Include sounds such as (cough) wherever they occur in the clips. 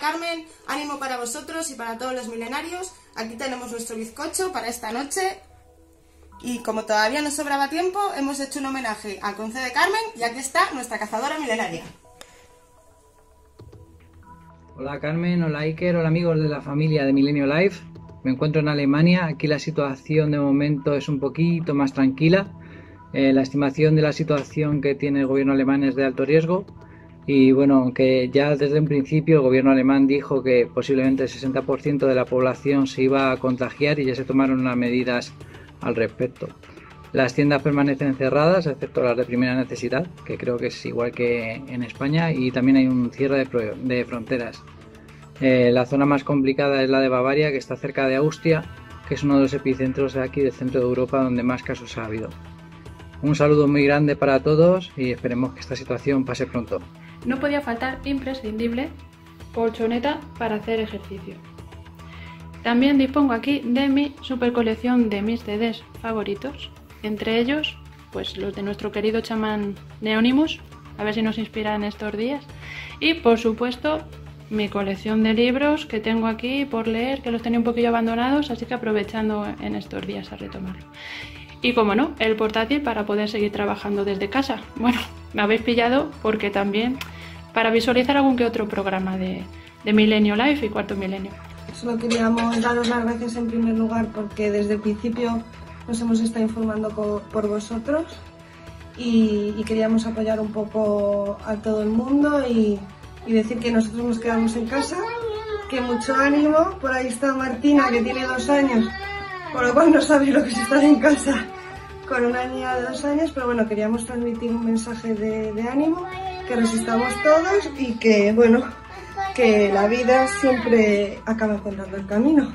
Carmen, ánimo para vosotros y para todos los milenarios. Aquí tenemos nuestro bizcocho para esta noche. Y como todavía nos sobraba tiempo, hemos hecho un homenaje al conce de Carmen y aquí está nuestra cazadora milenaria. Hola Carmen, hola Iker, hola amigos de la familia de Milenio Life. Me encuentro en Alemania, aquí la situación de momento es un poquito más tranquila. Eh, la estimación de la situación que tiene el gobierno alemán es de alto riesgo, y bueno, aunque ya desde un principio el gobierno alemán dijo que posiblemente el 60% de la población se iba a contagiar y ya se tomaron unas medidas al respecto. Las tiendas permanecen cerradas, excepto las de primera necesidad, que creo que es igual que en España, y también hay un cierre de, fronteras. Eh, la zona más complicada es la de Bavaria, que está cerca de Austria, que es uno de los epicentros de aquí del centro de Europa donde más casos ha habido. Un saludo muy grande para todos y esperemos que esta situación pase pronto no podía faltar imprescindible colchoneta para hacer ejercicio. También dispongo aquí de mi super colección de mis CDs favoritos, entre ellos pues los de nuestro querido chamán Neonimus, a ver si nos inspira en estos días, y por supuesto mi colección de libros que tengo aquí por leer, que los tenía un poquillo abandonados, así que aprovechando en estos días a retomarlo y como no, el portátil para poder seguir trabajando desde casa. Bueno, me habéis pillado porque también para visualizar algún que otro programa de, de Milenio Life y Cuarto Milenio. Solo queríamos daros las gracias en primer lugar porque desde el principio nos hemos estado informando por vosotros y, queríamos apoyar un poco a todo el mundo y, y decir que nosotros nos quedamos en casa, que mucho ánimo, por ahí está Martina que tiene dos años por lo cual no sabéis lo que es estar en casa con una niña de dos años, pero bueno, queríamos transmitir un mensaje de, ánimo, que resistamos todos y que, bueno, que la vida siempre acaba encontrando el camino.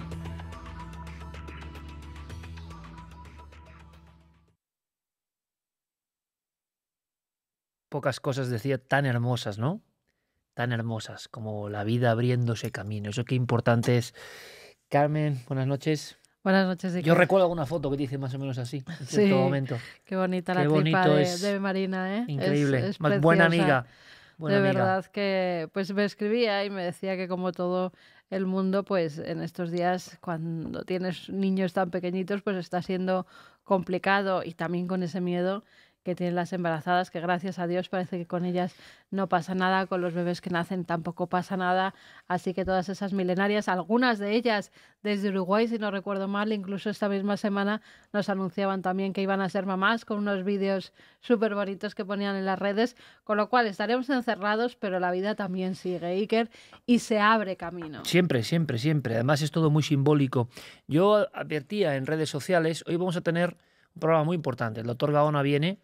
Pocas cosas decía tan hermosas, ¿no? Tan hermosas como la vida abriéndose camino. Eso qué importante es. Carmen, buenas noches. Buenas noches. Yo recuerdo alguna foto que dice más o menos así, en sí, momento. Qué bonita la tripa de, Marina, ¿eh? Increíble. Es, buena amiga. de verdad que pues me escribía y me decía que como todo el mundo, pues en estos días cuando tienes niños tan pequeñitos, pues está siendo complicado y también con ese miedo que tienen las embarazadas, que gracias a Dios parece que con ellas no pasa nada, con los bebés que nacen tampoco pasa nada. Así que todas esas milenarias, algunas de ellas desde Uruguay, si no recuerdo mal, incluso esta misma semana nos anunciaban también que iban a ser mamás con unos vídeos súper bonitos que ponían en las redes, con lo cual estaremos encerrados, pero la vida también sigue, Iker, y se abre camino. Siempre, siempre, siempre. Además es todo muy simbólico. Yo advertía en redes sociales, hoy vamos a tener un programa muy importante. El doctor Gaona viene,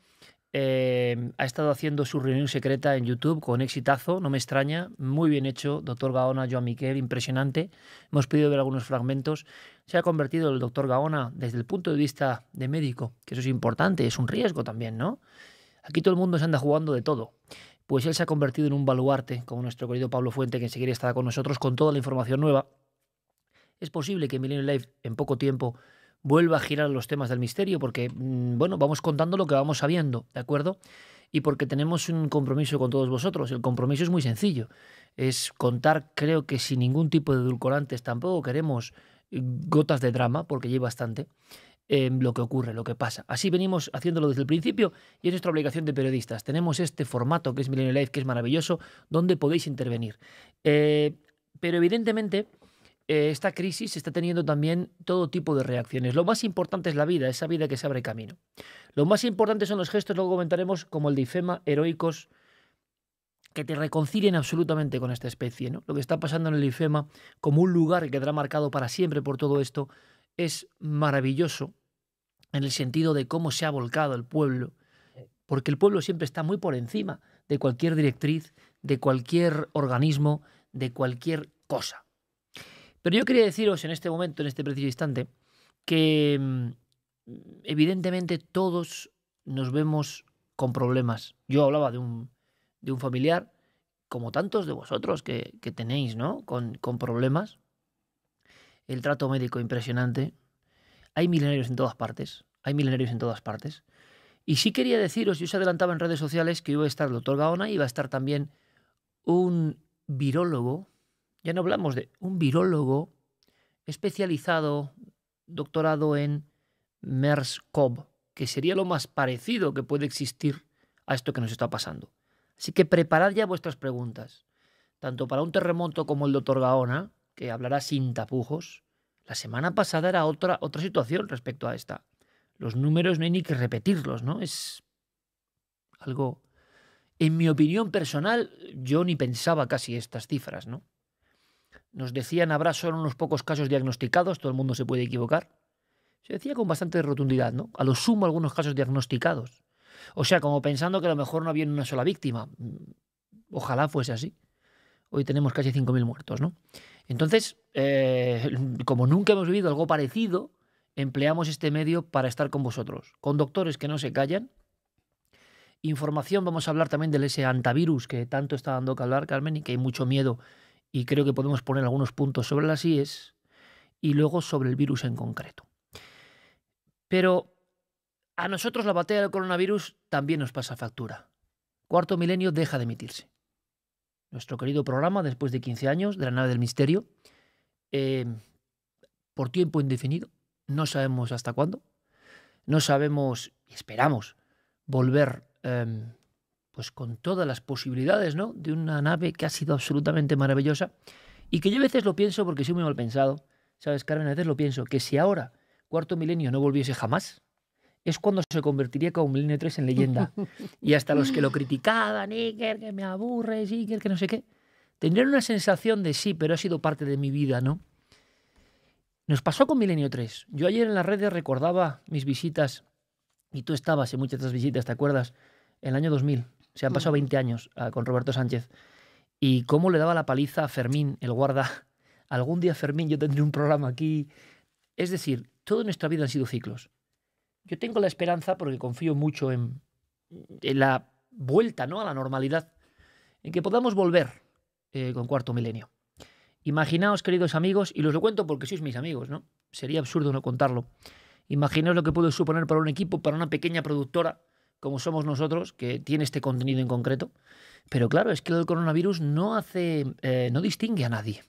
eh, ha estado haciendo su reunión secreta en YouTube con exitazo, no me extraña, muy bien hecho, doctor Gaona, Joan Miquel, impresionante. Hemos podido ver algunos fragmentos. Se ha convertido el doctor Gaona desde el punto de vista de médico, que eso es importante, es un riesgo también, ¿no? Aquí todo el mundo se anda jugando de todo pues él se ha convertido en un baluarte, como nuestro querido Pablo Fuente, que enseguida estará con nosotros con toda la información nueva. Es posible que Millennium Life en poco tiempo vuelva a girar los temas del misterio, porque, mm, bueno, vamos contando lo que vamos sabiendo, ¿de acuerdo? Y porque tenemos un compromiso con todos vosotros. El compromiso es muy sencillo. Es contar, creo que sin ningún tipo de edulcorantes, tampoco queremos eh, gotas de drama, porque lleva bastante. en em, lo que ocurre, lo que pasa. Así venimos haciéndolo desde el principio y es nuestra obligación de periodistas. Tenemos este formato que es Millennial Life, que es maravilloso, donde podéis intervenir. Eh, pero evidentemente eh, esta crisis está teniendo también todo tipo de reacciones. Lo más importante es la vida, esa vida que se abre camino. Lo más importante son los gestos, luego comentaremos, como el difema, heroicos, que te reconcilien absolutamente con esta especie. Lo que está pasando en el IFEMA, como un lugar que quedará marcado para siempre por todo esto, es maravilloso en el sentido de cómo se ha volcado el pueblo, porque el pueblo siempre está muy por encima de cualquier directriz, de cualquier organismo, de cualquier cosa. Pero yo quería deciros en este momento, en este preciso instante, que mm, evidentemente todos nos vemos con problemas. Yo hablaba de un, de un familiar, como tantos de vosotros que, tenéis, ¿no? Con, con, problemas. El trato médico impresionante. Hay milenarios en todas partes. Hay milenarios en todas partes. Y sí quería deciros, yo os adelantaba en redes sociales que iba a estar el doctor Gaona y iba a estar también un virólogo ya no hablamos de un virólogo especializado, doctorado en MERS-CoV, que sería lo más parecido que puede existir a esto que nos está pasando. Así que preparad ya vuestras preguntas, tanto para un terremoto como el doctor Gaona, que hablará sin tapujos. La semana pasada era otra, otra situación respecto a esta. Los números no hay ni que repetirlos, ¿no? Es algo... En mi opinión personal, yo ni pensaba casi estas cifras, ¿no? Nos decían habrá solo unos pocos casos diagnosticados, todo el mundo se puede equivocar. Se decía con bastante rotundidad, ¿no? A lo sumo algunos casos diagnosticados. O sea, como pensando que a lo mejor no había una sola víctima. Ojalá fuese así. Hoy tenemos casi 5.000 muertos, ¿no? Entonces, eh, como nunca hemos vivido algo parecido, empleamos este medio para estar con vosotros, con doctores que no se callan. Información, vamos a hablar también del ese antivirus que tanto está dando que hablar, Carmen, y que hay mucho miedo y creo que podemos poner algunos puntos sobre las IES y luego sobre el virus en concreto. Pero a nosotros la batalla del coronavirus también nos pasa factura. Cuarto Milenio deja de emitirse. Nuestro querido programa, después de 15 años, de la nave del misterio, eh, por tiempo indefinido, no sabemos hasta cuándo, no sabemos, y esperamos, volver em, pues con todas las posibilidades, ¿no? De una nave que ha sido absolutamente maravillosa y que yo a veces lo pienso porque soy muy mal pensado, ¿sabes, Carmen? A veces lo pienso, que si ahora cuarto milenio no volviese jamás, es cuando se convertiría con Milenio 3 en leyenda. (laughs) y hasta los que lo criticaban, Iker, que me aburres, Iker, que no sé qué, tendrían una sensación de sí, pero ha sido parte de mi vida, ¿no? Nos pasó con Milenio 3. Yo ayer en las redes recordaba mis visitas, y tú estabas en muchas de esas visitas, ¿te acuerdas? el año 2000, se han pasado 20 mm. años ah, con Roberto Sánchez. Y cómo le daba la paliza a Fermín, el guarda. (laughs) Algún día, Fermín, yo tendré un programa aquí. Es decir, toda nuestra vida han sido ciclos. Yo tengo la esperanza, porque confío mucho en, la vuelta ¿no? a la normalidad, en que podamos volver eh, con cuarto milenio. Imaginaos, queridos amigos, y los lo cuento porque sois mis amigos, ¿no? Sería absurdo no contarlo. Imaginaos lo que puedo suponer para un equipo, para una pequeña productora, como somos nosotros, que tiene este contenido en concreto. Pero claro, es que el coronavirus no hace, eh, no distingue a nadie.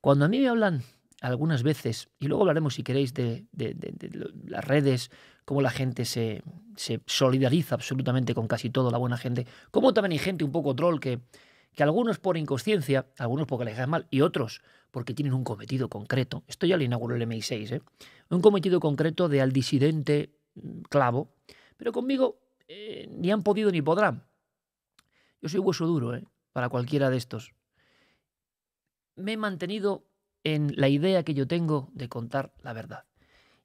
Cuando a mí me hablan algunas veces, y luego hablaremos si queréis de, las redes, cómo la gente se, solidariza absolutamente con casi todo la buena gente, cómo también hay gente un poco troll que, que algunos por inconsciencia, algunos porque les cae mal, y otros porque tienen un cometido concreto. Esto ya le inauguró el MI6, ¿eh? un cometido concreto de al disidente mm, clavo, pero conmigo eh, ni han podido ni podrán. Yo soy hueso duro, eh, Para cualquiera de estos. Me he mantenido en la idea que yo tengo de contar la verdad.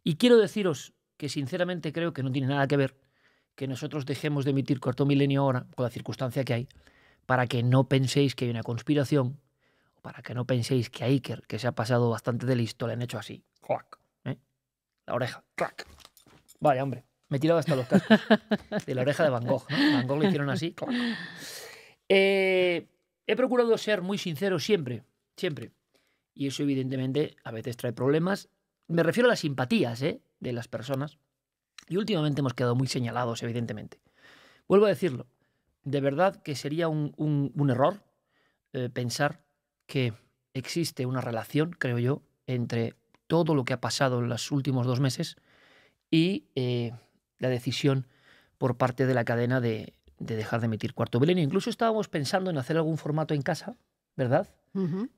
Y quiero deciros que sinceramente creo que no tiene nada que ver que nosotros dejemos de emitir cuarto milenio ahora, con la circunstancia que hay, para que no penséis que hay una conspiración, para que no penséis que a Iker, que se ha pasado bastante de listo, le han hecho así. ¿Eh? La oreja. ¡Clac! Vaya, hombre. Me he tirado hasta los cascos. De la oreja de Van Gogh. Van Gogh lo hicieron así. Eh, he procurado ser muy sincero siempre. Siempre. Y eso, evidentemente, a veces trae problemas. Me refiero a las simpatías ¿eh? de las personas. Y últimamente hemos quedado muy señalados, evidentemente. Vuelvo a decirlo. De verdad que sería un, error eh, pensar que existe una relación, creo yo, entre todo lo que ha pasado en los últimos dos meses y la decisión por parte de la cadena de, dejar de emitir cuarto milenio. Incluso estábamos pensando en hacer algún formato en casa, ¿verdad?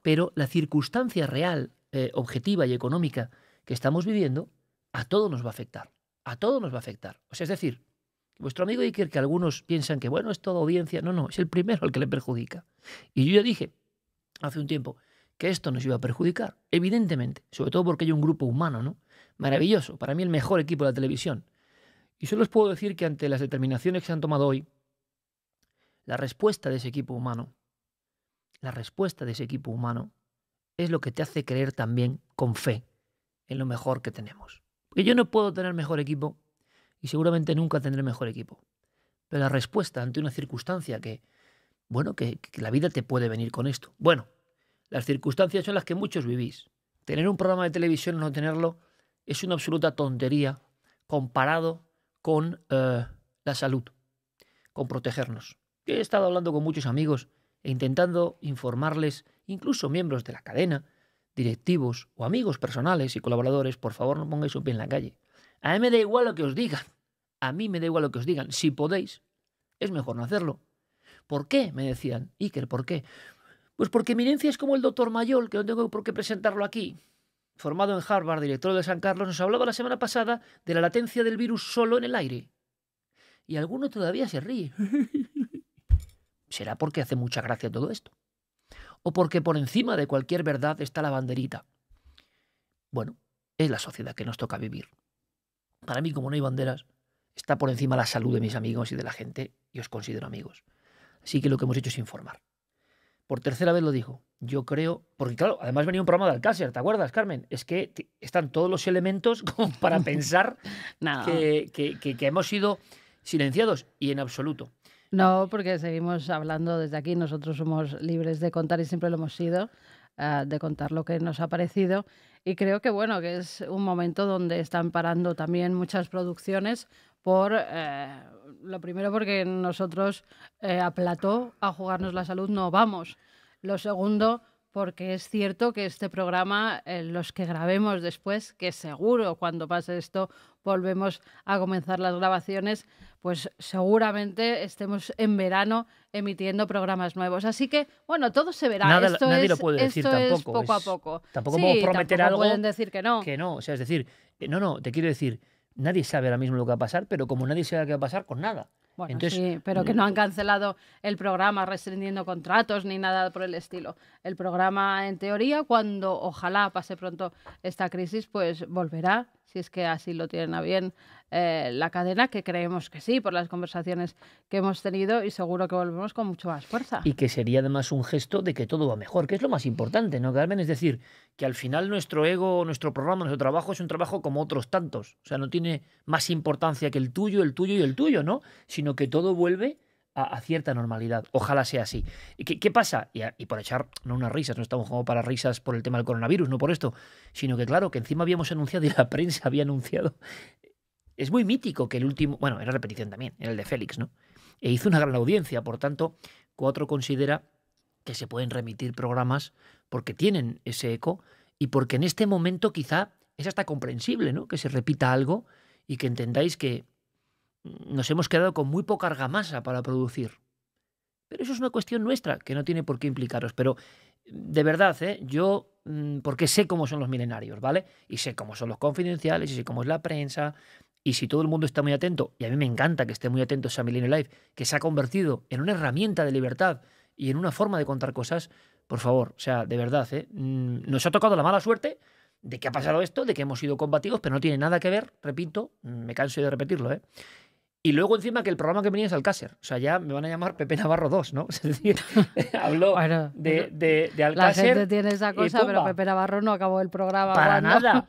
Pero la circunstancia real, eh, objetiva y económica que estamos viviendo, a todo nos va a afectar. A todo nos va a afectar. O sea, es decir, vuestro amigo Iker, que algunos piensan que, bueno, es toda audiencia, no, no, es el primero al que le perjudica. Y yo ya dije hace un tiempo que esto nos iba a perjudicar, evidentemente, sobre todo porque hay un grupo humano, ¿no? Maravilloso, para mí el mejor equipo de la televisión, y solo os puedo decir que ante las determinaciones que se han tomado hoy, la respuesta de ese equipo humano, la respuesta de ese equipo humano es lo que te hace creer también con fe en lo mejor que tenemos. Porque yo no puedo tener mejor equipo y seguramente nunca tendré mejor equipo. Pero la respuesta ante una circunstancia que, bueno, que, que la vida te puede venir con esto. Bueno, las circunstancias son las que muchos vivís. Tener un programa de televisión o no tenerlo es una absoluta tontería comparado con eh, la salud, con protegernos. he estado hablando con muchos amigos e intentando informarles, incluso miembros de la cadena, directivos o amigos personales y colaboradores, por favor no pongáis un pie en la calle. A mí me da igual lo que os digan. A mí me da igual lo que os digan. Si podéis, es mejor no hacerlo. ¿Por qué? Me decían. Iker, ¿por qué? Pues porque eminencia es como el doctor Mayol, que no tengo por qué presentarlo aquí formado en Harvard, director de San Carlos, nos hablaba la semana pasada de la latencia del virus solo en el aire. Y alguno todavía se ríe. (laughs) ¿Será porque hace mucha gracia todo esto? ¿O porque por encima de cualquier verdad está la banderita? Bueno, es la sociedad que nos toca vivir. Para mí, como no hay banderas, está por encima la salud de mis amigos y de la gente, y os considero amigos. Así que lo que hemos hecho es informar por tercera vez lo dijo. Yo creo, porque claro, además venía un programa de Alcácer, ¿te acuerdas, Carmen? Es que están todos los elementos (laughs) como para (laughs) pensar no. que, que, hemos sido silenciados y en absoluto. No, porque seguimos hablando desde aquí, nosotros somos libres de contar y siempre lo hemos sido, eh, de contar lo que nos ha parecido y creo que bueno, que es un momento donde están parando también muchas producciones por eh, lo primero porque nosotros eh, a plató a jugarnos la salud no vamos. Lo segundo porque es cierto que este programa, eh, los que grabemos después, que seguro cuando pase esto volvemos a comenzar las grabaciones, pues seguramente estemos en verano emitiendo programas nuevos. Así que, bueno, todo se verá. esto nadie lo puede decir tampoco. poco a poco. Tampoco podemos prometer algo. decir que no. no, o sea, es decir, eh, no, no, te quiero decir, nadie sabe ahora mismo lo que va a pasar, pero como nadie sabe lo que va a pasar, con pues nada. Bueno, sí, pero que mm. no han cancelado el programa restringiendo contratos ni nada por el estilo. El programa, en teoría, cuando ojalá pase pronto esta crisis, pues volverá si es que así lo tienen a bien eh, la cadena, que creemos que sí, por las conversaciones que hemos tenido y seguro que volvemos con mucho más fuerza. Y que sería además un gesto de que todo va mejor, que es lo más importante, ¿no, Carmen? Es decir, que al final nuestro ego, nuestro programa, nuestro trabajo es un trabajo como otros tantos, o sea, no tiene más importancia que el tuyo, el tuyo y el tuyo, ¿no? Sino que todo vuelve a, cierta normalidad. Ojalá sea así. ¿Qué, qué pasa? Y, y, por echar, unas risas, no estamos jugando para risas por el tema del coronavirus, no por esto, sino que claro, que encima habíamos anunciado y la (laughs) prensa había anunciado. Es muy mítico que el último, bueno, era repetición también, era el de Félix, ¿no? E hizo una gran audiencia, por tanto, Cuatro considera que se pueden remitir programas porque tienen ese eco y porque en este momento quizá es hasta comprensible, ¿no? Que se repita algo y que entendáis que nos hemos quedado con muy poca argamasa para producir. Pero eso es una cuestión nuestra, que no tiene por qué implicaros. Pero de verdad, ¿eh? yo, mm, porque sé cómo son los milenarios, ¿vale? Y sé cómo son los confidenciales, y sé cómo es la prensa, y si todo el mundo está muy atento, y a mí me encanta que esté muy atento esa Milenio Life, que se ha convertido en una herramienta de libertad y en una forma de contar cosas, por favor, o sea, de verdad, ¿eh? Mm, nos ha tocado la mala suerte de que ha pasado esto, de que hemos sido combatidos, pero no tiene nada que ver, repito, mm, me canso de repetirlo, ¿eh? Y luego encima que el programa que venía es Alcácer. O sea, ya me van a llamar Pepe Navarro 2, ¿no? (laughs) Es decir, (laughs) habló de, Alcácer. Eh, la gente tiene esa cosa, pero Pepe Navarro no acabó el programa. Para nada.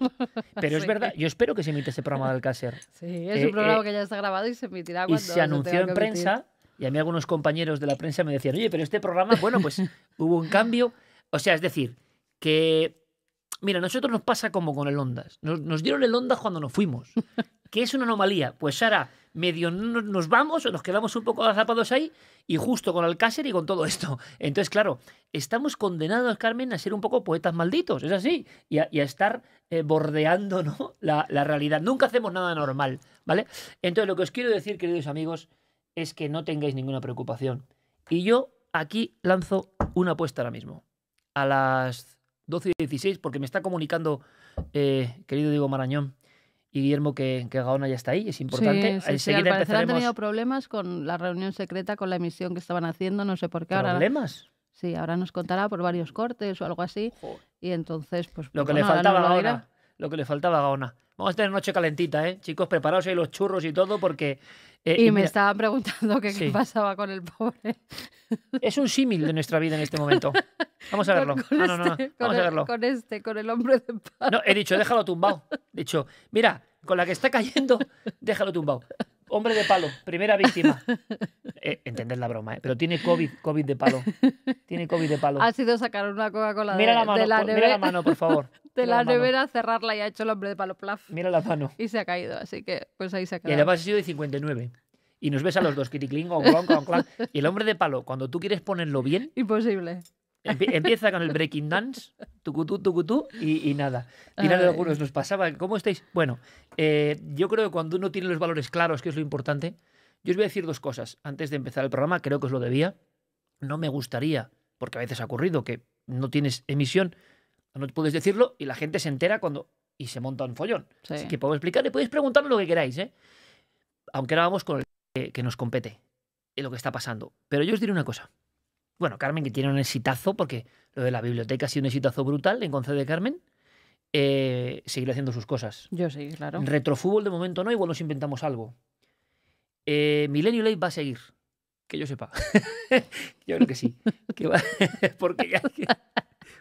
Pero es (laughs) verdad, yo espero que se emite ese programa de Alcácer. Sí, es un eh, programa eh, que ya está grabado y se emitirá cuando Y se anunció en prensa, y a mí algunos compañeros de la prensa me decían, oye, pero este programa, bueno, pues hubo un cambio. O sea, es decir, que Mira, a nosotros nos pasa como con el Ondas. Nos, nos, dieron el Ondas cuando nos fuimos. ¿Qué es una anomalía? Pues Sara, medio nos vamos, o nos quedamos un poco azapados ahí, y justo con Alcácer y con todo esto. (laughs) Entonces, claro, estamos condenados, Carmen, a ser un poco poetas malditos, es así, y a, estar eh, bordeando ¿no? (laughs) la, realidad. Nunca hacemos nada normal, ¿vale? Entonces, lo que os quiero decir, queridos amigos, es que no tengáis ninguna preocupación. Y yo aquí lanzo una apuesta ahora mismo, a las 12 y 16, porque me está comunicando, eh, querido Diego Marañón, y Guillermo que, Gaona ya está ahí, es importante. Sí, sí, sí. han tenido problemas con la reunión secreta, con la emisión que estaban haciendo, no sé por qué. ahora... ¿Problemas? sí, ahora nos contará por varios cortes o algo así. Y entonces, pues... Lo pues que le faltaba no lo Gaona, lo que le faltaba a Gaona. Vamos a tener noche calentita, ¿eh? Chicos, preparaos ahí los churros y todo porque eh, y, me estaban preguntando qué pasaba con el pobre. Es un símil de nuestra vida en este momento. (laughs) Vamos a verlo. no, no, este, Vamos a e-, verlo. Con este, con el hombre de paz. No, he dicho, déjalo tumbado. He dicho, mira, con la que está cayendo, (laughs) déjalo tumbado hombre de palo, primera víctima. (laughs) Eh, entender la broma, ¿eh? pero tiene COVID, COVID de palo. Tiene COVID de palo. Ha sido sacar una Coca-Cola de, la nevera. Mira la mano, por favor. (laughs) De la, nevera, cerrarla y ha hecho el hombre de palo, plaf. Mira la mano. Y se ha caído, así que pues ahí se ha caído. Y además ha sido de 59 y nos ves a los dos, clon, clon, Y el hombre de palo, cuando tú quieres ponerlo bien. Imposible. Empieza con el breaking dance, tucutú, tucutú, y, y nada. de algunos nos pasaba. ¿Cómo estáis? Bueno, eh, yo creo que cuando uno tiene los valores claros, que es lo importante, yo os voy a decir dos cosas antes de empezar el programa, creo que os lo debía. No me gustaría, porque a veces ha ocurrido que no tienes emisión, no puedes decirlo y la gente se entera cuando y se monta un follón. Así que puedo explicar y podéis preguntarme lo que queráis, ¿eh? Aunque ahora vamos con el que, que nos compete, y lo que está pasando. Pero yo os diré una cosa. Bueno, Carmen, que tiene un exitazo, porque lo de la biblioteca ha sido un exitazo brutal en Conce de Carmen. Eh, seguir haciendo sus cosas. Yo sí, claro. Retrofútbol de momento no, igual nos inventamos algo. Eh, Milenio va a seguir. Que yo sepa. (laughs) yo creo que sí. (laughs) (laughs) porque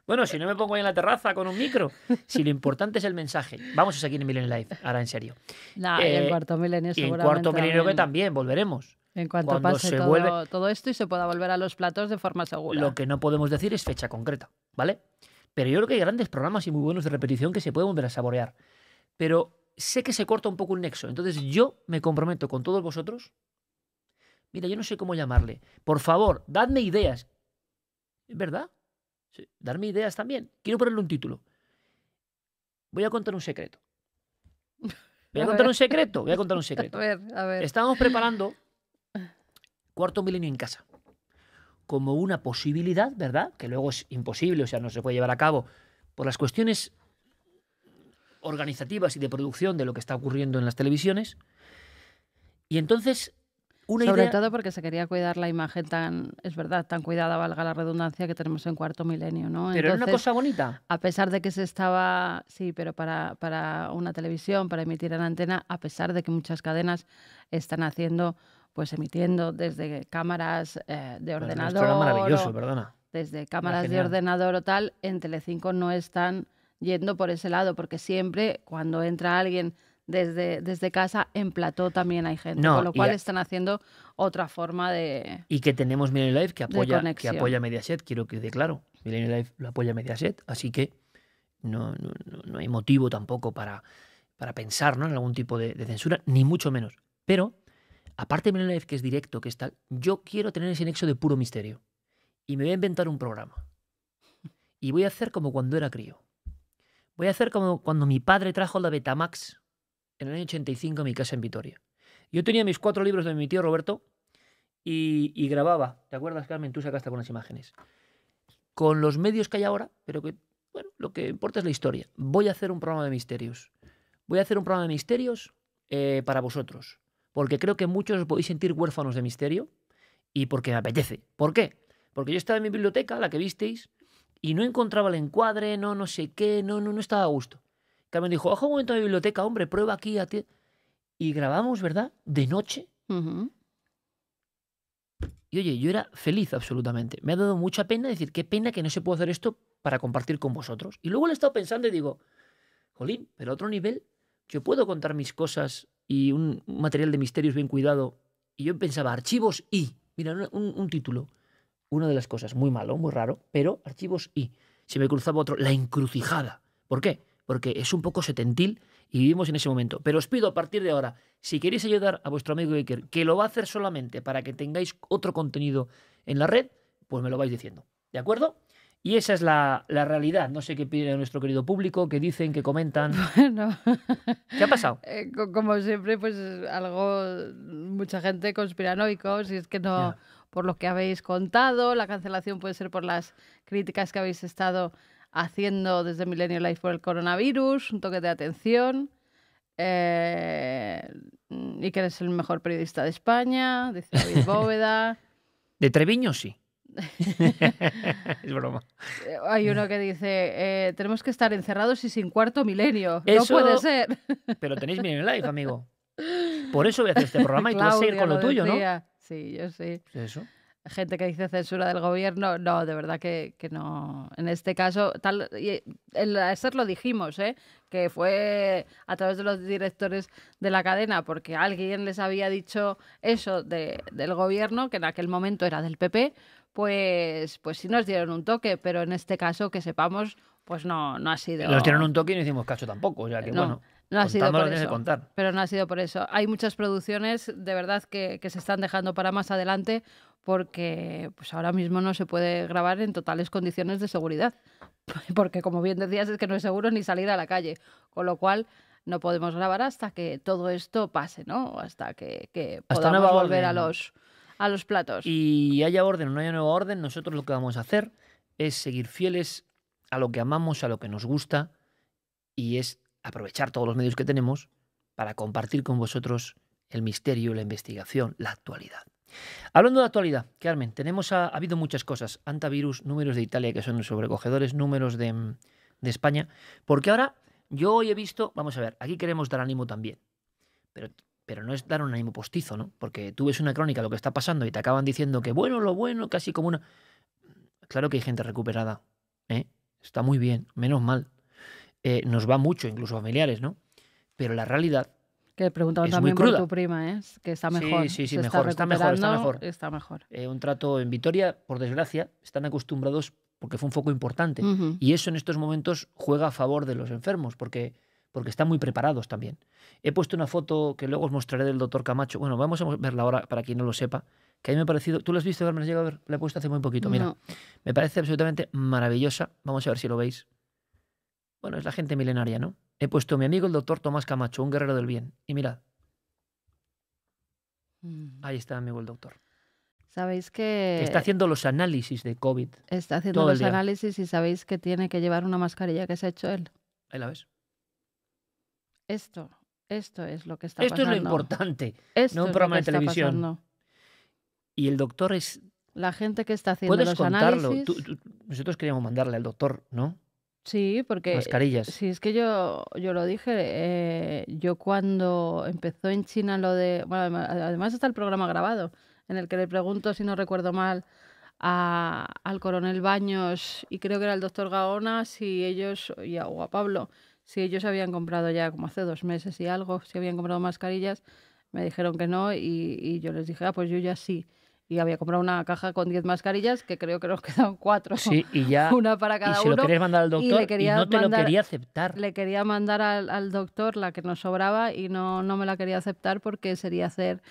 Bueno, si no me pongo ahí en la terraza con un micro, si lo importante es el mensaje. Vamos a seguir en Milenio Live, ahora en serio. En el eh, cuarto milenio cuarto milenio que también volveremos. En cuanto pase todo, esto y se pueda volver a los platos de forma segura. Lo que no podemos decir es fecha concreta, ¿vale? Pero yo creo que hay grandes programas y muy buenos de repetición que se pueden volver a saborear. Pero sé que se corta un poco el nexo. Entonces yo me comprometo con todos vosotros. Mira, yo no sé cómo llamarle. Por favor, dadme ideas. verdad? darme ideas también. Quiero ponerle un título. Voy a contar un secreto. (laughs) Voy a, contar un secreto. Voy a contar un (laughs) secreto. A ver, a ver. Estábamos preparando cuarto milenio en casa, como una posibilidad, ¿verdad? Que luego es imposible, o sea, no se puede llevar a cabo por las cuestiones organizativas y de producción de lo que está ocurriendo en las televisiones. Y entonces una Sobre todo porque se quería cuidar la imagen tan, es verdad, tan cuidada, valga la redundancia, que tenemos en cuarto milenio, ¿no? Pero es era una cosa bonita. A pesar de que se estaba, sí, pero para, para una televisión, para emitir en antena, a pesar de que muchas cadenas están haciendo pues emitiendo desde cámaras eh, de ordenador. maravilloso, Desde cámaras de ordenador o tal, en Telecinco no están yendo por ese lado, porque siempre cuando entra alguien desde, desde casa, en plató también hay gente, con lo cual están haciendo otra forma de... Y que tenemos Millennium Live que apoya, que apoya Mediaset, quiero que quede claro. Millennium Live lo apoya Mediaset, así que no, hay motivo tampoco para, para pensar ¿no? en algún tipo de, de censura, ni mucho menos. Pero aparte de que es directo, que está. yo quiero tener ese nexo de puro misterio. Y me voy a inventar un programa. Y voy a hacer como cuando era crío. Voy a hacer como cuando mi padre trajo la Betamax en el año 85 a mi casa en Vitoria. Yo tenía mis cuatro libros de mi tío Roberto y, grababa. ¿Te acuerdas, Carmen? Tú sacaste algunas imágenes. Con los medios que hay ahora, pero que, bueno, lo que importa es la historia. Voy a hacer un programa de misterios. Voy a hacer un programa de misterios eh, para vosotros porque creo que muchos os podéis sentir huérfanos de misterio y porque me apetece. ¿Por qué? Porque yo estaba en mi biblioteca, la que visteis, y no encontraba el encuadre, no, no sé qué, no, no, no estaba a gusto. Carmen dijo, ojo un momento a mi biblioteca, hombre, prueba aquí a ti. Y grabamos, ¿verdad? De noche. Y oye, yo era feliz absolutamente. Me ha dado mucha pena decir, qué pena que no se puede hacer esto para compartir con vosotros. Y luego le he estado pensando y digo, jolín, pero a otro nivel, yo puedo contar mis cosas y un material de misterios bien cuidado. Y yo pensaba, archivos y, Mira, un, título. Una de las cosas, muy malo, muy raro, pero archivos y. Se me cruzaba otro, la encrucijada. ¿Por qué? Porque es un poco setentil y vivimos en ese momento. Pero os pido a partir de ahora, si queréis ayudar a vuestro amigo Iker, que lo va a hacer solamente para que tengáis otro contenido en la red, pues me lo vais diciendo. ¿De acuerdo? Y esa es la, realidad. No sé qué pide nuestro querido público, qué dicen, qué comentan. (laughs) Bueno. ¿Qué ha pasado? (laughs) Eh, como siempre, pues algo, mucha gente conspiranoico, si es que no, por lo que habéis contado, la cancelación puede ser por las críticas que habéis estado haciendo desde Milenio Life por el coronavirus, un toque de atención. Eh, y que eres el mejor periodista de España, dice David Bóveda. (laughs) De Treviño, sí. (laughs) es broma. Eh, hay uno que dice, eh, tenemos que estar encerrados y sin cuarto milenio. No puede ser. Pero tenéis Milenio life, amigo. Por eso voy a hacer este programa y tú vas a seguir con lo, tuyo, ¿no? Sí, yo sí. Gente que dice censura del gobierno, no, de verdad que, no. En este caso, tal, y eh, el ser lo dijimos, ¿eh? que fue a través de los directores de la cadena, porque alguien les había dicho eso del gobierno, que en aquel momento era del PP, pues, pues sí nos dieron un toque, pero en este caso que sepamos, pues no, no ha sido. Nos dieron un toque y no hicimos caso tampoco, o sea que bueno. No ha sido por eso. Pero no ha sido por eso. Hay muchas producciones de verdad que, se están dejando para más adelante porque pues ahora mismo no se puede grabar en totales condiciones de seguridad. (laughs) Porque como bien decías, es que no es seguro ni salir a la calle. Con lo cual no podemos grabar hasta que todo esto pase, ¿no? Hasta que, que hasta podamos volver a los a los platos. Y haya orden o no haya nueva orden, nosotros lo que vamos a hacer es seguir fieles a lo que amamos, a lo que nos gusta, y es aprovechar todos los medios que tenemos para compartir con vosotros el misterio, la investigación, la actualidad. Hablando de actualidad, Carmen, tenemos ha habido muchas cosas, antivirus, números de Italia que son sobrecogedores, números de, de España, porque ahora yo hoy he visto, vamos a ver, aquí queremos dar ánimo también, pero pero no es dar un ánimo postizo, ¿no? Porque tú ves una crónica, lo que está pasando, y te acaban diciendo que bueno, lo bueno, casi como una... Claro que hay gente recuperada, ¿eh? Está muy bien, menos mal. Eh, nos va mucho, incluso familiares, ¿no? Pero la realidad que preguntaba también por tu prima, ¿eh? que está mejor. Sí, sí, sí mejor, está, mejor, está mejor. Está mejor. Eh, un trato en Vitoria, por desgracia, están acostumbrados porque fue un foco importante. Y eso en estos momentos juega a favor de los enfermos, porque porque están muy preparados también. He puesto una foto que luego os mostraré del doctor Camacho. Bueno, vamos a verla ahora para quien no lo sepa, que a mí me ha parecido, tú lo has visto, Carmen, a ver, la he puesto hace muy poquito, mira. Me parece absolutamente maravillosa. Vamos a ver si lo veis. Bueno, es la gente milenaria, ¿no? He puesto a mi amigo el doctor Tomás Camacho, un guerrero del bien. Y mirad. Mm. Ahí está, amigo el doctor. Sabéis que... Está haciendo los análisis de COVID. Está haciendo los análisis y sabéis que tiene que llevar una mascarilla que se ha hecho él. Ahí la ves. Esto, esto es lo que está esto pasando. Esto es lo importante, esto no un programa de televisión. Y el doctor es... La gente que está haciendo los análisis... nosotros queríamos mandarle al doctor, ¿no? Sí, porque... Mascarillas. Sí, es que yo, yo lo dije, eh, yo cuando empezó en China lo de... Bueno, además está el programa grabado, en el que le pregunto, si no recuerdo mal, al coronel Baños y creo que era el doctor Gaona, si ellos, y o a Pablo, si ellos habían comprado ya como hace dos meses y algo, si habían comprado mascarillas, me dijeron que no y, yo les dije, ah, pues yo ya sí. Y había comprado una caja con 10 mascarillas, que creo que nos (laughs) quedan cuatro. Sí, y ya. (laughs) Una para cada y si lo querías mandar al doctor no te lo quería aceptar. Le quería mandar al, doctor la que nos sobraba y no, no me la quería aceptar porque sería hacer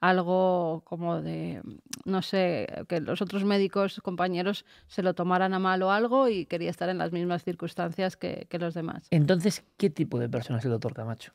algo como de, no sé, que los otros médicos compañeros se lo tomaran a mal o algo y quería estar en las mismas circunstancias que, los demás. Entonces, ¿qué tipo de persona es el doctor Camacho?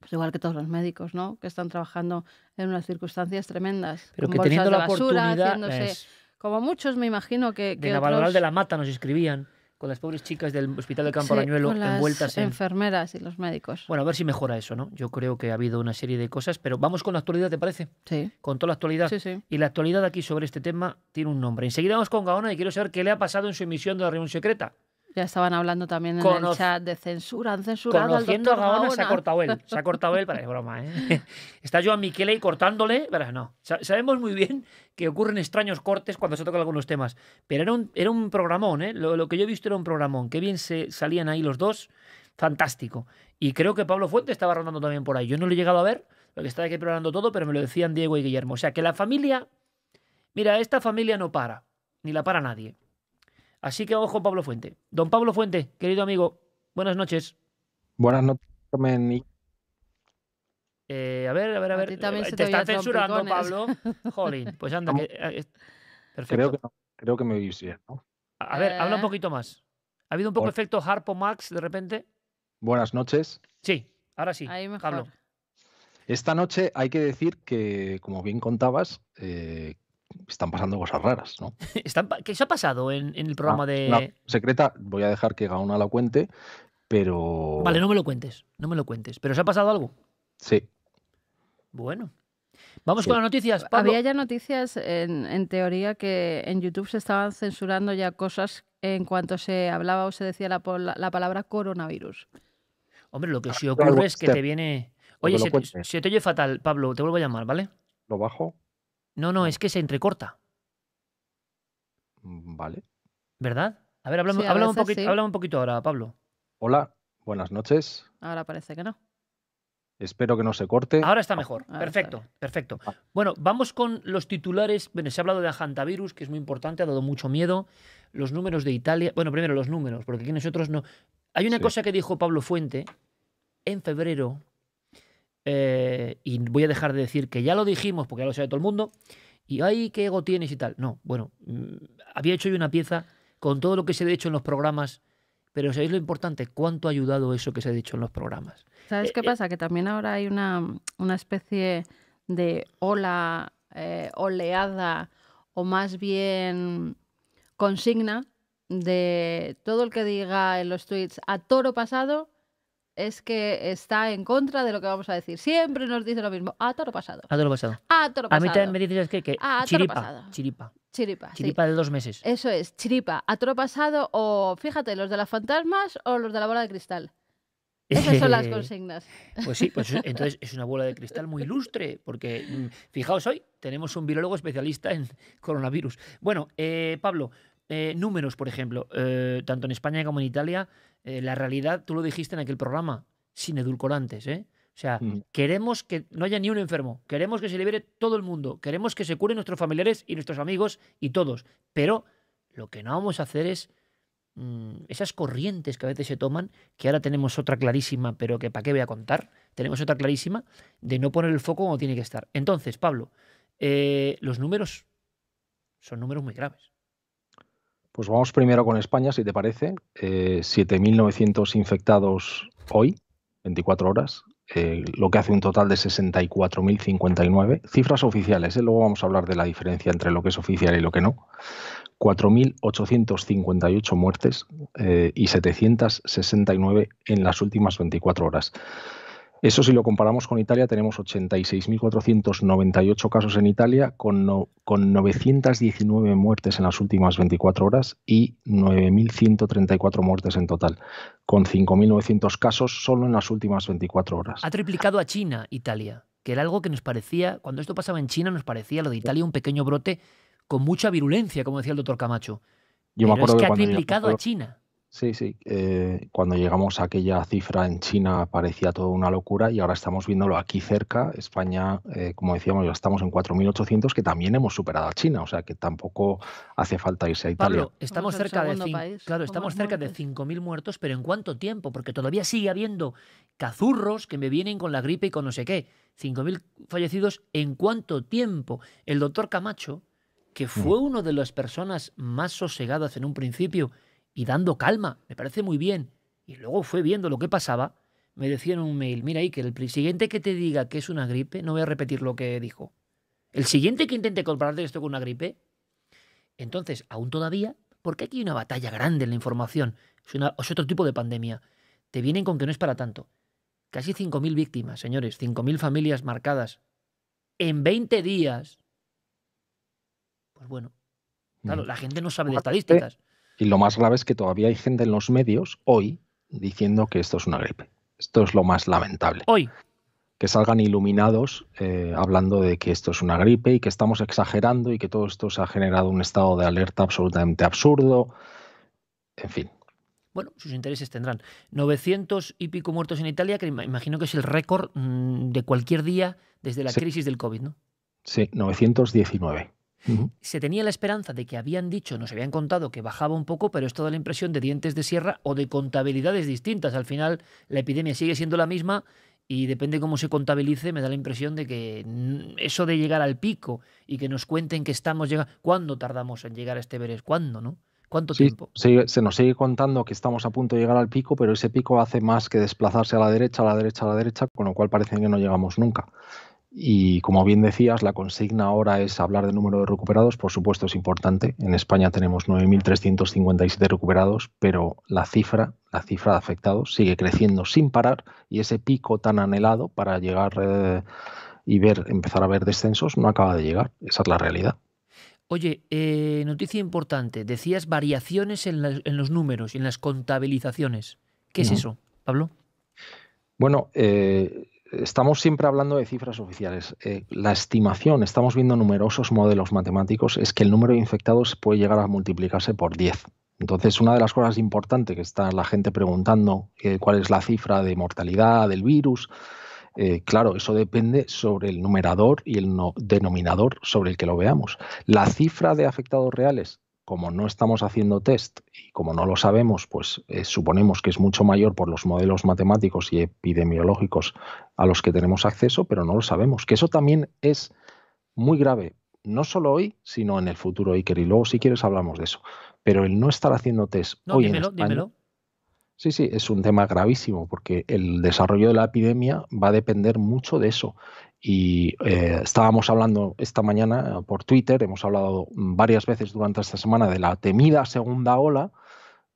Pues igual que todos los médicos, ¿no? Que están trabajando en unas circunstancias tremendas. Pero que teniendo la basura, oportunidad... Como muchos, me imagino que... que de la otros... de la mata nos escribían las pobres chicas del Hospital de Campo Arañuelo las envueltas en... enfermeras y los médicos. Bueno, a ver si mejora eso, ¿no? Yo creo que ha habido una serie de cosas, pero vamos con la actualidad, ¿te parece? Sí. Con toda la actualidad. Sí, sí. Y la actualidad aquí sobre este tema tiene un nombre. Enseguida vamos con Gaona y quiero saber qué le ha pasado en su emisión de la reunión secreta. Ya estaban hablando también en el chat de censura, han censurado Conociendo al doctor a Gaona, se ha cortado él, se ha (laughs) cortado él, para es broma, ¿eh? (laughs) Está Joan Miquelé y cortándole, pero no. Sabemos muy bien que ocurren extraños cortes cuando se tocan algunos temas, pero era un, programón, ¿eh? Lo, que yo he visto era un programón, qué bien se salían ahí los dos, fantástico. Y creo que Pablo Fuente estaba rondando también por ahí. Yo no lo he llegado a ver, lo que estaba aquí programando todo, pero me lo decían Diego y Guillermo. O sea, que la familia, mira, esta familia no para, ni la para nadie. Así que ojo, con Pablo Fuente. Don Pablo Fuente, querido amigo, buenas noches. Buenas noches, Eh, a ver, a ver, a ver. también eh, se te está censurando, Pablo. (laughs) Jolín, pues anda. Eh, perfecto. Creo que, creo que me oís ¿no? A, ver, habla un eh. poquito más. ¿Ha habido un poco de efecto Harpo Max de repente? Buenas noches. Sí, ahora sí. Ahí me Pablo. Esta noche hay que decir que, como bien contabas, eh, están pasando cosas raras, ¿no? (laughs) ¿Qué se ha pasado en, el programa ah, de. secreta, voy a dejar que Gaona la cuente, pero. Vale, no me lo cuentes, no me lo cuentes. ¿Pero se ha pasado algo? Sí. Bueno. Vamos con las noticias. Pablo. Había ya noticias, en, teoría, que en YouTube se estaban censurando ya cosas en cuanto se hablaba o se decía la, palabra coronavirus. Hombre, lo que ah, sí ocurre es que te viene. Oye, si te oye fatal, Pablo, te vuelvo a llamar, ¿vale? Lo bajo. No, no, es que se entrecorta. Mm, vale. ¿Verdad? A ver, habla un, poquito, ahora, Pablo. Hola, buenas noches. Ahora parece que no. Espero que no se corte. Ahora está ah, mejor. perfecto, perfecto. Ah. Bueno, vamos con los titulares. se ha hablado de Ajantavirus, que es muy importante, ha dado mucho miedo. Los números de Italia. Bueno, primero los números, porque aquí nosotros no. Hay una cosa que dijo Pablo Fuente en febrero eh, y voy a dejar de decir que ya lo dijimos porque ya lo sabe todo el mundo. Y ay, qué ego tienes y tal. No, bueno, mm, había hecho yo una pieza con todo lo que se ha hecho en los programas, pero ¿sabéis lo importante? ¿Cuánto ha ayudado eso que se ha dicho en los programas? ¿Sabes eh, qué eh, pasa? Que también ahora hay una, especie de ola, oleada, o más bien consigna de todo el que diga en los tweets a toro pasado es que está en contra de lo que vamos a decir. Siempre nos dice lo mismo. A todo pasado. A todo pasado. A pasado. A mí también me dices que, que chiripa, chiripa. Chiripa. Chiripa de dos meses. Eso es, chiripa. A toro pasado o, fíjate, los de las fantasmas o los de la bola de cristal. Esas son las (laughs) consignas. Pues sí, pues entonces es una bola de cristal muy ilustre, porque mm, fijaos hoy, tenemos un biólogo especialista en coronavirus. Bueno, eh, Pablo, eh, números, por ejemplo, eh, tanto en España como en Italia, eh, la realidad, tú lo dijiste en aquel programa, sin edulcorantes, ¿eh? O sea, mm. queremos que no haya ni un enfermo, queremos que se libere todo el mundo, queremos que se curen nuestros familiares y nuestros amigos y todos. Pero lo que no vamos a hacer es mm, esas corrientes que a veces se toman, que ahora tenemos otra clarísima, pero que para qué voy a contar, tenemos otra clarísima de no poner el foco como tiene que estar. Entonces, Pablo, eh, los números son números muy graves. Pues vamos primero con España, si te parece. 7.900 eh, infectados hoy, 24 horas, eh, lo que hace un total de 64.059. Cifras oficiales, ¿eh? luego vamos a hablar de la diferencia entre lo que es oficial y lo que no. 4.858 muertes y 769 en las últimas 24 horas. Eso si lo comparamos con Italia, tenemos 86.498 casos en Italia, con, con 919 muertes en las últimas 24 horas y 9.134 muertes en total, con 5.900 casos solo en las últimas 24 horas. Ha triplicado a China, Italia, que era algo que nos parecía, cuando esto pasaba en China, nos parecía lo de Italia un pequeño brote con mucha virulencia, como decía el doctor Camacho. es que, ha triplicado a China. Sí, sí. Eh, cuando llegamos a aquella cifra en China parecía toda una locura y ahora estamos viéndolo aquí cerca. España, eh, como decíamos, ya estamos en 4.800, que también hemos superado a China, o sea que tampoco hace falta irse a Italia. estamos cerca de claro, estamos cerca 5.000 muertos, pero ¿en cuánto tiempo? Porque todavía sigue habiendo cazurros que me vienen con la gripe y con no sé qué. 5.000 fallecidos, ¿en cuánto tiempo? El doctor Camacho, que fue mm. uno una de las personas más sosegadas en un principio, y dando calma, me parece muy bien. Y luego fue viendo lo que pasaba, me decían en un mail, mira ahí que el siguiente que te diga que es una gripe, no voy a repetir lo que dijo. El siguiente que intente compararte esto con una gripe, entonces, aún todavía, porque aquí hay una batalla grande en la información, es, otro tipo de pandemia, te vienen con que no es para tanto. Casi 5.000 víctimas, señores, 5.000 familias marcadas en 20 días. Pues bueno, claro, mm. la gente no sabe de estadísticas. Y lo más grave es que todavía hay gente en los medios hoy diciendo que esto es una gripe. Esto es lo más lamentable. Hoy. Que salgan iluminados eh, hablando de que esto es una gripe y que estamos exagerando y que todo esto se ha generado un estado de alerta absolutamente absurdo. En fin. Bueno, sus intereses tendrán. 900 y pico muertos en Italia, que imagino que es el récord mm, de cualquier día desde la crisis del COVID, ¿no? Sí, 919. Se tenía la esperanza de que habían dicho, nos habían contado que bajaba un poco, pero esto da la impresión de dientes de sierra o de contabilidades distintas. Al final, la epidemia sigue siendo la misma y depende cómo se contabilice, me da la impresión de que eso de llegar al pico y que nos cuenten que estamos llegando, ¿cuándo tardamos en llegar a este verés? ¿Cuándo, no? ¿Cuánto tiempo? se nos sigue contando que estamos a punto de llegar al pico, pero ese pico hace más que desplazarse a la derecha, a la derecha, a la derecha, con lo cual parece que no llegamos nunca. Y como bien decías, la consigna ahora es hablar de número de recuperados. Por supuesto, es importante. En España tenemos 9.357 recuperados, pero la cifra, la cifra de afectados, sigue creciendo sin parar y ese pico tan anhelado para llegar eh, y ver, empezar a ver descensos no acaba de llegar. Esa es la realidad. Oye, eh, noticia importante. Decías variaciones en, los números y en las contabilizaciones. ¿Qué es eso, Pablo? Bueno, eh, estamos siempre hablando de cifras oficiales. Eh, la estimación, estamos viendo numerosos modelos matemáticos, es que el número de infectados puede llegar a multiplicarse por 10. Entonces, una de las cosas importantes que está la gente preguntando eh, cuál es la cifra de mortalidad del virus, eh, claro, eso depende sobre el numerador y el denominador sobre el que lo veamos. La cifra de afectados reales como no estamos haciendo test y como no lo sabemos, pues eh, suponemos que es mucho mayor por los modelos matemáticos y epidemiológicos a los que tenemos acceso, pero no lo sabemos. Que eso también es muy grave, no solo hoy, sino en el futuro, Iker. Y luego, si quieres, hablamos de eso. Pero el no estar haciendo test hoy en España, Sí, sí, es un tema gravísimo porque el desarrollo de la epidemia va a depender mucho de eso. Y eh, estábamos hablando esta mañana por Twitter, hemos hablado varias veces durante esta semana de la temida segunda ola.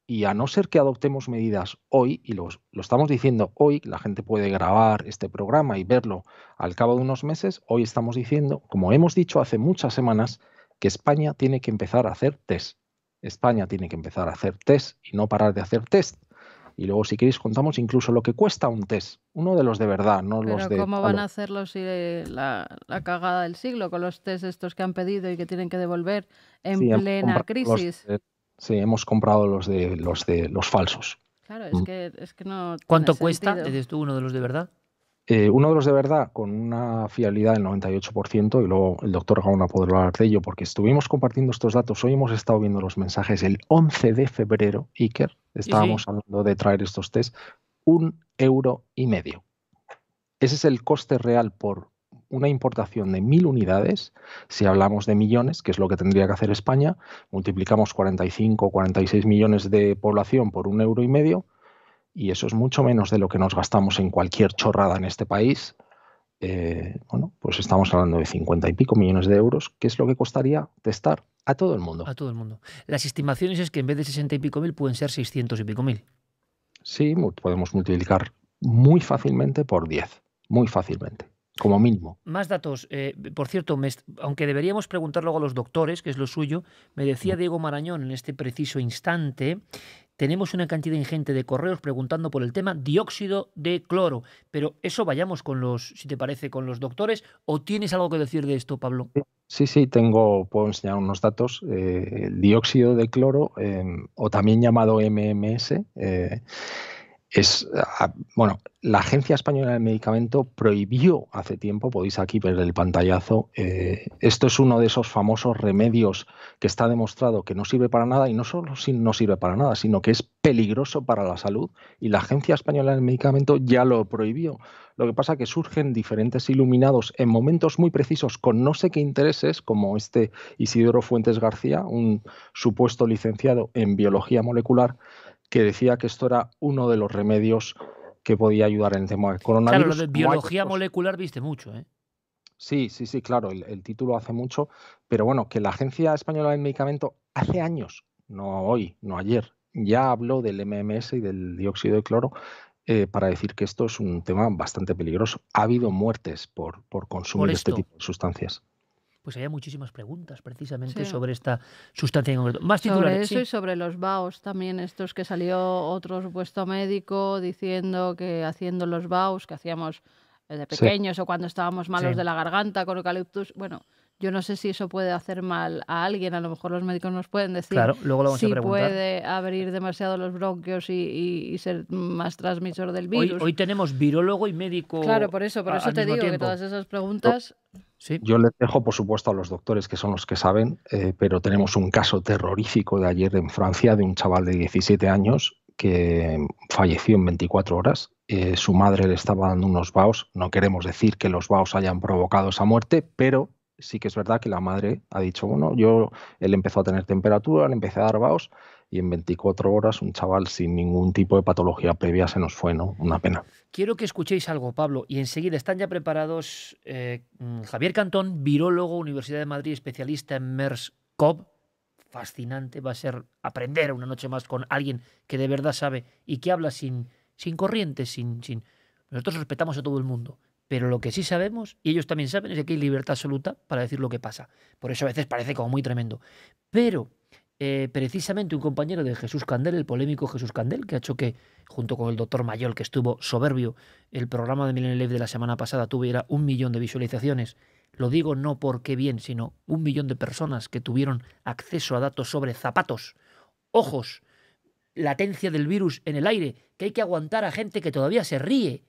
Y a no ser que adoptemos medidas hoy, y lo estamos diciendo hoy, la gente puede grabar este programa y verlo al cabo de unos meses, hoy estamos diciendo, como hemos dicho hace muchas semanas, que España tiene que empezar a hacer test. España tiene que empezar a hacer test y no parar de hacer test. Y luego, si queréis, contamos incluso lo que cuesta un test, uno de los de verdad, no los de. ¿Cómo van a hacerlo si la, cagada del siglo con los test estos que han pedido y que tienen que devolver en plena crisis? sí, hemos comprado los de los de los falsos. Claro, es mm. que, no. ¿Cuánto cuesta? ¿Dices tú uno de los de verdad? Eh, uno de los de verdad, con una fiabilidad del 98%, y luego el doctor Gauna podrá hablar de ello, porque estuvimos compartiendo estos datos, hoy hemos estado viendo los mensajes el 11 de febrero, Iker, estábamos hablando de traer estos test, un euro y medio. Ese es el coste real por una importación de mil unidades, si hablamos de millones, que es lo que tendría que hacer España, multiplicamos 45 o 46 millones de población por un euro y medio, y eso es mucho menos de lo que nos gastamos en cualquier chorrada en este país, eh, bueno, pues estamos hablando de 50 y pico millones de euros, que es lo que costaría testar a todo el mundo. A todo el mundo. Las estimaciones es que en vez de 60 y pico mil pueden ser 600 y pico mil. Sí, podemos multiplicar muy fácilmente por 10, muy fácilmente como mínimo. Más datos. Eh, por cierto, aunque deberíamos preguntar luego a los doctores, que es lo suyo, me decía Diego Marañón en este preciso instante tenemos una cantidad ingente de correos preguntando por el tema dióxido de cloro. Pero eso vayamos con los, si te parece, con los doctores. ¿O tienes algo que decir de esto, Pablo? Sí, sí, tengo, puedo enseñar unos datos. Eh, el dióxido de cloro, eh, o también llamado MMS, eh, es, ah, bueno, la Agencia Española del Medicamento prohibió hace tiempo, podéis aquí ver el pantallazo, eh, esto es uno de esos famosos remedios que está demostrado que no sirve para nada y no solo no sirve para nada, sino que es peligroso para la salud y la Agencia Española del Medicamento ya lo prohibió. Lo que pasa es que surgen diferentes iluminados en momentos muy precisos con no sé qué intereses, como este Isidoro Fuentes García, un supuesto licenciado en biología molecular, que decía que esto era uno de los remedios que podía ayudar en el tema del coronavirus. Claro, lo de biología molecular viste mucho, ¿eh? Sí, sí, sí, claro, el, título hace mucho, pero bueno, que la Agencia Española del Medicamento hace años, no hoy, no ayer, ya habló del MMS y del dióxido de cloro eh, para decir que esto es un tema bastante peligroso. Ha habido muertes por, por consumo este tipo de sustancias se pues había muchísimas preguntas precisamente sobre esta sustancia Más sobre eso y sobre los baos también, estos que salió otro supuesto médico diciendo que haciendo los baos que hacíamos eh, de pequeños o cuando estábamos malos de la garganta con eucaliptus, bueno, yo no sé si eso puede hacer mal a alguien, a lo mejor los médicos nos pueden decir claro, luego lo vamos si puede abrir demasiado los bronquios y, ser más transmisor del virus. Hoy, tenemos virólogo y médico. Claro, por eso, por eso te digo que todas esas preguntas. Yo les dejo, por supuesto, a los doctores que son los que saben, eh, pero tenemos un caso terrorífico de ayer en Francia de un chaval de 17 años que falleció en 24 horas. Eh, su madre le estaba dando unos vaos. No queremos decir que los vaos hayan provocado esa muerte, pero sí que es verdad que la madre ha dicho, bueno, yo, él empezó a tener temperatura, le empecé a dar vaos y en 24 horas un chaval sin ningún tipo de patología previa se nos fue, ¿no? Una pena. Quiero que escuchéis algo, Pablo, y enseguida están ya preparados eh, mm, Javier Cantón, virólogo, Universidad de Madrid, especialista en MERS-CoV. Fascinante va a ser aprender una noche más con alguien que de verdad sabe y que habla sin, sin corrientes, sin, sin... Nosotros respetamos a todo el mundo, pero lo que sí sabemos, y ellos también saben, es que hay libertad absoluta para decir lo que pasa. Por eso a veces parece como muy tremendo. Pero eh, precisamente un compañero de Jesús Candel, el polémico Jesús Candel, que ha hecho que, junto con el doctor Mayol, que estuvo soberbio, el programa de Milenio Live de la semana pasada tuviera un millón de visualizaciones. Lo digo no porque bien, sino un millón de personas que tuvieron acceso a datos sobre zapatos, ojos, latencia del virus en el aire, que hay que aguantar a gente que todavía se ríe.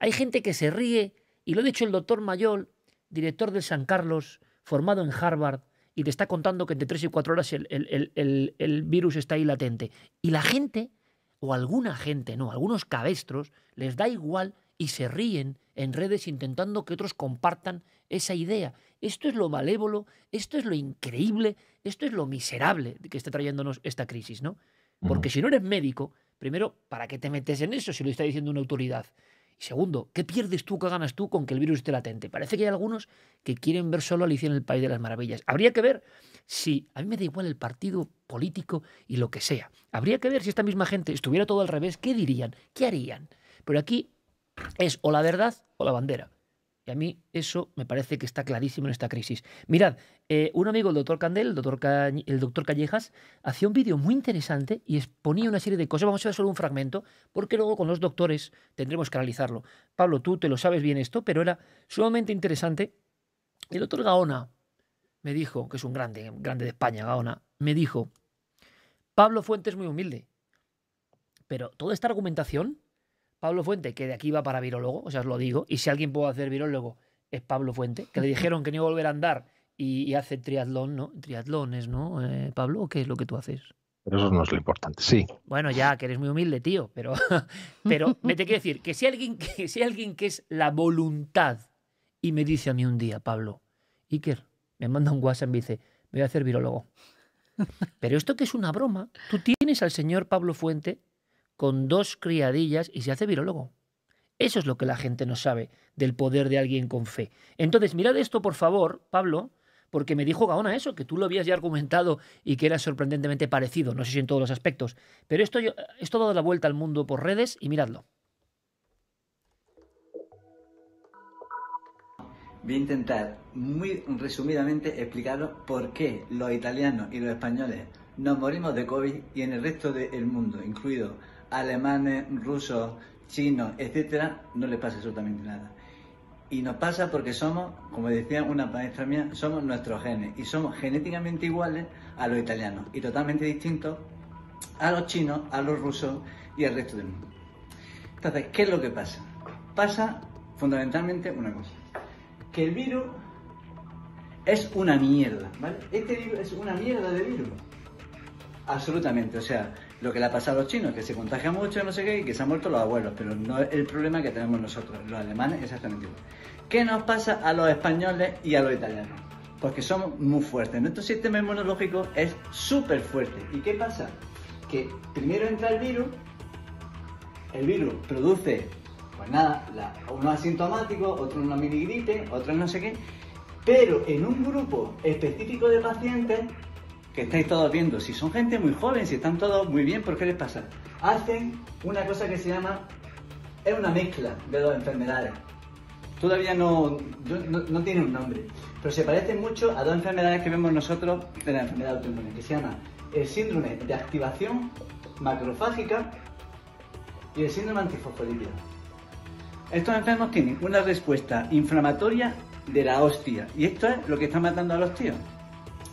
Hay gente que se ríe, y lo ha dicho el doctor Mayol, director del San Carlos, formado en Harvard, y te está contando que entre tres y cuatro horas el, el virus está ahí latente. Y la gente, o alguna gente, no, algunos cabestros, les da igual y se ríen en redes intentando que otros compartan esa idea. Esto es lo malévolo, esto es lo increíble, esto es lo miserable que está trayéndonos esta crisis, ¿no? Porque si no eres médico, primero, ¿para qué te metes en eso si lo está diciendo una autoridad? Y segundo, ¿qué pierdes tú, qué ganas tú con que el virus esté latente? Parece que hay algunos que quieren ver solo Alicia en el País de las Maravillas. Habría que ver si, a mí me da igual el partido político y lo que sea, habría que ver si esta misma gente estuviera todo al revés, ¿qué dirían? ¿Qué harían? Pero aquí es o la verdad o la bandera. Y a mí eso me parece que está clarísimo en esta crisis. Mirad, eh, un amigo, el doctor Candel, el doctor, Callejas, hacía un vídeo muy interesante y exponía una serie de cosas. Vamos a ver solo un fragmento, porque luego con los doctores tendremos que analizarlo. Pablo, tú te lo sabes bien esto, pero era sumamente interesante. El doctor Gaona me dijo, que es un grande, grande de España, Gaona, me dijo, Pablo Fuentes muy humilde, pero toda esta argumentación Pablo Fuente, que de aquí va para virólogo, o sea, os lo digo, y si alguien puede hacer virólogo es Pablo Fuente, que le dijeron que no iba a volver a andar y, hace triatlón, ¿no? Triatlones, ¿no? Eh, Pablo, ¿qué es lo que tú haces? Pero eso no es lo importante, sí. Bueno, ya, que eres muy humilde, tío, pero, (laughs) pero me te quiero decir que si, alguien, (laughs) que si alguien que es la voluntad y me dice a mí un día, Pablo, Iker, me manda un WhatsApp y me dice, me voy a hacer virólogo. (laughs) Pero esto que es una broma, tú tienes al señor Pablo Fuente con dos criadillas y se hace virólogo. Eso es lo que la gente no sabe del poder de alguien con fe. Entonces, mirad esto, por favor, Pablo, porque me dijo Gaona eso, que tú lo habías ya argumentado y que era sorprendentemente parecido, no sé si en todos los aspectos, pero esto, esto ha dado la vuelta al mundo por redes y miradlo. Voy a intentar muy resumidamente explicaros por qué los italianos y los españoles nos morimos de COVID y en el resto del mundo, incluido alemanes, rusos, chinos, etcétera, no les pasa absolutamente nada. Y nos pasa porque somos, como decía una maestra mía, somos nuestros genes y somos genéticamente iguales a los italianos y totalmente distintos a los chinos, a los rusos y al resto del mundo. Entonces, ¿qué es lo que pasa? Pasa fundamentalmente una cosa, que el virus es una mierda, ¿vale? Este virus es una mierda de virus. Absolutamente, o sea, lo que le ha pasado a los chinos, que se contagia mucho, no sé qué, y que se han muerto los abuelos, pero no es el problema que tenemos nosotros, los alemanes, exactamente igual. ¿Qué nos pasa a los españoles y a los italianos? Porque somos muy fuertes, nuestro sistema inmunológico es súper fuerte. ¿Y qué pasa? Que primero entra el virus, el virus produce, pues nada, la, unos otro otros una otro otros no sé qué, pero en un grupo específico de pacientes que estáis todos viendo, si son gente muy joven, si están todos muy bien, ¿por qué les pasa? Hacen una cosa que se llama, es una mezcla de dos enfermedades. Todavía no, no, tiene un nombre, pero se parecen mucho a dos enfermedades que vemos nosotros de la enfermedad autoinmune, que se llama el síndrome de activación macrofágica y el síndrome antifosfolípido. Estos enfermos tienen una respuesta inflamatoria de la hostia y esto es lo que está matando a los tíos.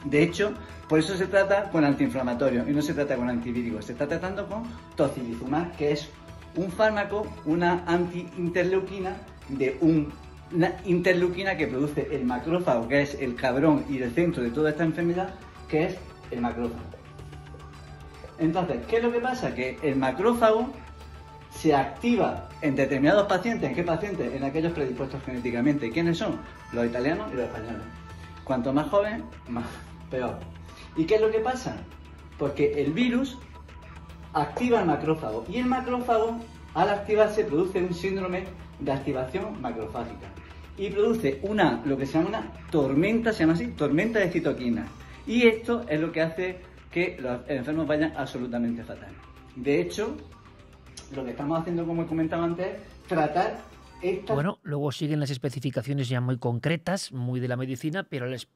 De hecho, por eso se trata con antiinflamatorio y no se trata con antivírico. Se está tratando con tocilizumab, que es un fármaco, una antiinterleuquina de una interleuquina que produce el macrófago, que es el cabrón y el centro de toda esta enfermedad, que es el macrófago. Entonces, ¿qué es lo que pasa? Que el macrófago se activa en determinados pacientes. ¿En qué pacientes? En aquellos predispuestos genéticamente. ¿Quiénes son? Los italianos y los españoles. Cuanto más joven, más peor. ¿Y qué es lo que pasa? Porque el virus activa el macrófago y el macrófago al activarse produce un síndrome de activación macrofágica y produce una, lo que se llama una tormenta, se llama así, tormenta de citoquinas. Y esto es lo que hace que los enfermos vayan absolutamente fatal. De hecho, lo que estamos haciendo, como he comentado antes, tratar esta... Bueno, luego siguen las especificaciones ya muy concretas, muy de la medicina, pero les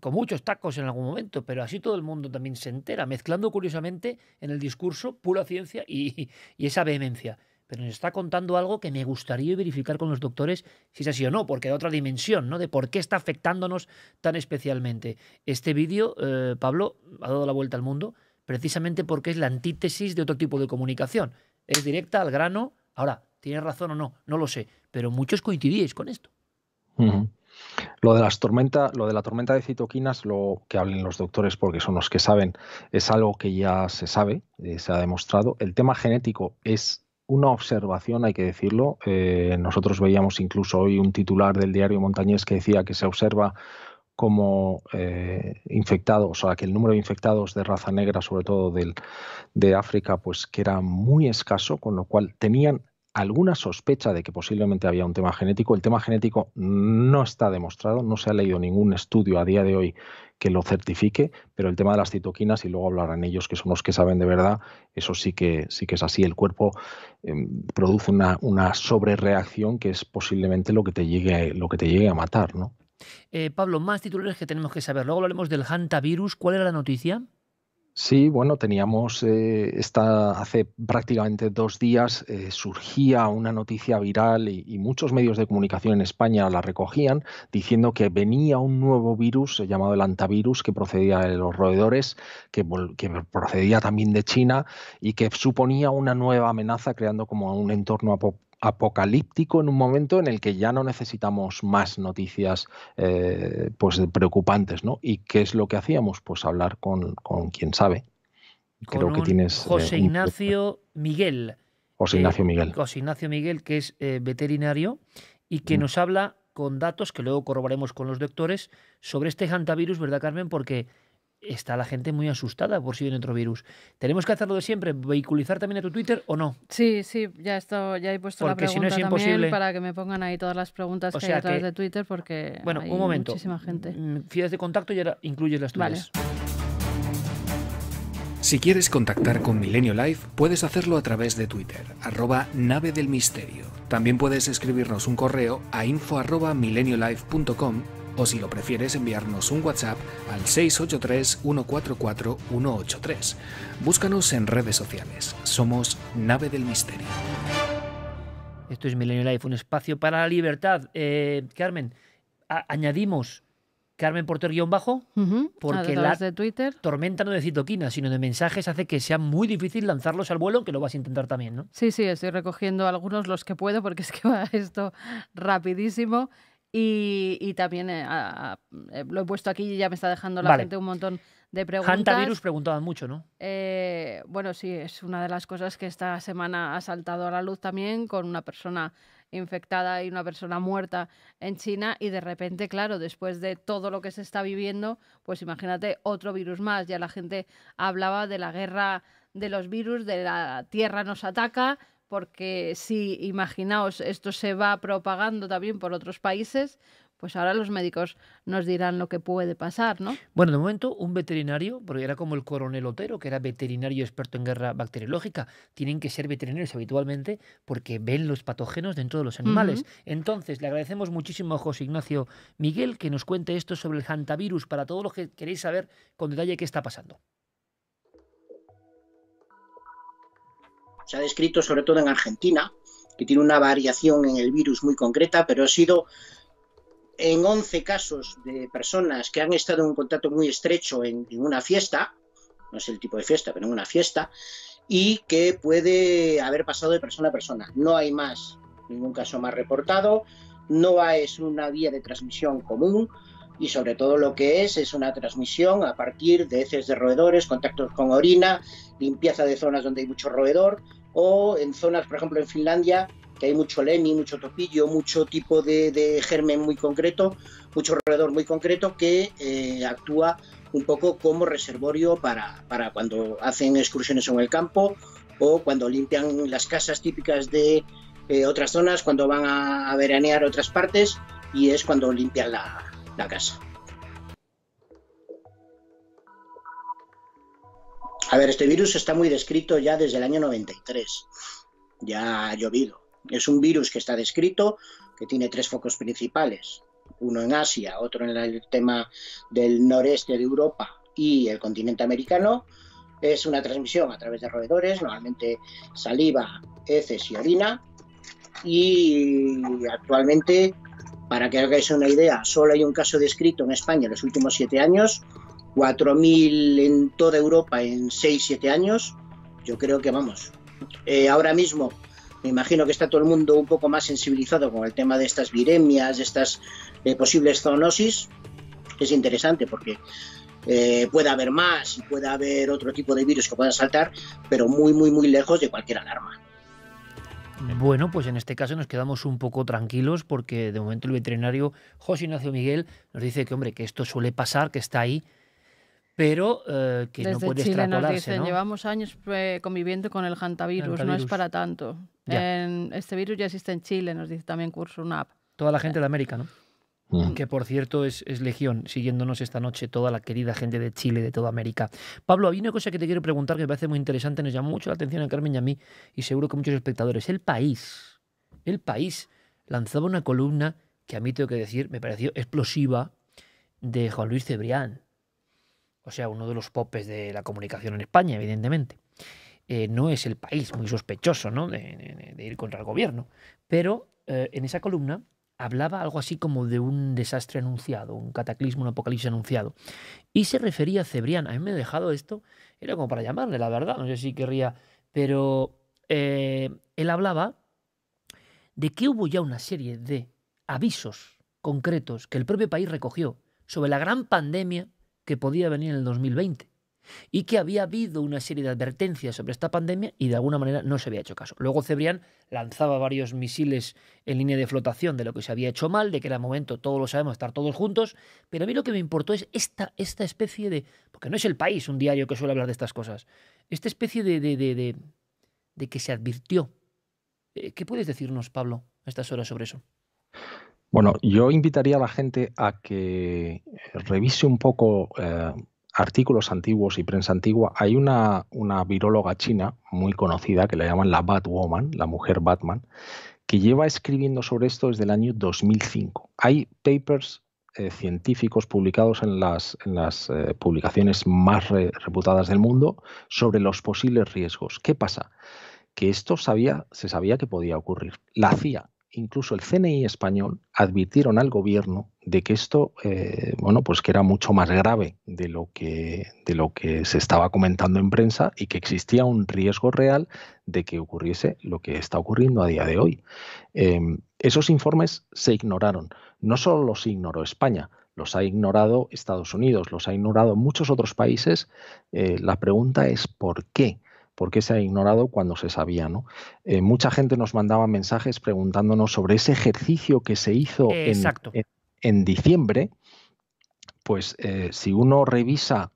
con muchos tacos en algún momento, pero así todo el mundo también se entera, mezclando curiosamente en el discurso pura ciencia y, esa vehemencia. Pero nos está contando algo que me gustaría verificar con los doctores si es así o no, porque hay otra dimensión, ¿no? De por qué está afectándonos tan especialmente. Este vídeo, eh, Pablo, ha dado la vuelta al mundo precisamente porque es la antítesis de otro tipo de comunicación. Es directa al grano. Ahora, ¿tiene razón o no? No lo sé, pero muchos coincidíais con esto. Lo de, las tormenta, lo de la tormenta de citoquinas, lo que hablen los doctores porque son los que saben, es algo que ya se sabe, eh, se ha demostrado. El tema genético es una observación, hay que decirlo. Eh, nosotros veíamos incluso hoy un titular del diario Montañés que decía que se observa como eh, infectados, o sea, que el número de infectados de raza negra, sobre todo del, de África, pues que era muy escaso, con lo cual tenían alguna sospecha de que posiblemente había un tema genético. El tema genético no está demostrado, no se ha leído ningún estudio a día de hoy que lo certifique, pero el tema de las citoquinas, y luego hablarán ellos que son los que saben de verdad, eso sí que, sí que es así. El cuerpo em, produce una, una sobrereacción que es posiblemente lo que te llegue, lo que te llegue a matar. ¿no? Eh, Pablo, más titulares que tenemos que saber. Luego hablaremos del hantavirus. ¿Cuál era la noticia? Sí, bueno, teníamos eh, esta, hace prácticamente dos días eh, surgía una noticia viral y, muchos medios de comunicación en España la recogían diciendo que venía un nuevo virus eh, llamado el antivirus que procedía de los roedores, que, que procedía también de China y que suponía una nueva amenaza creando como un entorno apocalíptico en un momento en el que ya no necesitamos más noticias eh, pues preocupantes, ¿no? ¿Y qué es lo que hacíamos? Pues hablar con, con quien sabe. Creo que tienes. Eh, José Ignacio Miguel. José eh, Ignacio Miguel. José Ignacio Miguel, que es veterinario y que mm. nos habla con datos que luego corroboremos con los doctores sobre este hantavirus, ¿verdad, Carmen? Porque está la gente muy asustada por si viene otro virus. ¿Tenemos que hacerlo de siempre? ¿Vehiculizar también a tu Twitter o no? Sí, sí, ya esto, ya he puesto la pregunta si no es también para que me pongan ahí todas las preguntas que hay a través de Twitter porque hay muchísima gente. Mm, mm, Fíjate de contacto y ahora incluyes las tuyas. Si quieres contactar con Milenio Live, puedes hacerlo a través de Twitter, arroba nave del misterio. También puedes escribirnos un correo a info arroba o si lo prefieres enviarnos un WhatsApp al 683-144-183. Búscanos en redes sociales. Somos Nave del Misterio. Esto es Milenio Life, un espacio para la libertad. Eh, Carmen, añadimos Carmen Porter guión bajo, porque la tormenta no de citoquinas, sino de mensajes hace que sea muy difícil lanzarlos al vuelo, que lo vas a intentar también, ¿no? Sí, sí, estoy recogiendo algunos los que puedo, porque es que (laughs) va esto rapidísimo. Y, también eh, eh, lo he puesto aquí y ya me está dejando la gente un montón de preguntas. virus preguntaban mucho, ¿no? Eh, bueno, sí, es una de las cosas que esta semana ha saltado a la luz también con una persona infectada y una persona muerta en China y de repente, claro, después de todo lo que se está viviendo, pues imagínate otro virus más. Ya la gente hablaba de la guerra de los virus, de la tierra nos ataca, porque si, imaginaos, esto se va propagando también por otros países, pues ahora los médicos nos dirán lo que puede pasar, ¿no? Bueno, de momento un veterinario, porque era como el coronel Otero, que era veterinario experto en guerra bacteriológica, tienen que ser veterinarios habitualmente porque ven los patógenos dentro de los animales. Entonces, le agradecemos muchísimo a José Ignacio Miguel que nos cuente esto sobre el hantavirus para todos los que queréis saber con detalle qué está pasando. Se ha descrito sobre todo en Argentina, que tiene una variación en el virus muy concreta, pero ha sido en 11 casos de personas que han estado en un contacto muy estrecho en, en una fiesta, no es el tipo de fiesta, pero en una fiesta, y que puede haber pasado de persona a persona. No hay más, ningún caso más reportado, no es una vía de transmisión común y sobre todo lo que es es una transmisión a partir de heces de roedores, contactos con orina, limpieza de zonas donde hay mucho roedor, o en zonas, por ejemplo, en Finlandia, que hay mucho lemi, mucho topillo, mucho tipo de, germen muy concreto, mucho roedor muy concreto que eh, actúa un poco como reservorio para, cuando hacen excursiones en el campo o cuando limpian las casas típicas de eh, otras zonas, cuando van a, a, veranear otras partes y es cuando limpian la casa. A ver, este virus está muy descrito ya desde el año 93. Ya ha llovido. Es un virus que está descrito, que tiene tres focos principales. Uno en Asia, otro en el tema del noreste de Europa y el continente americano. Es una transmisión a través de roedores, normalmente saliva, heces y orina. Y actualmente, para que hagáis una idea, solo hay un caso descrito en España en los últimos siete años 4.000 en toda Europa en 6-7 años, yo creo que vamos. Eh, ahora mismo me imagino que está todo el mundo un poco más sensibilizado con el tema de estas viremias, de estas eh, posibles zoonosis. Es interesante porque eh, puede haber más y puede haber otro tipo de virus que pueda saltar, pero muy, muy, muy lejos de cualquier alarma. Bueno, pues en este caso nos quedamos un poco tranquilos porque de momento el veterinario José Ignacio Miguel nos dice que, hombre, que esto suele pasar, que está ahí, pero eh, que no puede Chile extrapolarse. Nos dicen, Llevamos años eh, conviviendo con el hantavirus, no es para tanto. este virus ya existe en Chile, nos dice también Cursonap. Toda la gente de América, ¿no? Mm. que por cierto es, legión, siguiéndonos esta noche toda la querida gente de Chile, de toda América. Pablo, hay una cosa que te quiero preguntar que me parece muy interesante, nos llamó mucho la atención a Carmen y a mí, y seguro que muchos espectadores. El país, el país lanzaba una columna que a mí tengo que decir me pareció explosiva de Juan Luis Cebrián o sea, uno de los popes de la comunicación en España, evidentemente. Eh, no es el país muy sospechoso ¿no? de, ir contra el gobierno, pero eh, en esa columna hablaba algo así como de un desastre anunciado, un cataclismo, un apocalipsis anunciado. Y se refería a Cebrián. A mí me ha dejado esto, era como para llamarle, la verdad, no sé si querría, pero eh, él hablaba de que hubo ya una serie de avisos concretos que el propio país recogió sobre la gran pandemia que podía venir en el 2020 y que había habido una serie de advertencias sobre esta pandemia y de alguna manera no se había hecho caso. Luego Cebrián lanzaba varios misiles en línea de flotación de lo que se había hecho mal, de que era momento, todos lo sabemos, estar todos juntos, pero a mí lo que me importó es esta, esta especie de... porque no es el país un diario que suele hablar de estas cosas, esta especie de, de, de, de, de que se advirtió. Eh, ¿Qué puedes decirnos, Pablo, a estas horas sobre eso? Bueno, yo invitaría a la gente a que eh, revise un poco eh, artículos antiguos y prensa antigua. Hay una, una viróloga china muy conocida que la llaman la Batwoman, la mujer Batman, que lleva escribiendo sobre esto desde el año 2005. Hay papers eh, científicos publicados en las, en las publicaciones más reputadas del mundo sobre los posibles riesgos. ¿Qué pasa? Que esto sabía, se sabía que podía ocurrir. La CIA incluso el CNI español advirtieron al gobierno de que esto, eh, bueno, pues que era mucho más grave de lo, que, de lo que se estaba comentando en prensa y que existía un riesgo real de que ocurriese lo que está ocurriendo a día de hoy. Em, esos informes se ignoraron. No solo los ignoró España, los ha ignorado Estados Unidos, los ha ignorado muchos otros países. Eh, la pregunta es ¿por qué? por qué se ha ignorado cuando se sabía. ¿no? Eh, mucha gente nos mandaba mensajes preguntándonos sobre ese ejercicio que se hizo en, diciembre. Pues eh, si uno revisa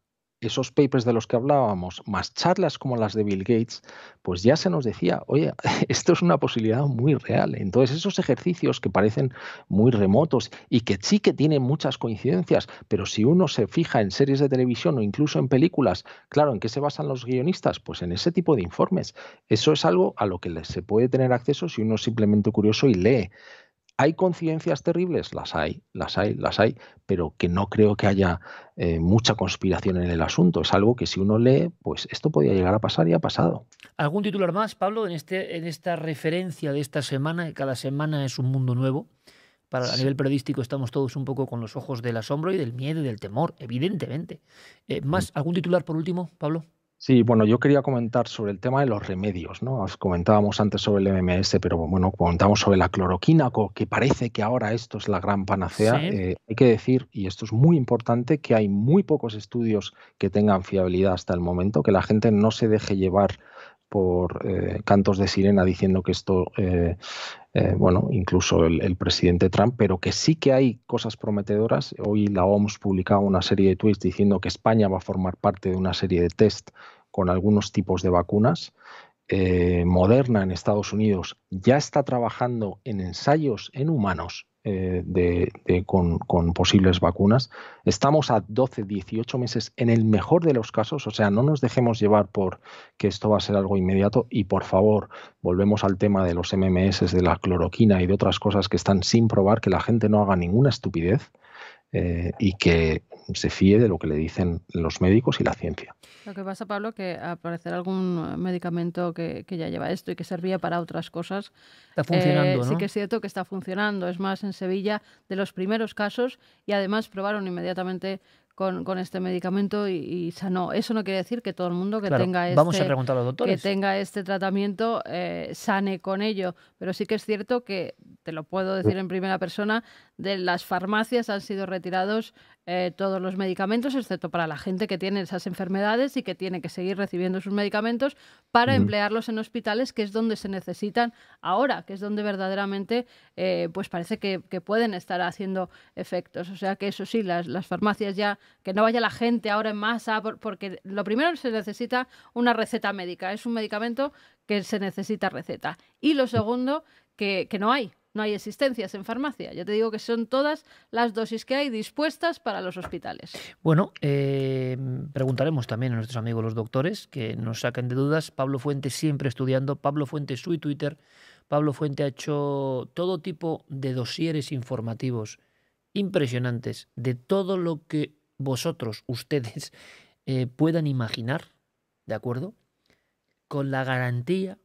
esos papers de los que hablábamos, más charlas como las de Bill Gates, pues ya se nos decía, oye, (laughs) esto es una posibilidad muy real. Entonces, esos ejercicios que parecen muy remotos y que sí que tienen muchas coincidencias, pero si uno se fija en series de televisión o incluso en películas, claro, ¿en qué se basan los guionistas? Pues en ese tipo de informes. Eso es algo a lo que se puede tener acceso si uno es simplemente curioso y lee. ¿Hay conciencias terribles? Las hay, las hay, las hay, pero que no creo que haya eh, mucha conspiración en el asunto. Es algo que si uno lee, pues esto podría llegar a pasar y ha pasado. ¿Algún titular más, Pablo, en, este, en esta referencia de esta semana, cada semana es un mundo nuevo? Para, a nivel periodístico estamos todos un poco con los ojos del asombro y del miedo y del temor, evidentemente. Eh, ¿Más mm. algún titular por último, Pablo? Sí, bueno, yo quería comentar sobre el tema de los remedios, ¿no? comentábamos antes sobre el MMS, pero bueno, comentamos sobre la cloroquina, que parece que ahora esto es la gran panacea. Eh, hay que decir, y esto es muy importante, que hay muy pocos estudios que tengan fiabilidad hasta el momento, que la gente no se deje llevar por eh, cantos de sirena diciendo que esto eh, eh, bueno, incluso el, presidente Trump, pero que sí que hay cosas prometedoras. Hoy la OMS publicaba una serie de tweets diciendo que España va a formar parte de una serie de test con algunos tipos de vacunas. Eh, Moderna en Estados Unidos ya está trabajando en ensayos en humanos eh, de, con, posibles vacunas. Estamos a 12, 18 meses en el mejor de los casos, o sea, no nos dejemos llevar por que esto va a ser algo inmediato y por favor, volvemos al tema de los MMS, de la cloroquina y de otras cosas que están sin probar, que la gente no haga ninguna estupidez eh, y que se fíe de lo que le dicen los médicos y la ciencia. Lo que pasa, Pablo, que aparecer algún eh, medicamento que, ya lleva esto y que servía para otras cosas, está funcionando, eh, sí que es cierto que está funcionando. Es más, en Sevilla, de los primeros casos, y además probaron inmediatamente con, este medicamento y, sanó. Eso no quiere decir que todo el mundo que tenga este que tenga este tratamiento eh, sane con ello, pero sí que es cierto que te lo puedo decir en primera persona de las farmacias han sido retirados eh, todos los medicamentos, excepto para la gente que tiene esas enfermedades y que tiene que seguir recibiendo sus medicamentos para emplearlos en hospitales, que es donde se necesitan ahora, que es donde verdaderamente eh, pues parece que, pueden estar haciendo efectos. O sea que eso sí, las, farmacias ya, que no vaya la gente ahora en masa, porque lo primero se necesita una receta médica, es un medicamento que se necesita receta. Y lo segundo, que no hay, no hay existencias en farmacia. Ya te digo que son todas las dosis que hay dispuestas para los hospitales. Bueno, eh, preguntaremos también a nuestros amigos los doctores que nos saquen de dudas. Pablo Fuente siempre estudiando. Pablo Fuente, su Twitter. Pablo Fuente ha hecho todo tipo de dosieres informativos impresionantes de todo lo que vosotros, ustedes, (laughs) eh, puedan imaginar, ¿de acuerdo? Con la garantía,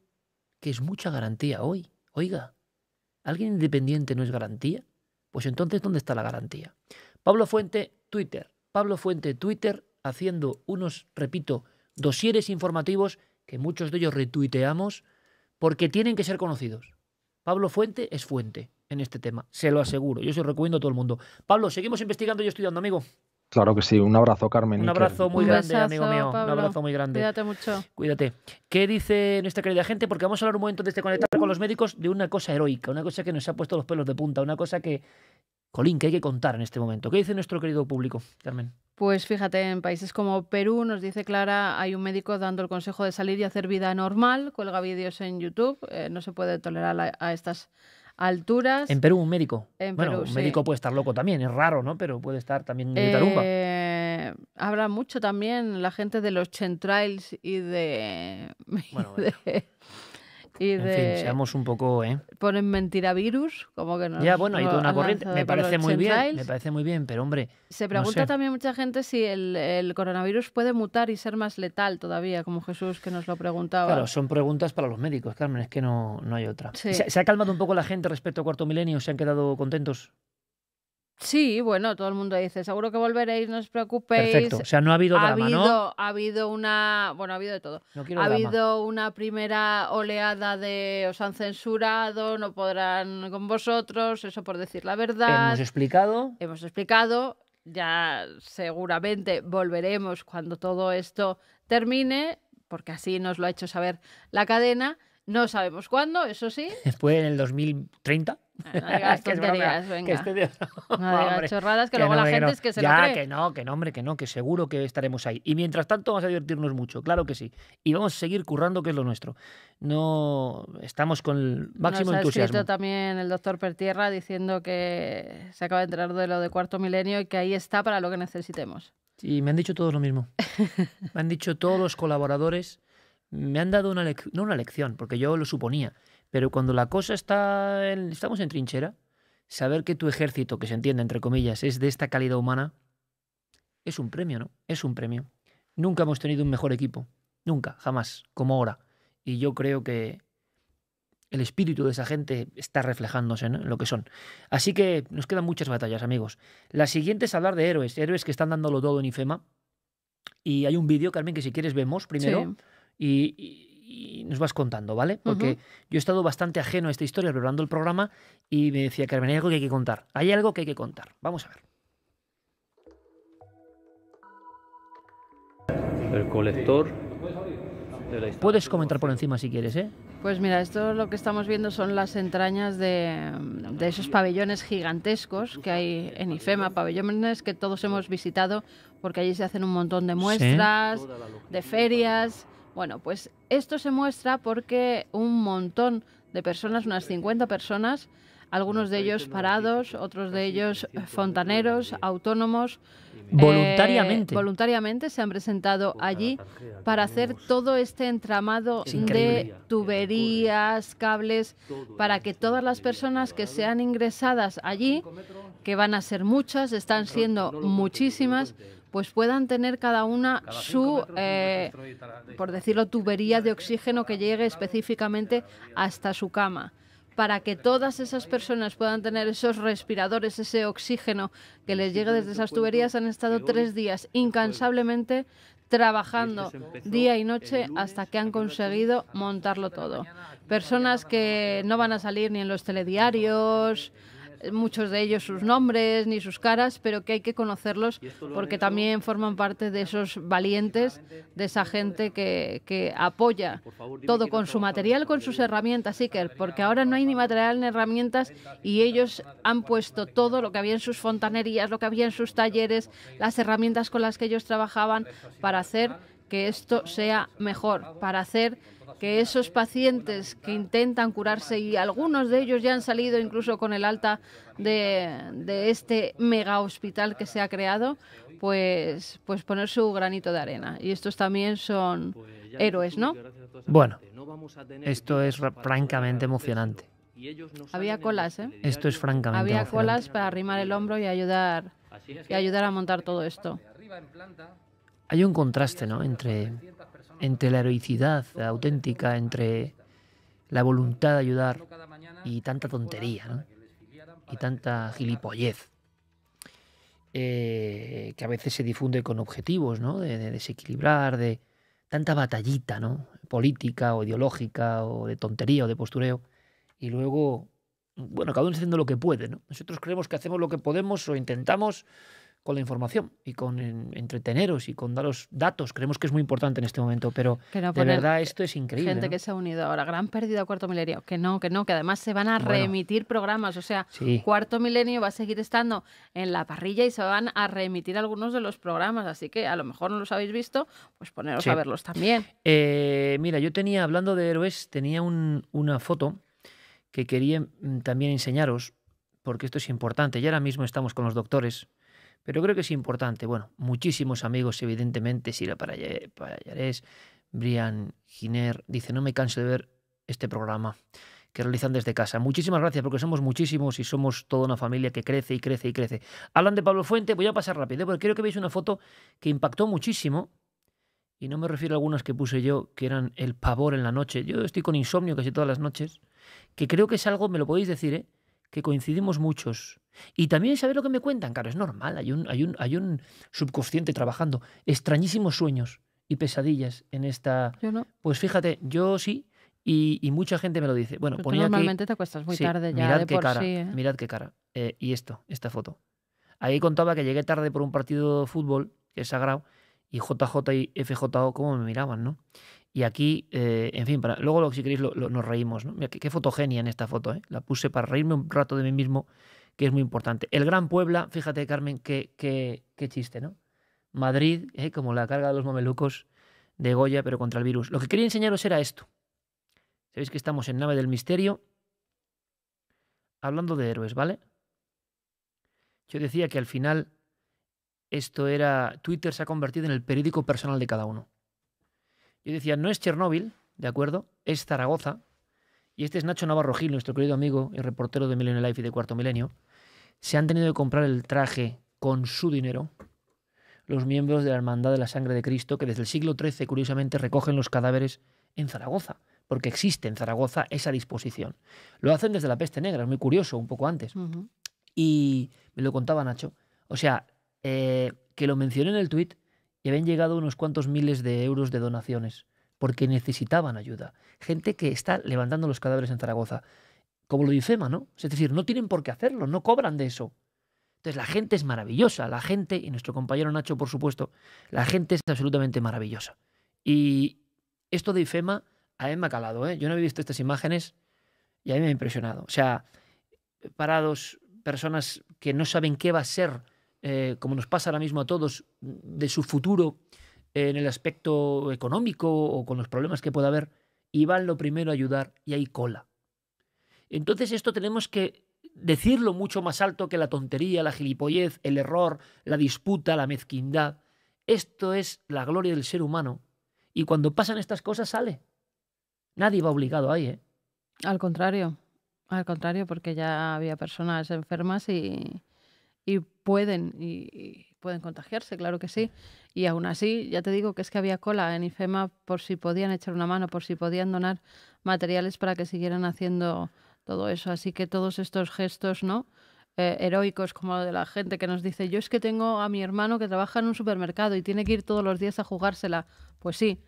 que es mucha garantía hoy. Oiga, ¿Alguien independiente no es garantía? Pues entonces, ¿dónde está la garantía? Pablo Fuente, Twitter. Pablo Fuente, Twitter, haciendo unos, repito, dosieres informativos que muchos de ellos retuiteamos porque tienen que ser conocidos. Pablo Fuente es fuente en este tema, se lo aseguro. Yo se lo recomiendo a todo el mundo. Pablo, seguimos investigando y estudiando, amigo. Claro que sí, un abrazo, Carmen. Un abrazo muy grande, amigo mío. Un abrazo muy grande. Cuídate mucho. Cuídate. ¿Qué dice nuestra querida gente? Porque vamos a hablar un momento desde este conectar con los médicos de una cosa heroica, una cosa que nos ha puesto los pelos de punta, una cosa que, Colín, que hay que contar en este momento. ¿Qué dice nuestro querido público, Carmen? Pues fíjate, en países como Perú, nos dice Clara, hay un médico dando el consejo de salir y hacer vida normal, cuelga vídeos en YouTube, eh, no se puede tolerar a estas alturas. En Perú, un médico. bueno, un médico puede estar loco también, es raro, ¿no? Pero puede estar también de tarumba. Eh, habla mucho también la gente de los chemtrails y de. Bueno, (laughs) de, y en de, fin, seamos un poco, ¿eh? Ponen mentira virus, como que no. Ya, bueno, hay toda una corriente. Me parece muy bien, me parece muy bien, pero hombre. Se pregunta también mucha gente si el, coronavirus puede mutar y ser más letal todavía, como Jesús que nos lo preguntaba. Claro, son preguntas para los médicos, Carmen, es que no, hay otra. ¿Se, ¿Se, ha calmado un poco la gente respecto a cuarto milenio? ¿Se han quedado contentos? Sí, bueno, todo el mundo dice, seguro que volveréis, no os preocupéis. Perfecto, o sea, no ha habido drama, ¿no? Ha habido una, bueno, ha habido de todo. No ha habido una primera oleada de os han censurado, no podrán con vosotros, eso por decir la verdad. Hemos explicado. Hemos explicado, ya seguramente volveremos cuando todo esto termine, porque así nos lo ha hecho saber la cadena. No sabemos cuándo, eso sí. Después (laughs) en el 2030. Ah, no digas (laughs) venga. Que esté No, no chorradas, que, luego la gente es que se lo cree. que no, que no, hombre, que no, que seguro que estaremos ahí. Y mientras tanto vamos a divertirnos mucho, claro que sí. Y vamos a seguir currando, que es lo nuestro. No estamos con el máximo entusiasmo. también el doctor Pertierra diciendo que se acaba de entrar de lo de Cuarto Milenio y que ahí está para lo que necesitemos. Y me han dicho todos lo mismo. (laughs) me han dicho todos los colaboradores me han dado una lección, no una lección, porque yo lo suponía, pero cuando la cosa está, en, estamos en trinchera, saber que tu ejército, que se entiende entre comillas, es de esta calidad humana, es un premio, ¿no? Es un premio. Nunca hemos tenido un mejor equipo, nunca, jamás, como ahora. Y yo creo que el espíritu de esa gente está reflejándose en lo que son. Así que nos quedan muchas batallas, amigos. La siguiente es hablar de héroes, héroes que están dándolo todo en IFEMA. Y hay un vídeo, Carmen, que si quieres vemos primero y, nos vas contando, ¿vale? Porque yo he estado bastante ajeno a esta historia preparando el programa y me decía, Carmen, hay algo que hay que contar. Hay algo que hay que contar. Vamos a ver. El colector Puedes comentar por encima si quieres, ¿eh? Pues mira, esto lo que estamos viendo son las entrañas de, esos pabellones gigantescos que hay en IFEMA, pabellones que todos hemos visitado porque allí se hacen un montón de muestras, de ferias. Bueno, pues esto se muestra porque un montón de personas, unas 50 personas, algunos de ellos parados, otros de ellos eh, fontaneros, autónomos. Eh, voluntariamente. voluntariamente se han presentado pues allí para hacer todo este entramado de tuberías, cables, para que todas las personas que sean ingresadas allí, que van a ser muchas, están siendo muchísimas, pues puedan tener cada una su, eh, por decirlo, tubería de oxígeno que llegue específicamente hasta su cama para que todas esas personas puedan tener esos respiradores, ese oxígeno que les llegue desde esas tuberías, han estado tres días incansablemente trabajando día y noche hasta que han conseguido montarlo todo. Personas que no van a salir ni en los telediarios, muchos de ellos sus nombres ni sus caras, pero que hay que conocerlos porque también forman parte de esos valientes, de esa gente que, apoya todo con su material, con sus herramientas, Iker, porque ahora no hay ni material ni herramientas y ellos han puesto todo lo que había en sus fontanerías, lo que había en sus talleres, las herramientas con las que ellos trabajaban para hacer que esto sea mejor, para hacer que esos pacientes que intentan curarse, y algunos de ellos ya han salido incluso con el alta de, este mega hospital que se ha creado, pues, pues poner su granito de arena. Y estos también son héroes, ¿no? Bueno, esto es francamente emocionante. Había colas, ¿eh? Esto es francamente. Había colas para arrimar el hombro y ayudar, y ayudar a montar todo esto. Hay un contraste, ¿no? Entre entre la heroicidad auténtica, entre la voluntad de ayudar y tanta tontería, Y tanta gilipollez. Eh, que a veces se difunde con objetivos, De, desequilibrar, de tanta batallita, ¿no? Política o ideológica o de tontería o de postureo. Y luego, bueno, cada uno haciendo lo que puede, Nosotros creemos que hacemos lo que podemos o intentamos con la información y con entreteneros y con daros datos. Creemos que es muy importante en este momento, pero de verdad esto es increíble. Gente que se ha unido ahora, gran pérdida a Cuarto Milenio. Que no, que no, que además se van a reemitir programas. O sea, Cuarto Milenio va a seguir estando en la parrilla y se van a reemitir algunos de los programas. Así que a lo mejor no los habéis visto, pues poneros a verlos también. Eh, mira, yo tenía, hablando de héroes, tenía un, una foto que quería mm, también enseñaros, porque esto es importante. Y ahora mismo estamos con los doctores pero creo que es importante. Bueno, muchísimos amigos, evidentemente, Sira para es Brian Giner, dice, no me canso de ver este programa que realizan desde casa. Muchísimas gracias porque somos muchísimos y somos toda una familia que crece y crece y crece. Hablan de Pablo Fuente, voy a pasar rápido ¿eh? porque creo que veis una foto que impactó muchísimo y no me refiero a algunas que puse yo que eran el pavor en la noche. Yo estoy con insomnio casi todas las noches, que creo que es algo, me lo podéis decir, ¿eh? que coincidimos muchos. Y también saber lo que me cuentan, claro, es normal, hay un, hay un, hay un subconsciente trabajando, extrañísimos sueños y pesadillas en esta... Pues fíjate, yo sí, y, mucha gente me lo dice. Bueno, normalmente te acuestas muy tarde ya. Mirad qué cara, ¿eh? mirad qué cara. Eh, y esto, esta foto. Ahí contaba que llegué tarde por un partido de fútbol, que es sagrado, y JJ y FJO, cómo me miraban, ¿no? Y aquí, eh, en fin, para, luego si queréis nos reímos. qué, fotogenia en esta foto. ¿eh? La puse para reírme un rato de mí mismo, que es muy importante. El Gran Puebla, fíjate, Carmen, qué, qué, qué chiste, ¿no? Madrid, ¿eh? como la carga de los mamelucos de Goya, pero contra el virus. Lo que quería enseñaros era esto. Sabéis que estamos en Nave del Misterio, hablando de héroes, ¿vale? Yo decía que al final esto era. Twitter se ha convertido en el periódico personal de cada uno. Yo decía, no es Chernóbil, ¿de acuerdo? Es Zaragoza. Y este es Nacho Navarro Gil, nuestro querido amigo y reportero de Milenio Life y de Cuarto Milenio. Se han tenido que comprar el traje con su dinero los miembros de la Hermandad de la Sangre de Cristo, que desde el siglo XIII, curiosamente, recogen los cadáveres en Zaragoza, porque existe en Zaragoza esa disposición. Lo hacen desde la peste negra, es muy curioso, un poco antes. Y me lo contaba Nacho. O sea, eh, que lo mencioné en el tuit y habían llegado unos cuantos miles de euros de donaciones, porque necesitaban ayuda. Gente que está levantando los cadáveres en Zaragoza, como lo dice Fema, ¿no? Es decir, no tienen por qué hacerlo, no cobran de eso. Entonces la gente es maravillosa, la gente, y nuestro compañero Nacho, por supuesto, la gente es absolutamente maravillosa. Y esto de IFEMA a mí me ha calado, ¿eh? Yo no había visto estas imágenes y a mí me ha impresionado. O sea, parados, personas que no saben qué va a ser eh, como nos pasa ahora mismo a todos, de su futuro en el aspecto económico o con los problemas que pueda haber, y van lo primero a ayudar y hay cola. Entonces esto tenemos que decirlo mucho más alto que la tontería, la gilipollez, el error, la disputa, la mezquindad. Esto es la gloria del ser humano. Y cuando pasan estas cosas sale. Nadie va obligado ahí, ¿eh? Al contrario, al contrario, porque ya había personas enfermas y, y pueden, y, pueden contagiarse, claro que sí. Y aún así, ya te digo que es que había cola en IFEMA por si podían echar una mano, por si podían donar materiales para que siguieran haciendo todo eso. Así que todos estos gestos, ¿no? Eh, heroicos como lo de la gente que nos dice, yo es que tengo a mi hermano que trabaja en un supermercado y tiene que ir todos los días a jugársela. Pues sí,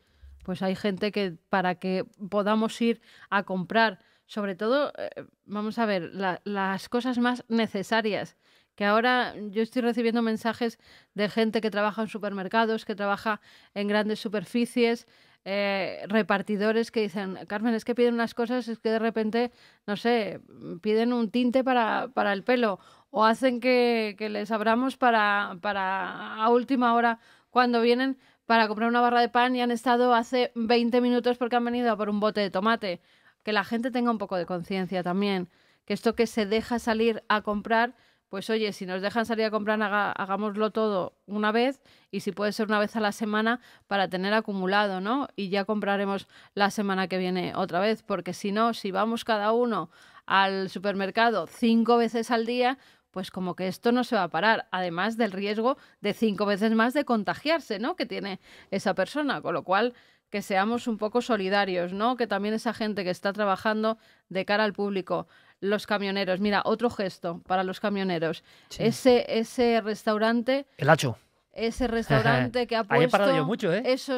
pues hay gente que para que podamos ir a comprar, sobre todo, eh, vamos a ver, las cosas más necesarias que ahora yo estoy recibiendo mensajes de gente que trabaja en supermercados, que trabaja en grandes superficies, eh, repartidores que dicen, Carmen, es que piden unas cosas, es que de repente, no sé, piden un tinte para, el pelo o hacen que, les abramos para, a última hora cuando vienen para comprar una barra de pan y han estado hace 20 minutos porque han venido a por un bote de tomate. Que la gente tenga un poco de conciencia también, que esto que se deja salir a comprar pues oye, si nos dejan salir a comprar, hagámoslo todo una vez y si puede ser una vez a la semana para tener acumulado, ¿no? Y ya compraremos la semana que viene otra vez, porque si no, si vamos cada uno al supermercado cinco veces al día, pues como que esto no se va a parar, además del riesgo de cinco veces más de contagiarse, ¿no? Que tiene esa persona, con lo cual que seamos un poco solidarios, ¿no? Que también esa gente que está trabajando de cara al público, los camioneros. Mira, otro gesto para los camioneros. Ese, ese restaurante... El hacho ese (laughs) restaurante que ha puesto. yo mucho, ¿eh? es,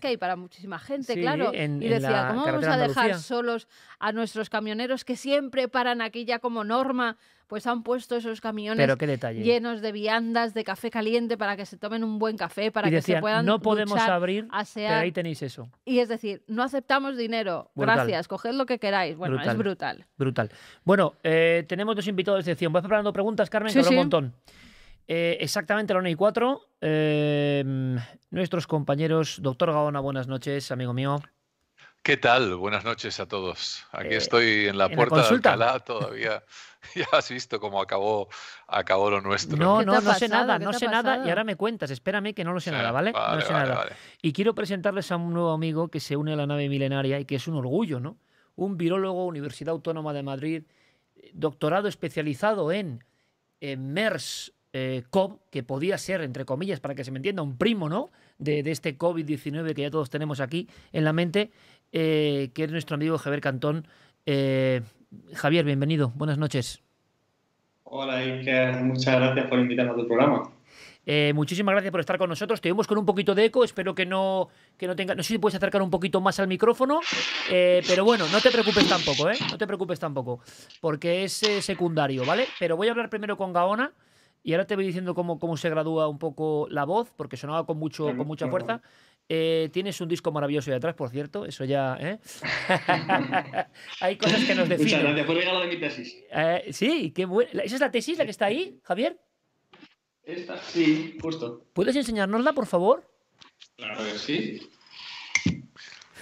que hay para muchísima (laughs) gente, claro. y decía, ¿cómo vamos a dejar solos a nuestros camioneros que siempre paran aquí ya como norma? Pues han puesto esos camiones llenos de viandas, de café caliente para que se tomen un buen café, para que se puedan. No podemos abrir, pero ahí tenéis eso. Y es decir, no aceptamos dinero. Gracias, coged lo que queráis. Bueno, es brutal. Brutal. Bueno, eh, tenemos dos invitados de excepción. Vas preparando preguntas, Carmen, un montón. Eh, exactamente a la 1 y 4. Em, nuestros compañeros, doctor Gaona, buenas noches, amigo mío. ¿Qué tal? Buenas noches a todos. Aquí eh, estoy en la puerta la de Alcalá todavía. (laughs) ya has visto cómo acabó, acabó lo nuestro. No, no, no sé nada, no sé nada y ahora me cuentas. Espérame que no lo sé nada, ¿vale? no sé nada. Y quiero presentarles a un nuevo amigo que se une a la nave milenaria y que es un orgullo, ¿no? Un virólogo, Universidad Autónoma de Madrid, doctorado especializado en, en MERS, eh, que podía ser, entre comillas, para que se me entienda, un primo, ¿no? De, este COVID-19 que ya todos tenemos aquí en la mente, eh, que es nuestro amigo Javier Cantón. Eh, Javier, bienvenido, buenas noches. Hola, Iker, muchas gracias por invitarnos al programa. Eh, muchísimas gracias por estar con nosotros. Te vemos con un poquito de eco. Espero que no, que no tenga. No sé si puedes acercar un poquito más al micrófono. pero bueno, no te preocupes tampoco, ¿eh? No te preocupes tampoco. Porque es secundario, ¿vale? Pero voy a hablar primero con Gaona. Y ahora te voy diciendo cómo, cómo se gradúa un poco la voz, porque sonaba con, mucho, con mucha fuerza. Eh, tienes un disco maravilloso ahí atrás, por cierto, eso ya. ¿eh? (laughs) Hay cosas que nos definen. Muchas gracias, por mi tesis. Eh, sí, qué buena. ¿Esa es la tesis, la que está ahí, Javier? Esta, sí, justo. ¿Puedes enseñárnosla, por favor? Claro que sí.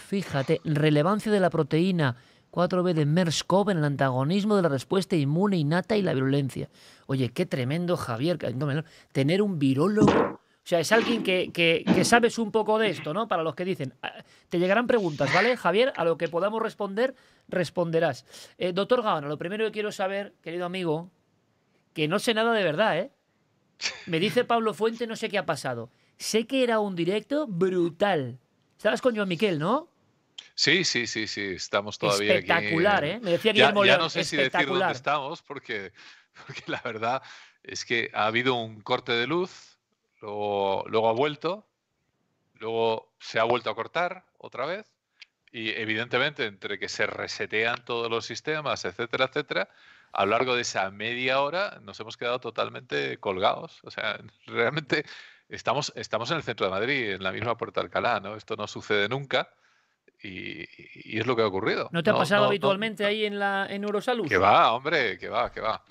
Fíjate, relevancia de la proteína, 4B de Merskov en el antagonismo de la respuesta inmune innata y la virulencia. Oye, qué tremendo, Javier, tener un virólogo. O sea, es alguien que, sabes un poco de esto, ¿no? Para los que dicen. Ah, te llegarán preguntas, ¿vale, Javier? A lo que podamos responder, responderás. Eh, doctor Gaona, lo primero que quiero saber, querido amigo, que no sé nada de verdad, ¿eh? Me dice Pablo Fuente, no sé qué ha pasado. Sé que era un directo brutal. Estabas con Joan Miquel, ¿no? Sí, sí, sí, sí, estamos todavía espectacular, ¿eh? Me decía Guillermo ya, ya no sé si decir dónde estamos, porque, (laughs) porque la verdad es que ha habido un corte de luz, luego, luego ha vuelto, luego se ha vuelto a cortar otra vez, y evidentemente entre que se resetean todos los sistemas, etcétera, etcétera, a lo largo de esa media hora nos hemos quedado totalmente colgados. O sea, (laughs) realmente estamos, estamos en el centro de Madrid, en la misma Puerta Alcalá, ¿no? Esto no sucede nunca y, es lo que ha ocurrido. ¿No te ha pasado habitualmente ahí en, la, en Eurosalud? Que va, hombre, que va, que va.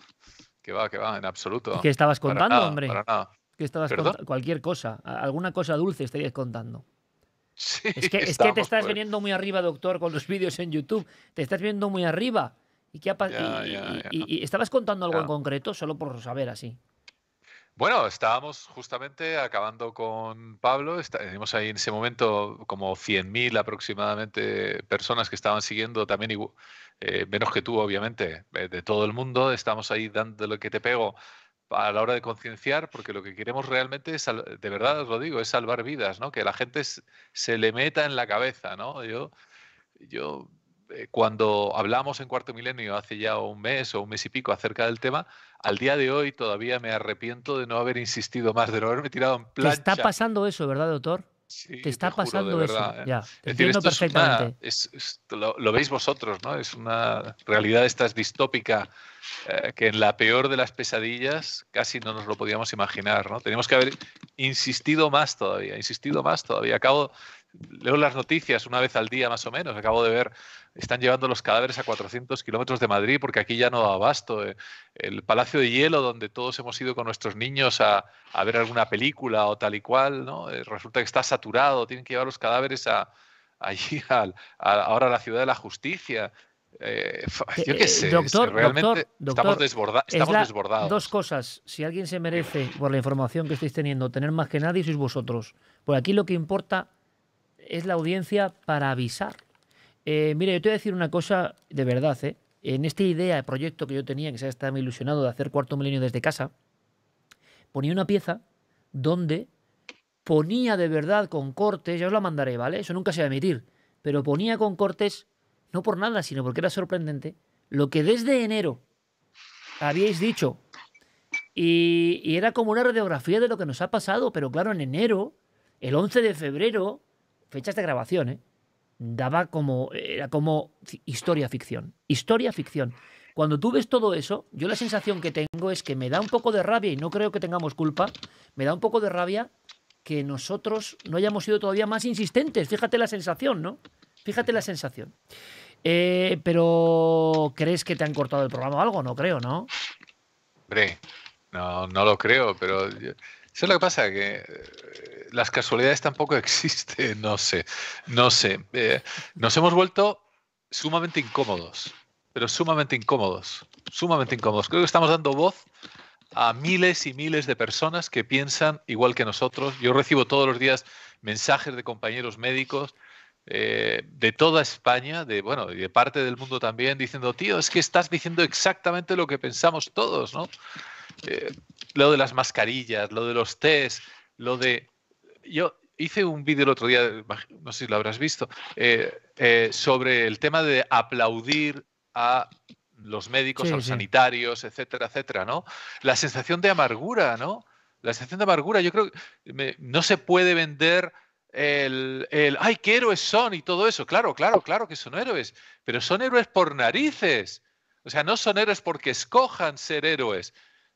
Que va, que va, en absoluto. ¿Qué estabas contando, hombre? Para nada. estabas contando? Cualquier cosa. Alguna cosa dulce estarías contando. Sí, es, que, (laughs) te estás viendo muy arriba, doctor, con los (laughs) vídeos en YouTube. Te estás viendo muy arriba. ¿Y, qué ha y estabas contando algo en concreto? Solo por saber así. Bueno, estábamos justamente acabando con Pablo. Teníamos ahí en ese momento como 100.000 aproximadamente personas que estaban siguiendo, también eh, menos que tú, obviamente, eh, de todo el mundo. Estamos ahí dando lo que te pego a la hora de concienciar, porque lo que queremos realmente es, de verdad os lo digo, es salvar vidas, ¿no? Que la gente se le meta en la cabeza, ¿no? Yo, yo eh, cuando hablamos en Cuarto Milenio hace ya un mes o un mes y pico acerca del tema, al día de hoy todavía me arrepiento de no haber insistido más, de no haberme tirado en plancha. Te está pasando eso, ¿verdad, doctor? te está pasando eso. lo, veis vosotros, ¿no? Es una realidad esta es distópica eh, que en la peor de las pesadillas casi no nos lo podíamos imaginar, ¿no? tenemos que haber insistido más todavía, insistido más todavía. Acabo, leo las noticias una vez al día más o menos, acabo de ver están llevando los cadáveres a 400 kilómetros de Madrid porque aquí ya no da abasto. Eh. El Palacio de Hielo, donde todos hemos ido con nuestros niños a, ver alguna película o tal y cual, ¿no? Eh, resulta que está saturado, tienen que llevar los cadáveres a, allí, (laughs) ahora a la Ciudad de la Justicia. Eh, yo qué sé, doctor, realmente estamos, desbordados. Dos cosas. Si alguien se merece, por la información que estáis teniendo, tener más que nadie, sois vosotros. Por aquí lo que importa es la audiencia para avisar. Eh, mira, yo te voy a decir una cosa de verdad. ¿eh? En esta idea, proyecto que yo tenía, que se estaba ilusionado de hacer cuarto milenio desde casa, ponía una pieza donde ponía de verdad con cortes, ya os la mandaré, ¿vale? Eso nunca se va a emitir, pero ponía con cortes, no por nada, sino porque era sorprendente, lo que desde enero habíais dicho. Y, y era como una radiografía de lo que nos ha pasado, pero claro, en enero, el 11 de febrero, fechas de grabación, ¿eh? daba como, era como historia ficción, historia ficción. Cuando tú ves todo eso, yo la sensación que tengo es que me da un poco de rabia, y no creo que tengamos culpa, me da un poco de rabia que nosotros no hayamos sido todavía más insistentes. Fíjate la sensación, ¿no? Fíjate la sensación. Eh, pero, ¿crees que te han cortado el programa o algo? No creo, ¿no? Hombre, no, no lo creo, pero... eso es lo que pasa, que eh, las casualidades tampoco (laughs) existen, no sé, no sé. Eh, nos hemos vuelto sumamente incómodos, pero sumamente incómodos, sumamente incómodos. Creo que estamos dando voz a miles y miles de personas que piensan igual que nosotros. Yo recibo todos los días mensajes de compañeros médicos eh, de toda España, de bueno, y de parte del mundo también, diciendo, tío, es que estás diciendo exactamente lo que pensamos todos, ¿no? Eh, lo de las mascarillas, lo de los test, lo de yo hice un vídeo el otro día, no sé si lo habrás visto, eh, eh, sobre el tema de aplaudir a los médicos, a los sanitarios, etcétera, etcétera, ¿no? La sensación de amargura, ¿no? La sensación de amargura, yo creo que no se puede vender el, el, ay, qué héroes son y todo eso. Claro, claro, claro que son héroes, pero son héroes por narices. O sea, no son héroes porque escojan ser héroes,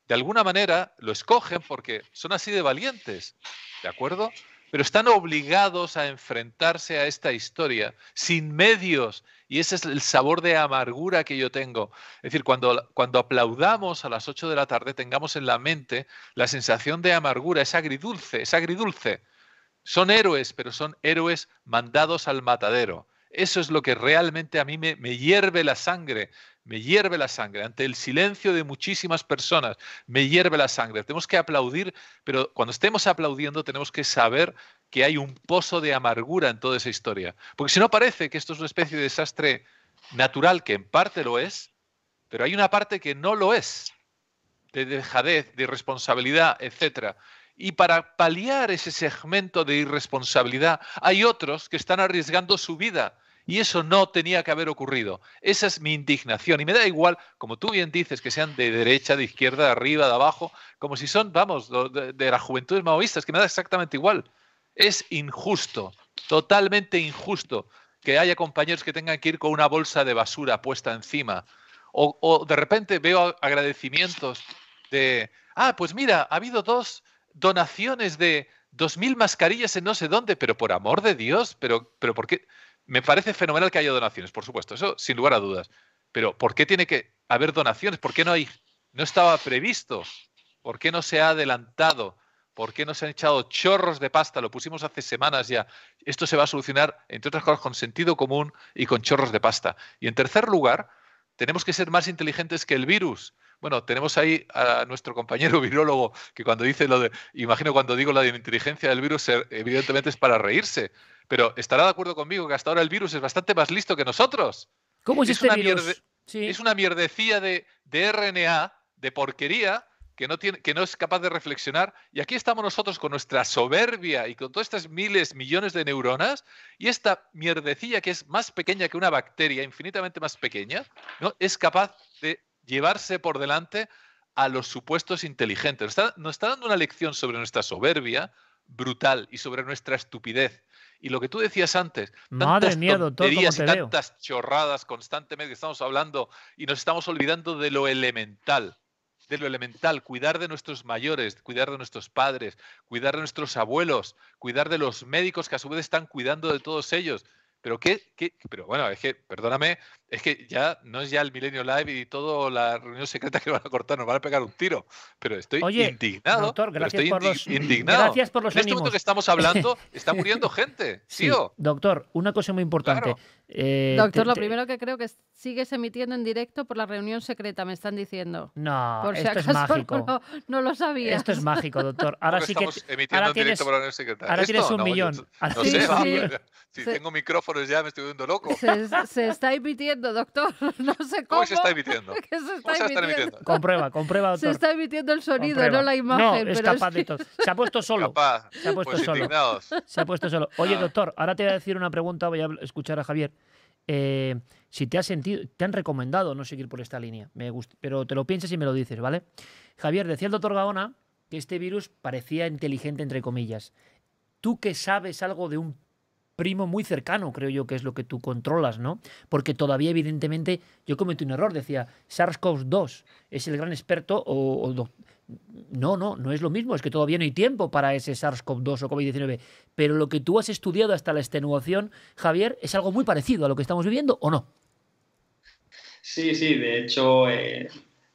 de alguna manera lo escogen porque son así de valientes, ¿de acuerdo? Pero están obligados a enfrentarse a esta historia sin medios y ese es el sabor de amargura que yo tengo. Es decir, cuando, cuando aplaudamos a las 8 de la tarde tengamos en la mente la sensación de amargura, es agridulce, es agridulce. Son héroes, pero son héroes mandados al matadero. Eso es lo que realmente a mí me, me hierve la sangre, me hierve la sangre, ante el silencio de muchísimas personas, me hierve la sangre. Tenemos que aplaudir, pero cuando estemos aplaudiendo tenemos que saber que hay un pozo de amargura en toda esa historia. Porque si no parece que esto es una especie de desastre natural, que en parte lo es, pero hay una parte que no lo es, de dejadez, de irresponsabilidad, etc. Y para paliar ese segmento de irresponsabilidad, hay otros que están arriesgando su vida y eso no tenía que haber ocurrido. Esa es mi indignación. Y me da igual, como tú bien dices, que sean de derecha, de izquierda, de arriba, de abajo, como si son, vamos, de, las juventudes maoístas, que me da exactamente igual. Es injusto, totalmente injusto, que haya compañeros que tengan que ir con una bolsa de basura puesta encima. O, de repente veo agradecimientos de, ah, pues mira, ha habido dos donaciones de dos mil mascarillas en no sé dónde, pero por amor de Dios, pero, pero ¿por qué? Me parece fenomenal que haya donaciones, por supuesto, eso sin lugar a dudas. Pero ¿por qué tiene que haber donaciones? ¿Por qué no hay, no estaba previsto? ¿Por qué no se ha adelantado? ¿Por qué no se han echado chorros de pasta? Lo pusimos hace semanas ya. Esto se va a solucionar, entre otras cosas, con sentido común y con chorros de pasta. Y en tercer lugar, tenemos que ser más inteligentes que el virus. Bueno, tenemos ahí a nuestro compañero (laughs) virólogo que cuando dice lo de, imagino cuando digo la de inteligencia del virus, evidentemente es para reírse, pero estará de acuerdo conmigo que hasta ahora el virus es bastante más listo que nosotros. ¿Cómo es, este una virus? Es una mierdecilla de, RNA, de porquería, que no, tiene, que no es capaz de reflexionar. Y aquí estamos nosotros con nuestra soberbia y con todas estas miles, millones de neuronas y esta mierdecilla que es más pequeña que una bacteria, infinitamente más pequeña, ¿no? es capaz de llevarse por delante a los supuestos inteligentes. Nos está, nos está dando una lección sobre nuestra soberbia brutal y sobre nuestra estupidez y lo que tú decías antes, Madre tantas mía, y tantas chorradas constantemente que estamos hablando y nos estamos olvidando de lo elemental, de lo elemental, cuidar de nuestros mayores, cuidar de nuestros padres, cuidar de nuestros abuelos, cuidar de los médicos que a su vez están cuidando de todos ellos. Pero qué, qué pero bueno, es que, perdóname, es que ya no es ya el Milenio Live y toda la reunión secreta que van a cortar, nos van a pegar un tiro. Pero estoy indignado. gracias, estoy por los, indignado. gracias por los En este momento que estamos hablando, (laughs) está muriendo gente, sí, Doctor, una cosa muy importante. Eh, doctor, lo primero que creo que sigues emitiendo en directo por la reunión secreta, me están diciendo. No, esto es (laughs) mágico. No, lo sabía. Esto es mágico, doctor. (laughs) Ahora sí que ahora en tienes, por la reunión secreta. Ahora tienes un millón. Ah, no sé, sí. si tengo micrófonos ya me estoy viendo loco. se está emitiendo doctor. (laughs) No sé cómo. (laughs) se está emitiendo? (laughs) Comprueba, comprueba, doctor. Se está emitiendo el sonido, no la imagen. No, es capaz de todo. Se ha puesto solo. Se ha puesto pues solo. Se ha puesto solo. Oye, ah. doctor, ahora te voy a decir una pregunta, voy a escuchar a Javier. Eh, si te has sentido, te han recomendado no seguir por esta línea, me gusta, pero te lo piensas y me lo dices, ¿vale? Javier, decía el doctor Gaona que este virus parecía inteligente, entre comillas. Tú que sabes algo de un primo muy cercano, creo yo que es lo que tú controlas, ¿no? Porque todavía, evidentemente, yo cometí un error, decía, SARS-CoV-2 es el gran experto o, no, no, no es lo mismo, es que todavía no hay tiempo para ese SARS-CoV-2 o COVID-19. Pero lo que tú has estudiado hasta la extenuación, Javier, es algo muy parecido a lo que estamos viviendo, ¿o no? Sí, sí, de hecho, eh,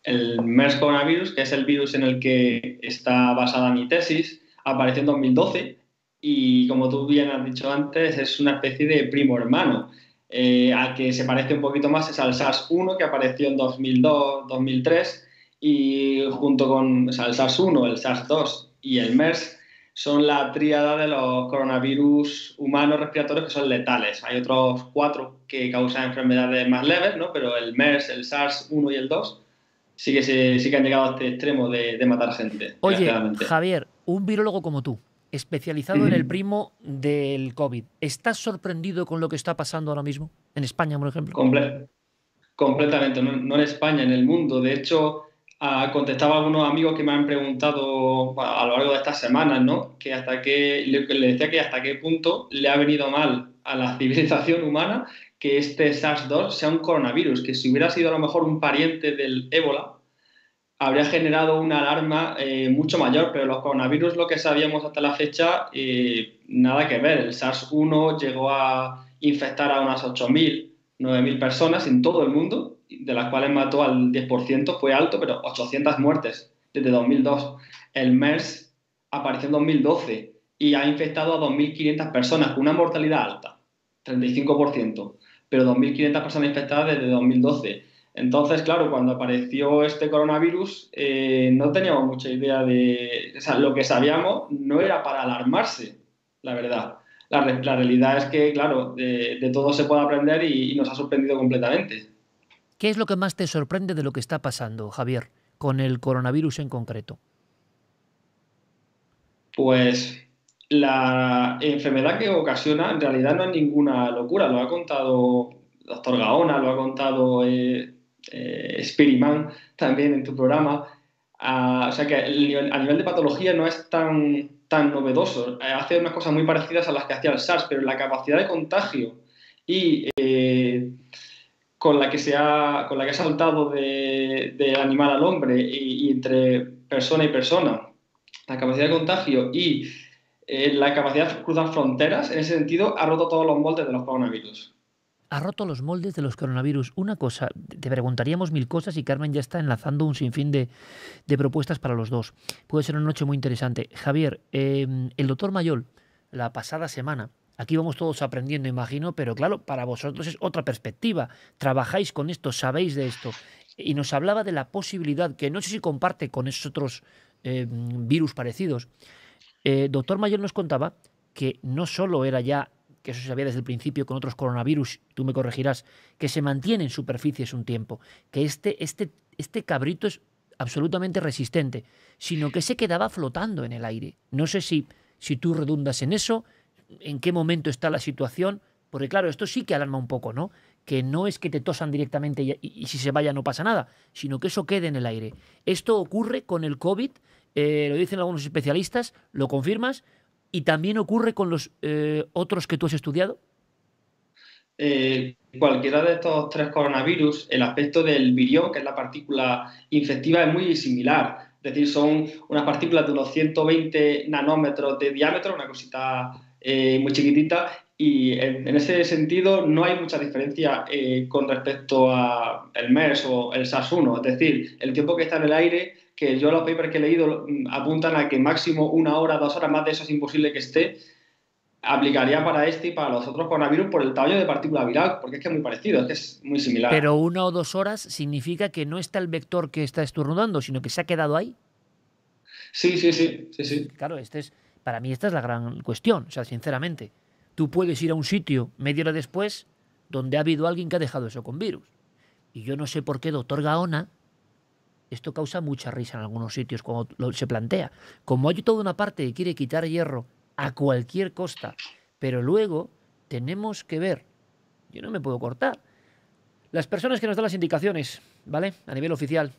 el MERS coronavirus, que es el virus en el que está basada mi tesis, apareció en 2012 y como tú bien has dicho antes, es una especie de primo hermano. Eh, al que se parece un poquito más es al SARS 1 que apareció en 2002-2003 y junto con el SARS 1, el SARS 2 y el MERS son la tríada de los coronavirus humanos respiratorios que son letales. Hay otros cuatro que causan enfermedades más leves, ¿no? pero el MERS, el SARS 1 y el 2 sí que, sí que han llegado a este extremo de, de matar gente. Oye, Javier, un virólogo como tú, especializado en el primo del COVID. ¿Estás sorprendido con lo que está pasando ahora mismo en España, por ejemplo? completamente, no, en España, en el mundo. De hecho, ah, contestaba a algunos amigos que me han preguntado a, lo largo de estas semanas, ¿no? Que hasta qué, le, decía que hasta qué punto le ha venido mal a la (laughs) civilización humana que este SARS-2 sea un coronavirus, que si hubiera sido a lo mejor un pariente del ébola, habría generado una alarma eh, mucho mayor, pero los coronavirus, lo que sabíamos hasta la fecha, eh, nada que ver. El SARS-1 llegó a infectar a unas 8.000, 9.000 personas en todo el mundo, de las cuales mató al 10%, fue alto, pero 800 muertes desde 2002. El MERS apareció en 2012 y ha infectado a 2.500 personas con una mortalidad alta, 35%, pero 2.500 personas infectadas desde 2012 entonces, claro, cuando apareció este coronavirus, eh, no teníamos mucha idea de. O sea, lo que sabíamos no era para alarmarse, la verdad. La, realidad es que, claro, de, todo se puede aprender y, nos ha sorprendido completamente. ¿Qué es lo que más te sorprende de lo que está pasando, Javier, con el coronavirus en concreto? Pues la enfermedad que ocasiona en realidad no es ninguna locura, lo ha contado doctor Gaona, lo ha contado eh, eh, también en tu programa. Ah, o sea que a nivel de patología no es tan, tan novedoso. Eh, hace unas cosas muy parecidas a las que hacía el SARS, pero la capacidad de contagio y eh, con, la que se ha, con la que ha saltado del de animal al hombre y, entre persona y persona, la capacidad de contagio y eh, la capacidad de cruzar fronteras, en ese sentido, ha roto todos los moldes de los coronavirus ha roto los moldes de los coronavirus. Una cosa, te preguntaríamos mil cosas y Carmen ya está enlazando un sinfín de, propuestas para los dos. Puede ser una noche muy interesante. Javier, em, el doctor Mayol, la pasada semana, Aquí vamos todos aprendiendo, imagino, pero claro, para vosotros es otra perspectiva. Trabajáis con esto, sabéis de esto. Y nos hablaba de la posibilidad, que no sé si comparte con esos otros em, virus parecidos. Eh, doctor Mayol nos contaba que no solo era ya que eso se sabía desde el principio con otros coronavirus, tú me corregirás, que se mantiene en superficies un tiempo, que este, este, este cabrito es absolutamente resistente, sino que se quedaba flotando en el aire. No sé si, si tú redundas en eso, en qué momento está la situación, porque claro, esto sí que alarma un poco, ¿no? Que no es que te tosan directamente y, si se vaya no pasa nada, sino que eso quede en el aire. Esto ocurre con el COVID, eh, lo dicen algunos especialistas, lo confirmas, ¿Y también ocurre con los eh, otros que tú has estudiado? Eh, cualquiera de estos tres coronavirus, el aspecto del virión, que es la partícula infectiva, es muy similar. Es decir, son unas partículas de unos 120 nanómetros de diámetro, una cosita eh, muy chiquitita, y en, ese sentido no hay mucha diferencia con respecto al MERS o el SARS-1. Es decir, el tiempo que está en el aire que yo los papers que he leído mm, apuntan a que máximo una hora, dos horas más de eso es imposible que esté, aplicaría para este y para los otros coronavirus por el tamaño de partícula viral, porque es que es muy parecido, es que es muy similar. Pero una o dos horas significa que no está el vector que está estornudando, sino que se ha quedado ahí. Sí, sí, sí, sí, sí. Claro, este es, para mí esta es la gran cuestión, o sea, sinceramente. Tú puedes ir a un sitio media hora después donde ha habido alguien que ha dejado eso con virus. Y yo no sé por qué doctor Gaona esto causa mucha risa en algunos sitios cuando se plantea. Como hay toda una parte que quiere quitar hierro a cualquier costa, pero luego tenemos que ver, yo no me puedo cortar, las personas que nos dan las indicaciones, ¿vale? A nivel oficial,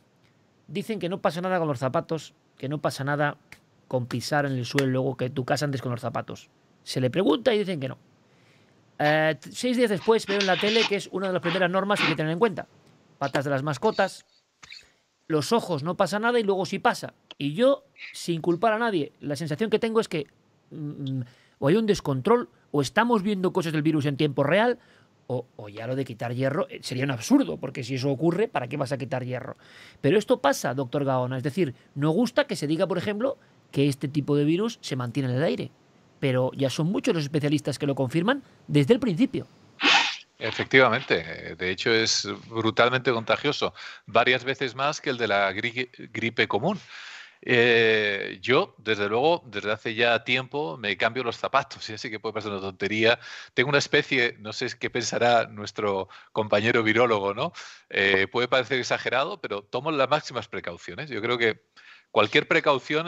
dicen que no pasa nada con los zapatos, que no pasa nada con pisar en el suelo luego que tu casa antes con los zapatos. Se le pregunta y dicen que no. Eh, seis días después veo en la tele que es una de las primeras normas que hay que tener en cuenta. Patas de las mascotas, los ojos no pasa nada y luego sí pasa. Y yo, sin culpar a nadie, la sensación que tengo es que mm, mm, o hay un descontrol, o estamos viendo cosas del virus en tiempo real, o, o, ya lo de quitar hierro eh, sería un absurdo, porque si eso ocurre, ¿para qué vas a quitar hierro? Pero esto pasa, doctor Gaona, es decir, no gusta que se diga, por ejemplo, que este tipo de virus se mantiene en el aire, pero ya son muchos los especialistas que lo confirman desde el principio. Efectivamente, eh, de hecho es brutalmente contagioso, varias veces más que el de la gripe común. Eh, yo, desde luego, desde hace ya tiempo me cambio los zapatos, ya sé que puede pasar una tontería. Tengo una especie, no sé qué pensará nuestro compañero virólogo, ¿no? Eh, puede parecer exagerado, pero tomo las máximas precauciones. Yo creo que cualquier precaución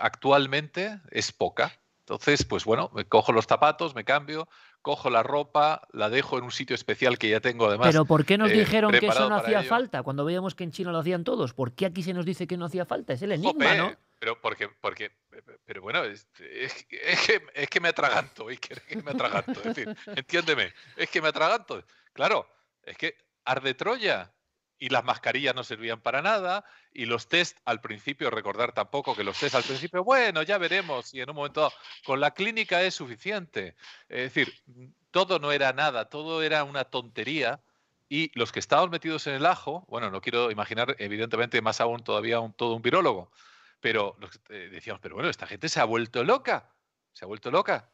actualmente es poca. Entonces, pues bueno, me cojo los zapatos, me cambio, cojo la ropa, la dejo en un sitio especial que ya tengo además. Pero ¿por qué nos eh, dijeron que eso no hacía falta cuando veíamos que en China lo hacían todos? ¿Por qué aquí se nos dice que no hacía falta? Es el enigma, ¿no? Pero porque, porque, eh, eh, pero bueno, es, que, me atraganto, Iker, es que me atraganto. Es decir, entiéndeme, es que me atraganto. Claro, es que arde Troya, y las mascarillas no servían para nada, y los test al principio, recordar tampoco que los test al principio, bueno, ya veremos y en un momento con la clínica es suficiente. Es decir, todo no era nada, todo era una tontería, y los que estaban metidos en el ajo, bueno, no quiero imaginar, evidentemente, más aún todavía un, todo un virólogo, pero eh, decíamos, pero bueno, esta gente se ha vuelto loca, se ha vuelto loca,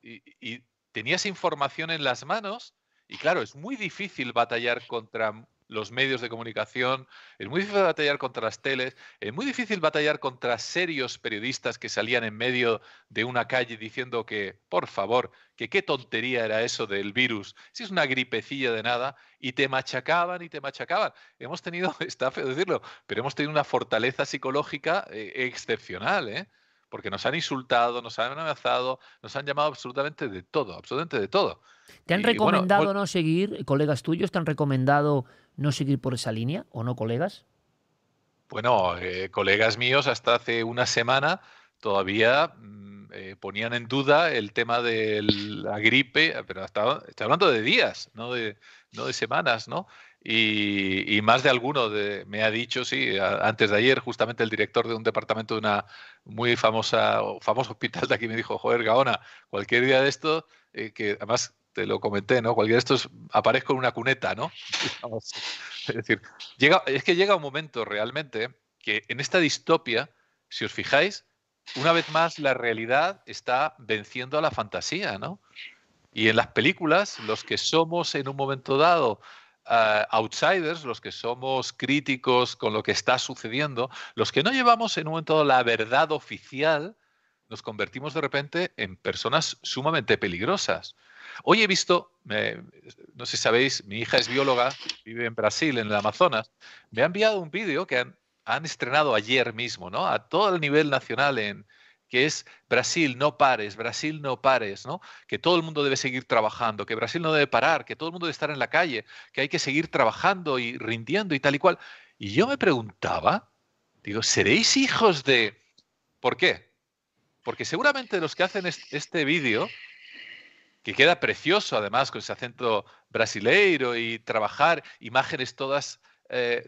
y, y tenías información en las manos, y claro, es muy difícil batallar contra los medios de comunicación, es muy difícil batallar contra las teles, es muy difícil batallar contra serios periodistas que salían en medio de una calle diciendo que, por favor, que qué tontería era eso del virus, si es una gripecilla de nada, y te machacaban y te machacaban. Hemos tenido, (laughs) está feo decirlo, pero hemos tenido una fortaleza psicológica eh, excepcional, ¿eh? porque nos han insultado, nos han amenazado, nos han llamado absolutamente de todo, absolutamente de todo. ¿Te han recomendado no seguir, colegas tuyos, te han recomendado no seguir por esa línea o no, colegas? Bueno, eh, colegas míos, hasta hace una semana todavía mm, eh, ponían en duda el tema de la gripe, pero está hablando de días, no de, no de semanas, ¿no? Y, más de alguno me ha dicho, sí, antes de ayer, justamente el director de un departamento de una muy famosa, famoso hospital de aquí me dijo, joder, Gaona, cualquier día de esto, eh, que además lo comenté, ¿no? Cualquiera de estos aparezco en una cuneta, ¿no? (laughs) Ah, es decir, llega, es que llega un momento realmente que en esta distopia, si os fijáis, una vez más la realidad está venciendo a la fantasía, ¿no? Y en las películas, los que somos en un momento dado eh, outsiders, los que somos críticos con lo que está sucediendo, los que no llevamos en un momento la verdad oficial, nos convertimos de repente en personas sumamente peligrosas. Hoy he visto, no sé si sabéis, mi hija es bióloga, vive en Brasil, en el Amazonas. Me ha enviado un vídeo que han, estrenado ayer mismo, ¿no? A todo el nivel nacional en que es Brasil, no pares, Brasil, no pares, ¿no? Que todo el mundo debe seguir trabajando, que Brasil no debe parar, que todo el mundo debe estar en la calle, que hay que seguir trabajando y rindiendo y tal y cual. Y yo me preguntaba, digo, ¿seréis hijos de... ¿Por qué? Porque seguramente los que hacen este vídeo y queda precioso además con ese acento brasileiro y trabajar imágenes todas eh,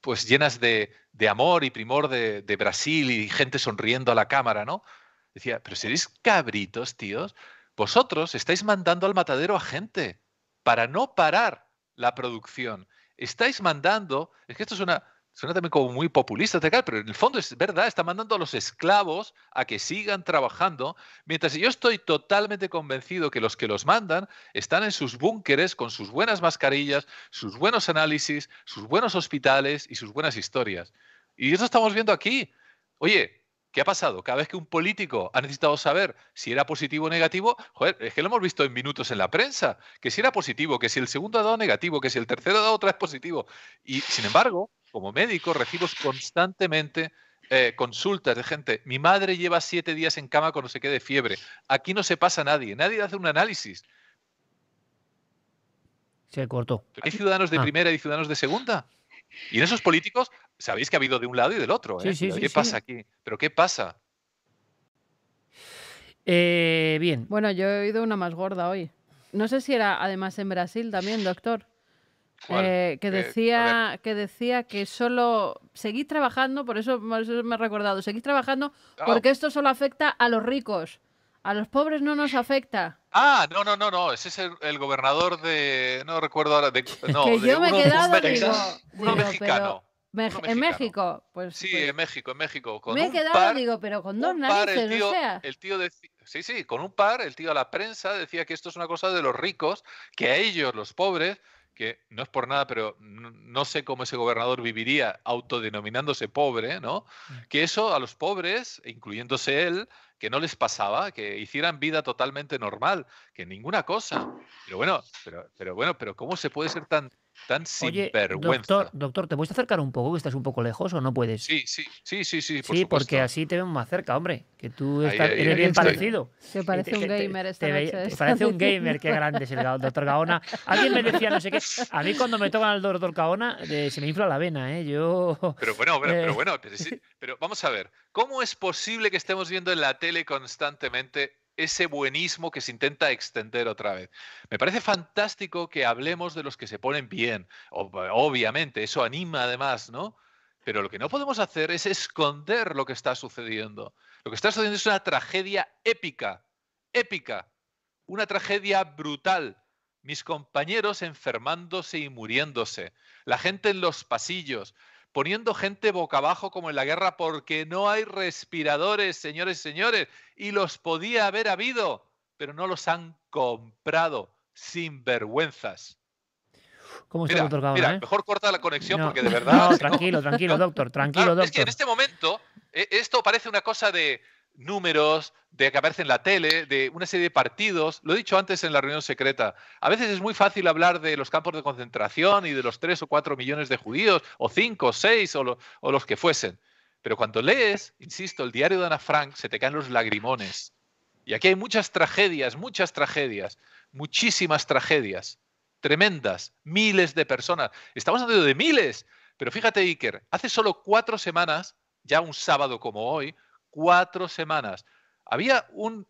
pues llenas de, amor y primor de, de, Brasil y gente sonriendo a la cámara, ¿no? Decía, pero seréis cabritos, tíos, vosotros estáis mandando al matadero a gente para no parar la producción. Estáis mandando, es que esto es una, suena también como muy populista, pero en el fondo es verdad, está mandando a los esclavos a que sigan trabajando, mientras yo estoy totalmente convencido que los que los mandan están en sus búnkeres con sus buenas mascarillas, sus buenos análisis, sus buenos hospitales y sus buenas historias. Y eso estamos viendo aquí. Oye, ¿Qué ha pasado? Cada vez que un político ha necesitado saber si era positivo o negativo, joder, es que lo hemos visto en minutos en la prensa, que si era positivo, que si el segundo ha dado negativo, que si el tercero ha dado otra es positivo. Y sin embargo, como médico, recibo constantemente eh, consultas de gente. Mi madre lleva siete días en cama cuando se quede fiebre. Aquí no se pasa a nadie, nadie hace un análisis. Se cortó. Hay ciudadanos de ah. primera y ciudadanos de segunda. Y en esos políticos, sabéis que ha habido de un lado y del otro. ¿eh? ¿Qué pasa aquí? ¿Pero qué pasa? Eh, bien. Bueno, yo he oído una más gorda hoy. No sé si era además en Brasil también, doctor. Eh, que decía que decía que solo seguís trabajando, por eso, me he recordado, seguís trabajando porque esto solo afecta a los ricos. A los pobres no nos afecta. Ah, no, no, no, no. Ese es el, gobernador de. No recuerdo ahora. De, (laughs) no, mexicano. en México, pues. Sí, pues. en México, en México. me he quedado, digo, pero con dos el tío, El tío de, sí, sí, con un par, el tío a la prensa decía que esto es una cosa de los ricos, que a ellos, los pobres, que no es por nada, pero no sé cómo ese gobernador viviría autodenominándose pobre, ¿no? Mm. Que eso a los pobres, incluyéndose él, que no les pasaba, que hicieran vida totalmente normal, que ninguna cosa. Pero bueno, pero, pero bueno, pero ¿cómo se puede ser tan tan sinvergüenza. Doctor, doctor, ¿te puedes acercar un poco? Que estás un poco lejos o no puedes. Sí, sí, sí, sí, sí. sí, porque así te vemos más cerca, hombre. Que tú estás, bien parecido. Se parece un gamer esta te, noche. parece un gamer, qué (laughs) grande es el doctor Gaona. Alguien me decía no sé qué. A mí cuando me tocan al doctor Gaona se me infla la vena, ¿eh? Yo. (laughs) Pero bueno, pero, eh, bueno, pero vamos a ver. ¿Cómo es posible que estemos viendo en la tele constantemente ese buenismo que se intenta extender otra vez. Me parece fantástico que hablemos de los que se ponen bien, obviamente, eso anima además, ¿no? Pero lo que no podemos hacer es esconder lo que está sucediendo. Lo que está sucediendo es una tragedia épica, épica, una tragedia brutal. Mis compañeros enfermándose y muriéndose, la gente en los pasillos, poniendo gente boca abajo como en la guerra, porque no hay respiradores, señores señores, y los podía haber habido, pero no los han comprado, sin vergüenzas. ¿Cómo está mira, eh? mejor corta la conexión porque de verdad. tranquilo, tranquilo, doctor, tranquilo, doctor. Es que en este momento e, esto parece una cosa de números, de que aparecen en la tele, de una serie de partidos. Lo he dicho antes en la reunión secreta. A veces es muy fácil hablar de los campos de concentración y de los tres o cuatro millones de judíos, o cinco, o seis, o, o los que fuesen. Pero cuando lees, insisto, el diario de Ana Frank, se te caen los lagrimones. Y aquí hay muchas tragedias, muchas tragedias, muchísimas tragedias, tremendas, miles de personas. Estamos hablando de miles. Pero fíjate, Iker, hace solo cuatro semanas, ya un sábado como hoy, cuatro semanas. Había un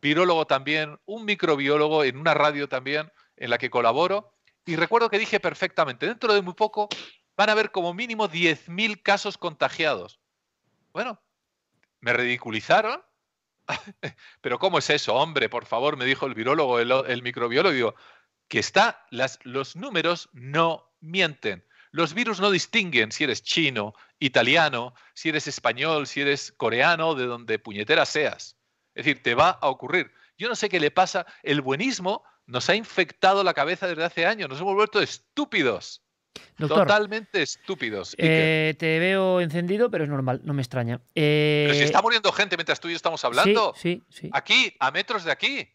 virólogo también, un microbiólogo en una radio también en la que colaboro, y recuerdo que dije perfectamente, dentro de muy poco van a haber como mínimo 10.000 casos contagiados. Bueno, me ridiculizaron. (laughs) Pero ¿cómo es eso, hombre? Por favor, me dijo el virólogo, el, microbiólogo, digo, que está, las, los números no mienten. Los virus no distinguen si eres chino, italiano, si eres español, si eres coreano, de donde puñetera seas. Es decir, te va a ocurrir. Yo no sé qué le pasa. El buenismo nos ha infectado la cabeza desde hace años. Nos hemos vuelto estúpidos. Totalmente estúpidos. Eh, te veo encendido, pero es normal, no me extraña. Eh, pero si está muriendo gente mientras tú y yo estamos hablando. Aquí, a metros de aquí.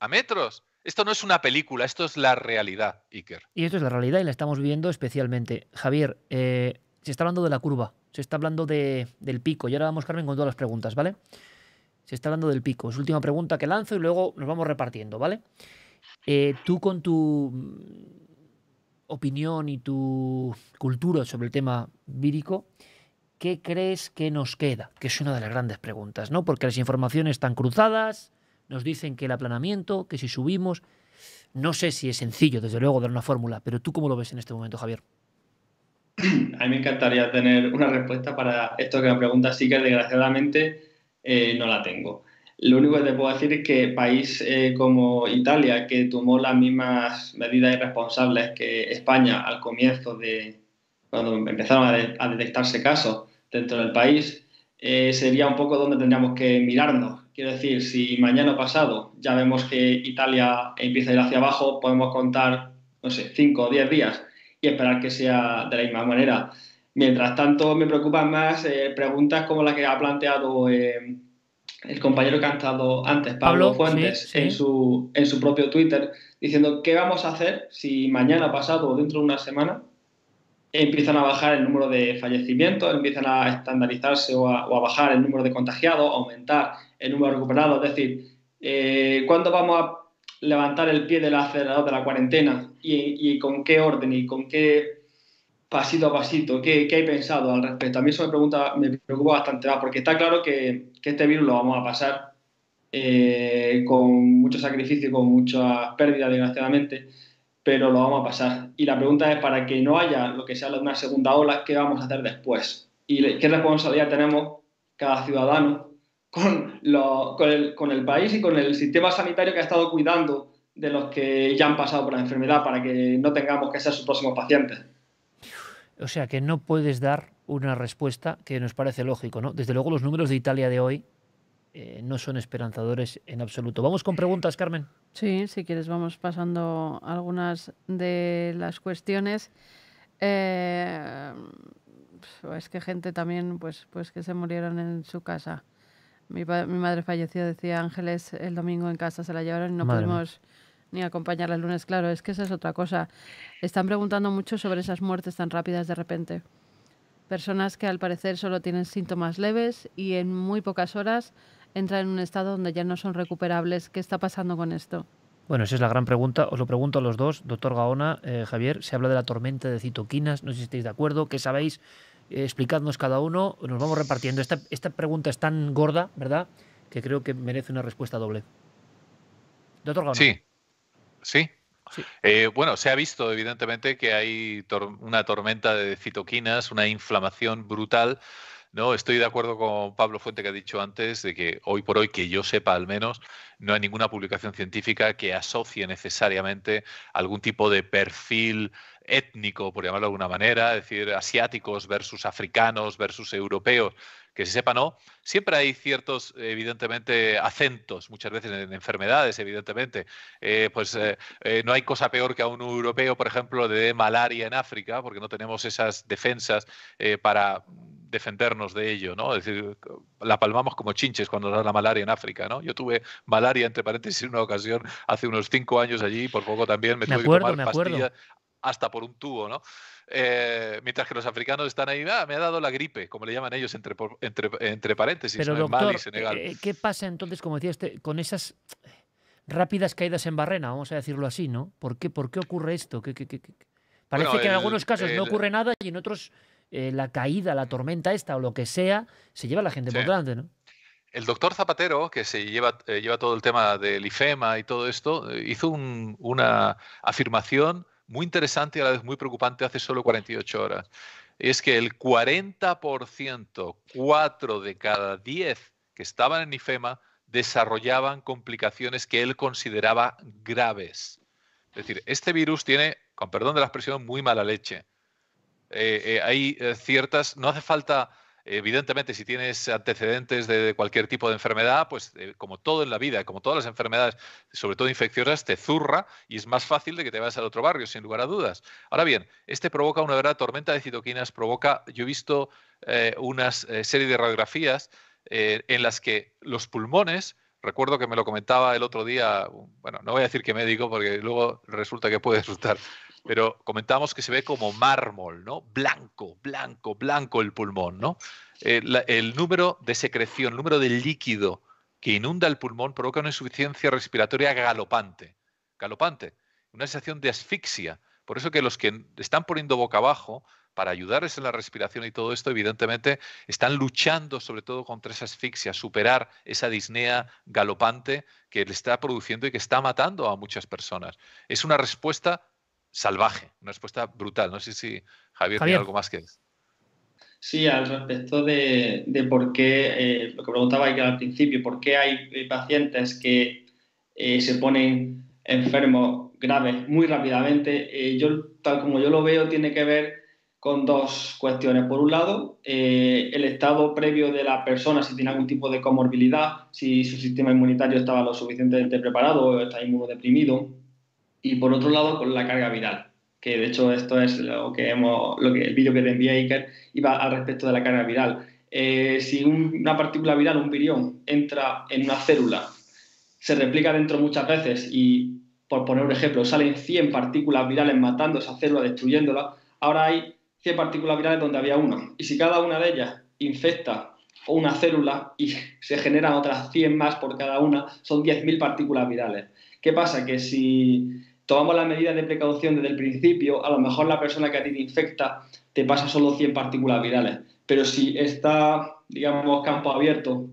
A metros. Esto no es una película, esto es la realidad, Iker. Y esto es la realidad y la estamos viviendo especialmente. Javier, eh, se está hablando de la curva, se está hablando del pico. Y ahora vamos, Carmen, con todas las preguntas, ¿vale? Se está hablando del pico. Es última pregunta que lanzo y luego nos vamos repartiendo, ¿vale? Eh, tú con tu mm, opinión y tu cultura sobre el tema vírico, ¿qué crees que nos queda? Que es una de las grandes preguntas, ¿no? Porque las informaciones están cruzadas, nos dicen que el aplanamiento, que si subimos, no sé si es sencillo, desde luego, dar una fórmula, pero tú cómo lo ves en este momento, Javier. (clears throat) A mí me encantaría tener una respuesta para esto que me pregunta sí que desgraciadamente eh, no la tengo. Lo único que te puedo decir es que país eh, como Italia, que tomó las mismas medidas irresponsables que España al comienzo de cuando empezaron a, detectarse casos dentro del país, eh, sería un poco donde tendríamos que mirarnos. Quiero decir, si mañana pasado ya vemos que Italia empieza a ir hacia abajo, podemos contar, no sé, 5 o 10 días y esperar que sea de la misma manera. Mientras tanto, me preocupan más eh, preguntas como la que ha planteado eh, el compañero que ha estado antes, Pablo, Fuentes, En, su, en su propio Twitter, diciendo qué vamos a hacer si mañana pasado o dentro de una semana empiezan a bajar el número de fallecimientos, empiezan a estandarizarse o a, bajar el número de contagiados, aumentar el número de recuperados. Es decir, eh, ¿cuándo vamos a levantar el pie del acelerador de la cuarentena y, con qué orden y con qué pasito a pasito, qué, qué hay pensado al respecto. A mí eso me, pregunta, me preocupa bastante, más porque está claro que, este virus lo vamos a pasar eh, con mucho sacrificio, con muchas pérdidas, desgraciadamente, pero lo vamos a pasar. Y la pregunta es, para que no haya lo que sea una segunda ola, ¿qué vamos a hacer después? ¿Y qué responsabilidad tenemos cada ciudadano con, el, con el país y con el sistema sanitario que ha estado cuidando de los que ya han pasado por la enfermedad para que no tengamos que ser sus próximos pacientes? O sea, que no puedes dar una respuesta que nos parece lógico, ¿no? Desde luego los números de Italia de hoy eh, no son esperanzadores en absoluto. Vamos con preguntas, Carmen. Sí, si quieres vamos pasando algunas de las cuestiones. Eh, es que gente también, pues, pues que se murieron en su casa. Mi, madre falleció, decía Ángeles, el domingo en casa se la llevaron y no podremos ni acompañarla el lunes. Claro, es que esa es otra cosa. Están preguntando mucho sobre esas muertes tan rápidas de repente. Personas que al parecer solo tienen síntomas leves y en muy pocas horas ...entra en un estado donde ya no son recuperables. ¿Qué está pasando con esto? Bueno, esa es la gran pregunta. Os lo pregunto a los dos, doctor Gaona, eh, Javier. Se habla de la tormenta de citoquinas. No sé si estáis de acuerdo. ¿Qué sabéis? Eh, explicadnos cada uno. Nos vamos repartiendo. Esta, pregunta es tan gorda, ¿verdad? Que creo que merece una respuesta doble. Doctor Gaona. Sí. Sí. Eh, bueno, se ha visto evidentemente que hay una tormenta de citoquinas, una inflamación brutal no, estoy de acuerdo con Pablo Fuente que ha dicho antes de que hoy por hoy, que yo sepa al menos, no hay ninguna publicación científica que asocie necesariamente algún tipo de perfil étnico, por llamarlo de alguna manera, es decir, asiáticos versus africanos versus europeos, que se sepa no, siempre hay ciertos, evidentemente, acentos, muchas veces en enfermedades, evidentemente. Eh, pues eh, eh, no hay cosa peor que a un europeo, por ejemplo, de malaria en África, porque no tenemos esas defensas para defendernos de ello, ¿no? Es decir, la palmamos como chinches cuando da la malaria en África, ¿no? Yo tuve malaria, entre paréntesis, en una ocasión hace unos cinco años allí, por poco también me, tuve que tomar pastillas hasta por un tubo, ¿no? Eh, mientras que los africanos están ahí, ah, me ha dado la gripe, como le llaman ellos entre, entre, paréntesis, en Mali, Senegal. Eh, ¿Qué pasa entonces, como decías, este, con esas rápidas caídas en barrena, vamos a decirlo así, ¿no? ¿Por qué, por qué ocurre esto? Parece que en algunos casos no ocurre nada y en otros eh, la caída, la tormenta esta o lo que sea, se lleva a la gente por delante, ¿no? El doctor Zapatero, que se lleva, eh, lleva todo el tema del IFEMA y todo esto, eh, hizo una afirmación muy interesante y a la vez muy preocupante hace solo 48 horas. Es que el 40%, 4 de cada 10 que estaban en IFEMA, desarrollaban complicaciones que él consideraba graves. Es decir, este virus tiene, con perdón de la expresión, muy mala leche. Eh, eh, hay eh, ciertas, no hace falta, evidentemente, si tienes antecedentes de cualquier tipo de enfermedad, pues como todo en la vida, como todas las enfermedades, sobre todo infecciosas, te zurra y es más fácil de que te vayas al otro barrio, sin lugar a dudas. Ahora bien, este provoca una verdadera tormenta de citoquinas, provoca, yo he visto una serie de radiografías en las que los pulmones, recuerdo que me lo comentaba el otro día, bueno, no voy a decir que médico porque luego resulta que puede resultar pero comentábamos que se ve como mármol, ¿no? Blanco, blanco, blanco el pulmón, ¿no? El, eh, el número de secreción, el número de líquido que inunda el pulmón provoca una insuficiencia respiratoria galopante, galopante, una sensación de asfixia. Por eso que los que están poniendo boca abajo para ayudarles en la respiración y todo esto, evidentemente, están luchando sobre todo contra esa asfixia, superar esa disnea galopante que le está produciendo y que está matando a muchas personas. Es una respuesta salvaje, una respuesta brutal. No sé si Javier, tiene algo más que decir Sí, al respecto de, por qué, eh, lo que preguntaba Iker al principio, por qué hay eh, pacientes que eh, se ponen enfermos graves muy rápidamente, yo, tal como yo lo veo, tiene que ver con dos cuestiones. Por un lado, el estado previo de la persona, si tiene algún tipo de comorbilidad, si su sistema inmunitario estaba lo suficientemente preparado o está inmunodeprimido, y por otro lado con la carga viral, que de hecho esto es lo que hemos, lo que el vídeo que te envié Iker iba al respecto de la carga viral. Eh, si una partícula viral, un virión, entra en una célula, se replica dentro muchas veces y, por poner un ejemplo, salen 100 partículas virales matando esa célula, destruyéndola, ahora hay 100 partículas virales donde había una. Y si cada una de ellas infecta una célula y (laughs) se generan otras 100 más por cada una, son 10.000 partículas virales. ¿Qué pasa? Que si tomamos las medidas de precaución desde el principio, a lo mejor la persona que a ti te infecta te pasa solo 100 partículas virales. Pero si está, digamos, campo abierto,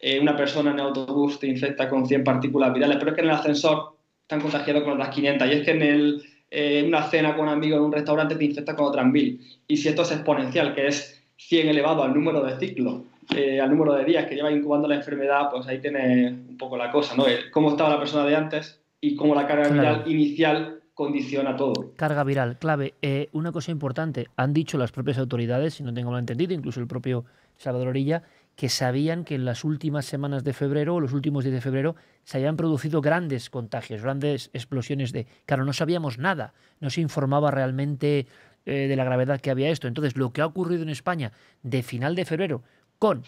eh, una persona en autobús te infecta con 100 partículas virales, pero es que en el ascensor están contagiados con otras 500 y es que en el, eh, una cena con un amigo en un restaurante te infecta con otras mil Y si esto es exponencial, que es 100 elevado al número de ciclos, eh, al número de días que lleva incubando la enfermedad, pues ahí tiene un poco la cosa, ¿no? ¿Cómo estaba la persona de antes? y cómo la carga viral inicial condiciona todo. Carga viral, clave. Eh, una cosa importante, han dicho las propias autoridades, si no tengo mal entendido, incluso el propio Salvador Orilla, que sabían que en las últimas semanas de febrero o los últimos días de febrero se habían producido grandes contagios, grandes explosiones de... Claro, no sabíamos nada, no se informaba realmente eh, de la gravedad que había esto. Entonces, lo que ha ocurrido en España de final de febrero, con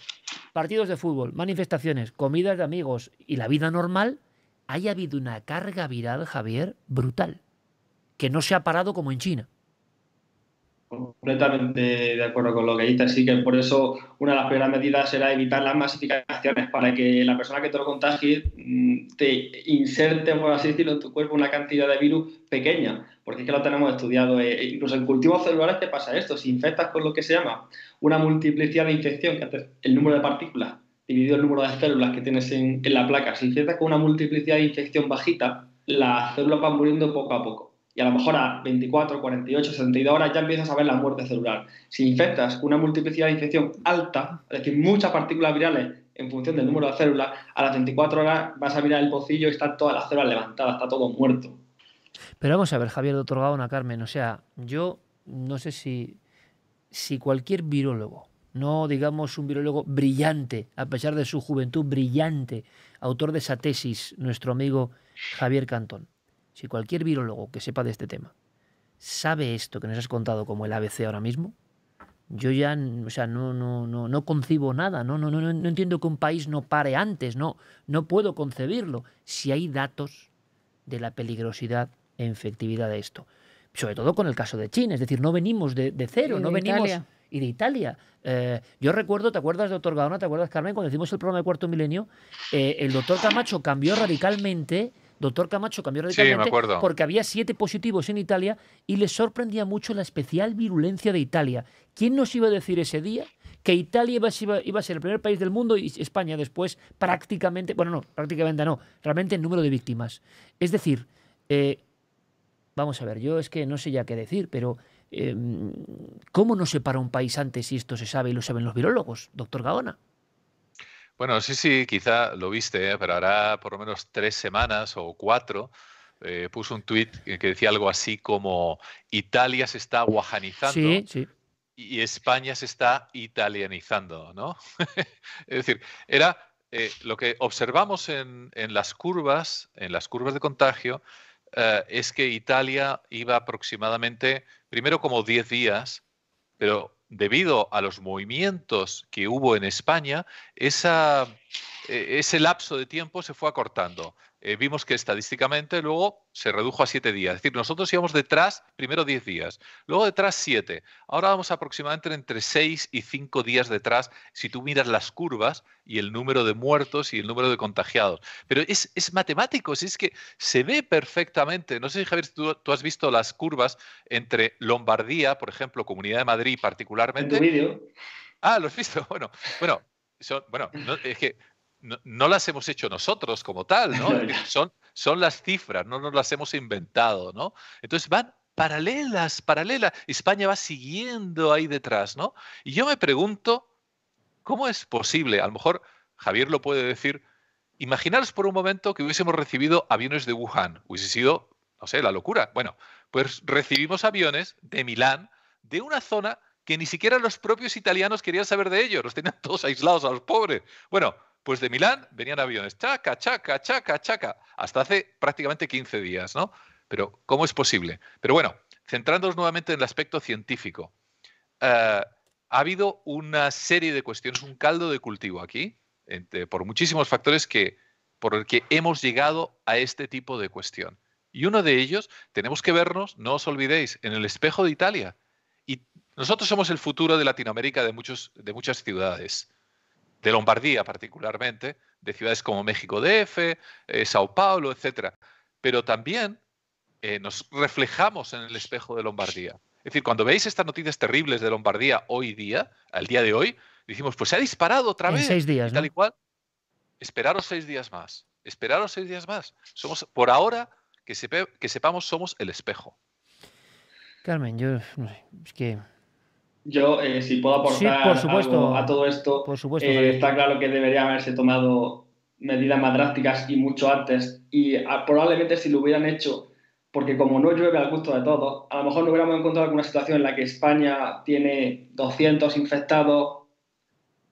partidos de fútbol, manifestaciones, comidas de amigos y la vida normal, haya habido una carga viral, Javier, brutal, que no se ha parado como en China. Completamente de acuerdo con lo que dices, así que por eso una de las primeras medidas será evitar las masificaciones para que la persona que te lo contagie mm, te inserte, por así decirlo, en tu cuerpo una cantidad de virus pequeña, porque es que lo tenemos estudiado. Eh, eh, incluso en cultivos celulares te pasa esto, si infectas con lo que se llama una multiplicidad de infección, que es el número de partículas dividido el número de células que tienes en, la placa. Si infectas con una multiplicidad de infección bajita, las células van muriendo poco a poco. Y a lo mejor a 24, 48, 72 horas ya empiezas a ver la muerte celular. Si infectas con una multiplicidad de infección alta, es decir, muchas partículas virales en función del número de células, a las 24 horas vas a mirar el pocillo y están todas las células levantadas, está todo muerto. Pero vamos a ver, Javier de una Carmen, o sea, yo no sé si, si cualquier virólogo no digamos un virólogo brillante, a pesar de su juventud brillante, autor de esa tesis, nuestro amigo Javier Cantón. Si cualquier virólogo que sepa de este tema sabe esto que nos has contado como el ABC ahora mismo, yo ya o sea, no, no, no, no concibo nada, no, no, no, no entiendo que un país no pare antes, no, no puedo concebirlo, si hay datos de la peligrosidad e infectividad de esto. Sobre todo con el caso de China, es decir, no venimos de, de cero, no venimos y de Italia. Eh, yo recuerdo, ¿te acuerdas, doctor Gaona? ¿Te acuerdas, Carmen? Cuando hicimos el programa de Cuarto Milenio, eh, el doctor Camacho cambió radicalmente. Doctor Camacho cambió radicalmente porque había siete positivos en Italia y le sorprendía mucho la especial virulencia de Italia. ¿Quién nos iba a decir ese día que Italia iba, a ser el primer país del mundo y España después prácticamente, bueno, no, prácticamente no, realmente el número de víctimas? Es decir, eh, vamos a ver, yo es que no sé ya qué decir, pero Em, ¿Cómo no se para un país antes si esto se sabe y lo saben los virólogos, doctor Gaona? Bueno, sí, sí, quizá lo viste, ¿eh? pero hará por lo menos tres semanas o cuatro. Eh, puso un tuit que decía algo así como Italia se está guajanizando y España se está italianizando, ¿no? (laughs) es decir, era eh, lo que observamos en, las curvas, en las curvas de contagio, eh, es que Italia iba aproximadamente, primero como 10 días, pero debido a los movimientos que hubo en España, e, ese lapso de tiempo se fue acortando. Eh, vimos que estadísticamente luego se redujo a siete días. Es decir, nosotros íbamos detrás primero diez días, luego detrás siete. Ahora vamos aproximadamente entre seis y cinco días detrás si tú miras las curvas y el número de muertos y el número de contagiados. Pero es, matemático, si es que se ve perfectamente. No sé, Javier, si tú, tú has visto las curvas entre Lombardía, por ejemplo, Comunidad de Madrid particularmente. ¿En vídeo? Ah, lo has visto. (laughs) Bueno, bueno, bueno, no, es que no, las hemos hecho nosotros como tal, ¿no? (laughs) son, son las cifras, no nos las hemos inventado, ¿no? Entonces van paralelas, paralelas. España va siguiendo ahí detrás, ¿no? Y yo me pregunto, ¿cómo es posible? A lo mejor Javier lo puede decir. Imaginaros por un momento que hubiésemos recibido aviones de Wuhan. Hubiese sido, no sé, la locura. Bueno, pues recibimos aviones de Milán, de una zona que ni siquiera los propios italianos querían saber de ellos. Los tenían todos aislados a los pobres. Bueno, pues de Milán venían aviones, chaca, chaca, chaca, chaca, hasta hace prácticamente 15 días, ¿no? Pero, ¿cómo es posible? Pero bueno, centrándonos nuevamente en el aspecto científico. Eh, ha habido una serie de cuestiones, un caldo de cultivo aquí, por muchísimos factores que, por el que hemos llegado a este tipo de cuestión. Y uno de ellos, tenemos que vernos, no os olvidéis, en el espejo de Italia. Y nosotros somos el futuro de Latinoamérica de, muchos, de muchas ciudades de Lombardía particularmente, de ciudades como México DF, eh, Sao Paulo, etc. Pero también eh, nos reflejamos en el espejo de Lombardía. Es decir, cuando veis estas noticias terribles de Lombardía hoy día, al día de hoy, decimos, pues se ha disparado otra en vez. seis días. tal y cual. Esperaros seis días más. Esperaros seis días más. Somos, por ahora, que, que sepamos, somos el espejo. Carmen, yo es que yo, eh, si puedo aportar algo a todo esto, eh, está claro que debería haberse tomado medidas más drásticas y mucho antes. Y ah, probablemente si lo hubieran hecho, porque como no llueve al gusto de todos, a lo mejor no hubiéramos encontrado alguna situación en la que España tiene 200 infectados,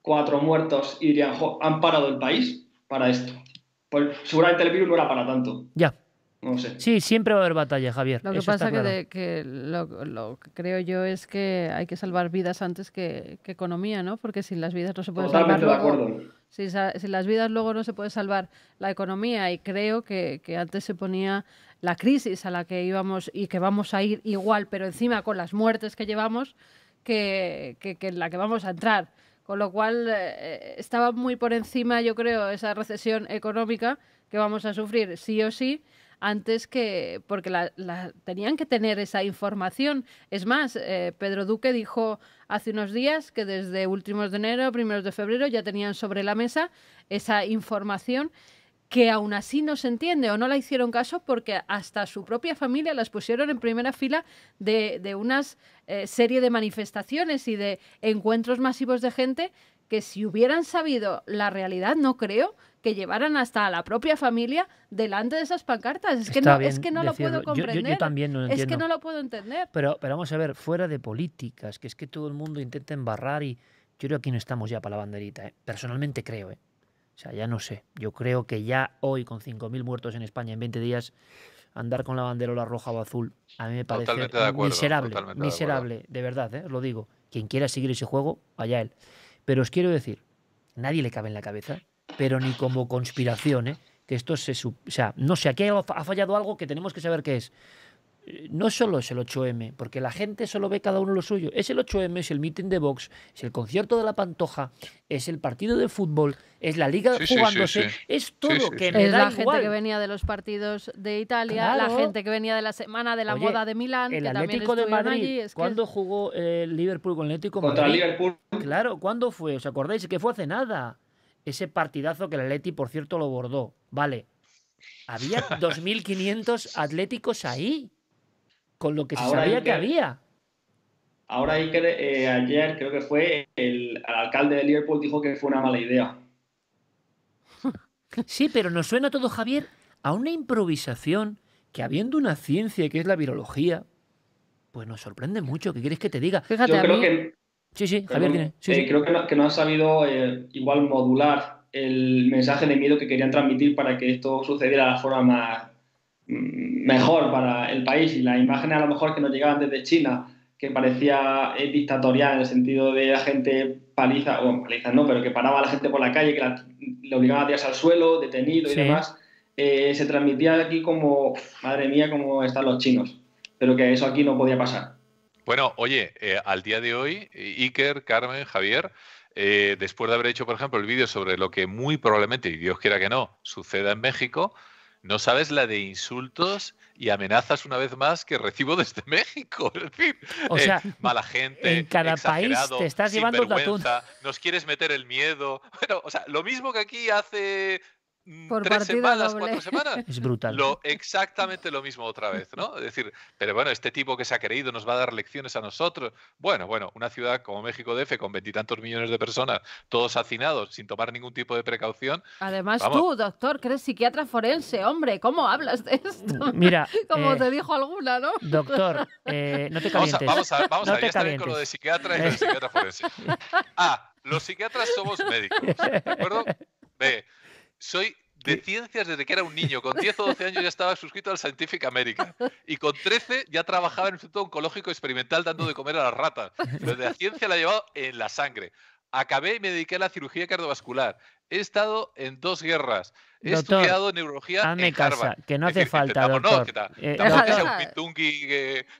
cuatro muertos y han parado el país para esto. Pues seguramente el virus no era para tanto. Ya. Sí, siempre va a haber batalla, Javier. Lo que pasa que, que lo, que creo yo es que hay que salvar vidas antes que, economía, ¿no? Porque sin las vidas no se puede salvar. Totalmente de acuerdo. Si, las vidas luego no se puede salvar la economía y creo que, antes se ponía la crisis a la que íbamos y que vamos a ir igual, pero encima con las muertes que llevamos, que, en la que vamos a entrar. Con lo cual eh, eh, estaba muy por encima, yo creo, esa recesión económica que vamos a sufrir sí o sí antes que, porque la, tenían que tener esa información. Es más, eh, Pedro Duque dijo hace unos días que desde últimos de enero, primeros de febrero ya tenían sobre la mesa esa información que aún así no se entiende o no la hicieron caso porque hasta su propia familia las pusieron en primera fila de, de una eh, serie de manifestaciones y de encuentros masivos de gente que si hubieran sabido la realidad, no creo que llevaran hasta a la propia familia delante de esas pancartas. Es que no, que no lo puedo comprender. también Es que no lo puedo entender. Pero, pero vamos a ver, fuera de políticas, que es que todo el mundo intenta embarrar y yo creo que aquí no estamos ya para la banderita. ¿eh? Personalmente creo, ¿eh? O sea, ya no sé. Yo creo que ya hoy, con 5.000 muertos en España en 20 días, andar con la banderola roja o azul, a mí me parece miserable. miserable, de, verdad, ¿eh? os lo digo. Quien quiera seguir ese juego, allá él. Pero os quiero decir, nadie le cabe en la cabeza pero ni como conspiración, ¿eh? que esto se... O sea, no sé, aquí ha fallado algo que tenemos que saber qué es. Eh, no solo es el 8M, porque la gente solo ve cada uno lo suyo. Es el 8M, es el meeting de Vox, es el concierto de la Pantoja, es el partido de fútbol, es la liga jugándose, es todo que es la gente que venía de los partidos de Italia, la gente que venía de la semana de la boda de Milán, el que Atlético de Madrid. Allí, jugó eh, el Liverpool con el Atlético? Contra Madrid? Claro, ¿cuándo fue? ¿Os acordáis que fue hace nada? ese partidazo que el Atleti, por cierto, lo bordó. Vale. Había 2.500 (laughs) atléticos ahí, con lo que se sabía que... había. Ahora hay eh, que... ayer creo que fue, el, alcalde de Liverpool dijo que fue una mala idea. (laughs) Sí, pero nos suena todo, Javier, a una improvisación que habiendo una ciencia que es la virología, pues nos sorprende mucho. ¿Qué quieres que te diga? Fíjate, Sí, sí, Javier tiene. Eh, creo que no, que no, han sabido eh, igual modular el mensaje de miedo que querían transmitir para que esto sucediera de la forma mm, mejor para el país y las imágenes a lo mejor que nos llegaban desde China, que parecía eh, dictatorial en el sentido de la gente paliza, bueno, paliza no, pero que paraba a la gente por la calle, que la, le obligaba a tirarse al suelo, detenido y demás, se transmitía aquí como, madre mía, como están los chinos, pero que eso aquí no podía pasar. Bueno, oye, eh, al día de hoy, Iker, Carmen, Javier, eh, después de haber hecho, por ejemplo, el vídeo sobre lo que muy probablemente, y Dios quiera que no, suceda en México, no sabes la de insultos y amenazas una vez más que recibo (laughs) desde México. Es decir, o eh, sea, mala gente, en cada país te estás llevando Nos quieres meter el miedo. Bueno, o sea, lo mismo que aquí hace Mm, Por tres semanas, cuatro semanas. Es brutal. Lo, exactamente lo mismo otra vez, ¿no? Es decir, pero bueno, este tipo que se ha creído nos va a dar lecciones a nosotros. Bueno, bueno, una ciudad como México DF con veintitantos millones de personas, todos hacinados, sin tomar ningún tipo de precaución. Además tú, doctor, que eres psiquiatra forense, hombre, ¿cómo hablas de esto? (laughs) Mira. como eh, te dijo alguna, ¿no? Doctor, eh, no te calientes. Vamos a, vamos bien con lo de psiquiatra y de psiquiatra forense. (laughs) Ah, los psiquiatras somos médicos, ¿de acuerdo? soy de ciencias desde que era un niño. Con 10 (laughs) o 12 años ya estaba suscrito al Scientific America... Y con 13 ya trabajaba en el centro Oncológico Experimental dando de comer a las ratas. pero la ciencia la he llevado en la sangre. Acabé y me dediqué a la cirugía cardiovascular. He estado en dos guerras. He estudiado neurología en casa, que no hace falta, doctor.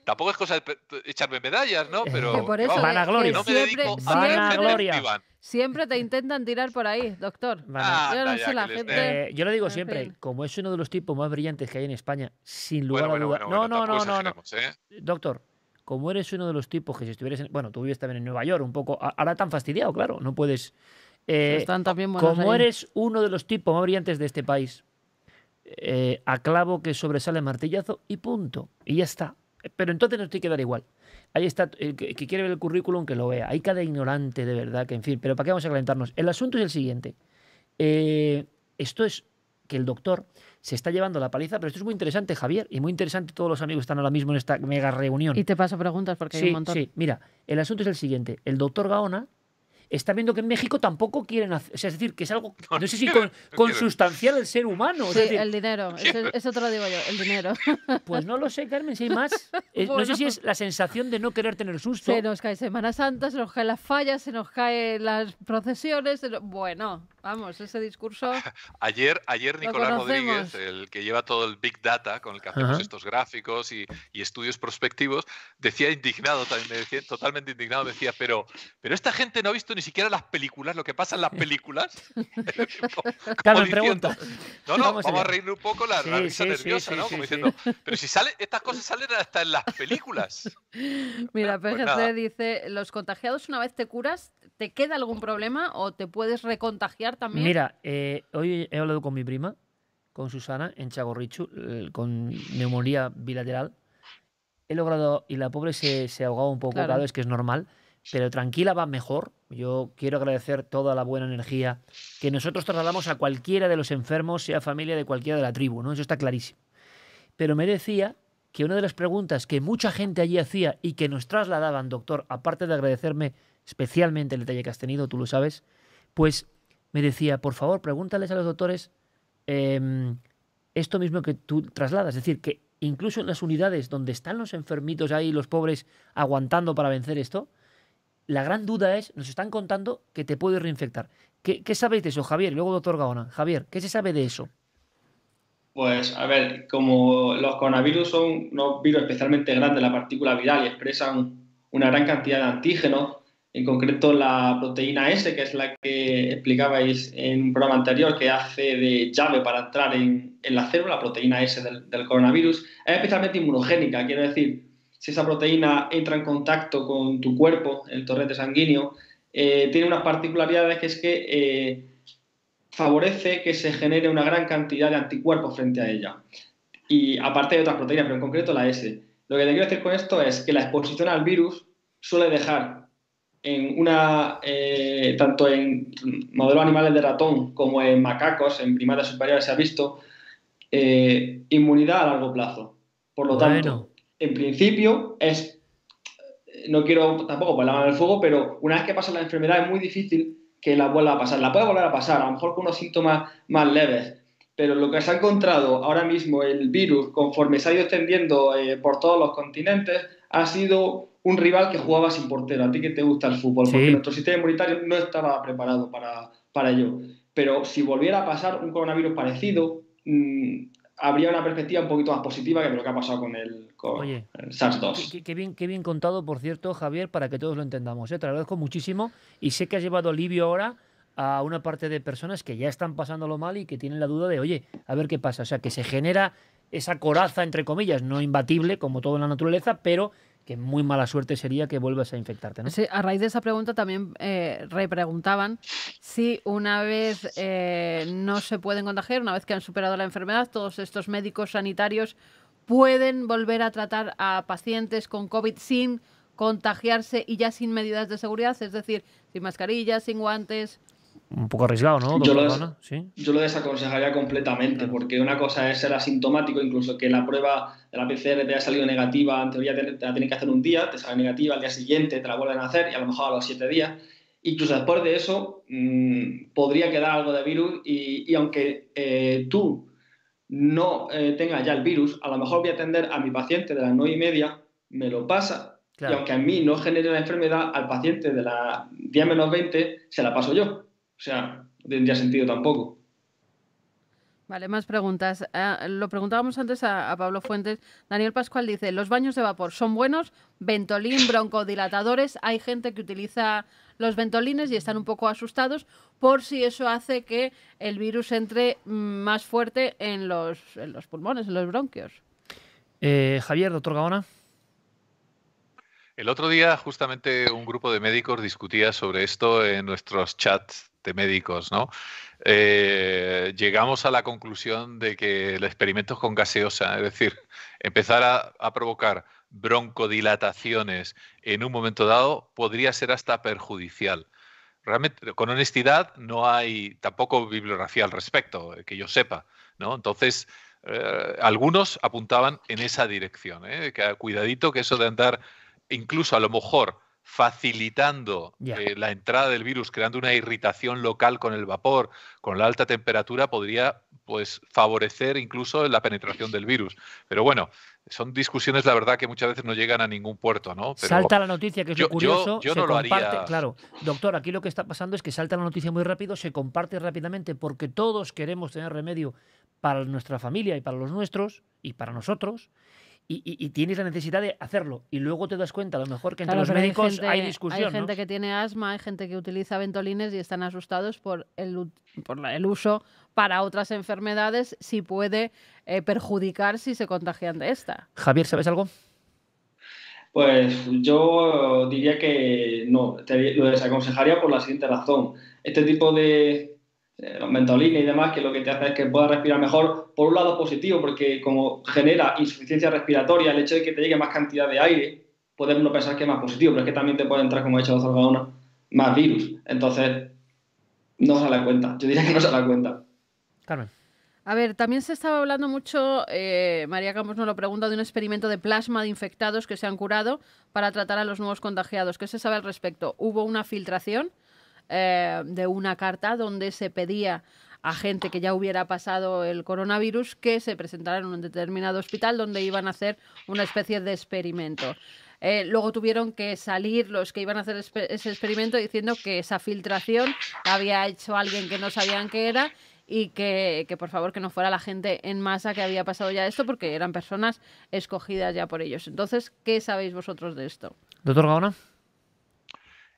tampoco, Es cosa de echarme medallas, ¿no? Pero por siempre, te intentan tirar por ahí, doctor. Ah, eh, yo lo digo siempre, como es uno de los tipos más brillantes que hay en España, sin lugar a dudas. no, no, no, no, ¿eh? Doctor, como eres uno de los tipos que si estuvieras en... Bueno, tú vives también en Nueva York, un poco... Ahora tan fastidiado, claro, no puedes eh, como eres uno de los tipos más brillantes de este país, eh, a clavo que sobresale martillazo y punto. Y ya está. Pero entonces nos tiene que dar igual. Ahí está, el que, quiere ver el currículum, que lo vea. Hay cada ignorante de verdad, que en fin, pero ¿para qué vamos a calentarnos? El asunto es el siguiente. Eh, esto es que el doctor se está llevando la paliza, pero esto es muy interesante, Javier, y muy interesante todos los amigos están ahora mismo en esta mega reunión. Y te paso preguntas porque hay un montón. Sí, mira, el asunto es el siguiente. El doctor Gaona está viendo que en México tampoco quieren hacer. es decir, que es algo, no, sé si consustancial el ser humano. Sí, el dinero, eso, te lo digo yo, el dinero. Pues no lo sé, Carmen, si hay más. Eh, no sé si es la sensación de no querer tener susto. Se nos cae Semana Santa, se nos caen las fallas, se nos caen las procesiones. Bueno. Vamos, ese discurso. (laughs) Ayer, ayer Nicolás Rodríguez, el que lleva todo el Big Data, con el que hacemos estos gráficos y, estudios prospectivos, decía indignado, también decía, totalmente indignado, decía, pero, pero esta gente no ha visto ni siquiera las películas, lo que pasa en las películas. (laughs) (laughs) claro, pregunta No, vamos, a, reír un poco la, risa nerviosa, ¿no? Como diciendo, pero si sale, estas cosas salen hasta en las películas. Mira, PGC pues dice, los contagiados una vez te curas, ¿te queda algún problema o te puedes recontagiar Mira, eh, hoy he hablado con mi prima, con Susana, en Chagorrichu, con neumonía bilateral. He logrado, y la pobre se, se ahogaba un poco, claro, es que es normal, pero tranquila va mejor. Yo quiero agradecer toda la buena energía que nosotros trasladamos a cualquiera de los enfermos, sea familia de cualquiera de la tribu, ¿no? Eso está clarísimo. Pero me decía que una de las preguntas que mucha gente allí hacía y que nos trasladaban, doctor, aparte de agradecerme especialmente el detalle que has tenido, tú lo sabes, pues me decía, por favor, pregúntales a los doctores em, esto mismo que tú trasladas. Es decir, que incluso en las unidades donde están los enfermitos ahí, los pobres, aguantando para vencer esto, la gran duda es, nos están contando que te puede reinfectar. ¿Qué, sabéis de eso, Javier? Luego, doctor Gaona. Javier, ¿qué se sabe de eso? Pues a ver, como los coronavirus son unos virus especialmente grandes, la partícula viral, y expresan una gran cantidad de antígenos, en concreto la proteína S, que es la que explicabais en un programa anterior, que hace de llave para entrar en, en la célula, la proteína S del, coronavirus, es especialmente inmunogénica, quiero decir, si esa proteína entra en contacto con tu cuerpo, el torrente sanguíneo, eh, tiene unas particularidades que es que eh, favorece que se genere una gran cantidad de anticuerpos frente a ella. Y aparte de otras proteínas, pero en concreto la S. Lo que te quiero decir con esto es que la exposición al virus suele dejar una, eh, tanto en modelos animales de ratón como en macacos, en primates superiores, se ha visto eh, inmunidad a largo plazo. Por lo tanto, en principio es, no quiero tampoco poner la el fuego, pero una vez que pasa la enfermedad es muy difícil que la vuelva a pasar. La puede volver a pasar, a lo mejor con unos síntomas más leves, pero lo que se ha encontrado ahora mismo el virus, conforme se ha ido extendiendo eh, por todos los continentes, ha sido un rival que jugaba sin portero, a ti que te gusta el fútbol, porque nuestro sistema inmunitario no estaba preparado para, para ello. Pero si volviera a pasar un coronavirus parecido, mm, habría una perspectiva un poquito más positiva que lo que ha pasado con el, SARS-2. Qué, bien, qué bien contado, por cierto, Javier, para que todos lo entendamos. ¿eh? Te agradezco muchísimo y sé que has llevado alivio ahora a una parte de personas que ya están pasándolo mal y que tienen la duda de, oye, a ver qué pasa. O sea, que se genera esa coraza, entre comillas, no imbatible, como todo en la naturaleza, pero que muy mala suerte sería que vuelvas a infectarte. ¿no? Sí, a raíz de esa pregunta también eh, repreguntaban si una vez eh, no se pueden contagiar, una vez que han superado la enfermedad, todos estos médicos sanitarios pueden volver a tratar a pacientes con COVID sin contagiarse y ya sin medidas de seguridad, es decir, sin mascarillas, sin guantes un poco arriesgado, ¿no? Yo lo, desaconsejaría completamente, porque una cosa es ser asintomático, incluso que la prueba de la PCR te haya salido negativa, en teoría te, la tienen que hacer un día, te sale negativa, al día siguiente te la vuelven a hacer y a lo mejor a los siete días. Incluso después de eso, mm, podría quedar algo de virus y, aunque eh, tú no eh, tengas ya el virus, a lo mejor voy a atender a mi paciente de las nueve y media, me lo pasa Y aunque a mí no genere una enfermedad, al paciente de la 10 menos 20 se la paso yo. O sea, no tendría sentido tampoco. Vale, más preguntas. Ah, lo preguntábamos antes a, Pablo Fuentes. Daniel Pascual dice, ¿los baños de vapor son buenos? Ventolín, broncodilatadores. Hay gente que utiliza los ventolines y están un poco asustados por si eso hace que el virus entre más fuerte en los, los pulmones, en los bronquios. Eh, Javier, doctor Gaona. El otro día justamente un grupo de médicos discutía sobre esto en nuestros chats de médicos, ¿no? Eh, llegamos a la conclusión de que el experimento con gaseosa, es decir, empezar a, provocar broncodilataciones en un momento dado podría ser hasta perjudicial. Realmente, con honestidad, no hay tampoco bibliografía al respecto, eh, que yo sepa. ¿no? Entonces, eh, algunos apuntaban en esa dirección. Que, cuidadito que eso de andar incluso a lo mejor facilitando eh, la entrada del virus, creando una irritación local con el vapor, con la alta temperatura, podría pues favorecer incluso la penetración del virus. Pero bueno, son discusiones, la verdad, que muchas veces no llegan a ningún puerto, ¿no? salta la noticia, que es lo curioso. se comparte, Claro, doctor, aquí lo que está pasando es que salta la noticia muy rápido, se comparte rápidamente, porque todos queremos tener remedio para nuestra familia y para los nuestros y para nosotros y, tienes la necesidad de hacerlo. Y luego te das cuenta, a lo mejor que entre los médicos hay, gente, discusión. Hay gente que tiene asma, hay gente que utiliza ventolines y están asustados por el, por el uso para otras enfermedades, si puede eh, perjudicar si se contagian de esta. Javier, ¿sabes algo? Pues yo diría que no, te lo desaconsejaría por la siguiente razón. Este tipo de, eh, los mentolines y demás, que lo que te hace es que puedas respirar mejor, por un lado positivo, porque como genera insuficiencia respiratoria, el hecho de que te llegue más cantidad de aire, puede uno pensar que es más positivo, pero es que también te puede entrar, como ha dicho la más virus. Entonces, no se da cuenta. Yo diría que no se da cuenta. Carmen. A ver, también se estaba hablando mucho, eh, María Campos nos lo pregunta, de un experimento de plasma de infectados que se han curado para tratar a los nuevos contagiados. ¿Qué se sabe al respecto? ¿Hubo una filtración? Eh, de una carta donde se pedía a gente que ya hubiera pasado el coronavirus que se presentara en un determinado hospital donde iban a hacer una especie de experimento. Eh, luego tuvieron que salir los que iban a hacer ese experimento diciendo que esa filtración había hecho alguien que no sabían qué era y que, que, por favor que no fuera la gente en masa que había pasado ya esto porque eran personas escogidas ya por ellos. Entonces, ¿qué sabéis vosotros de esto? Doctor Gaona.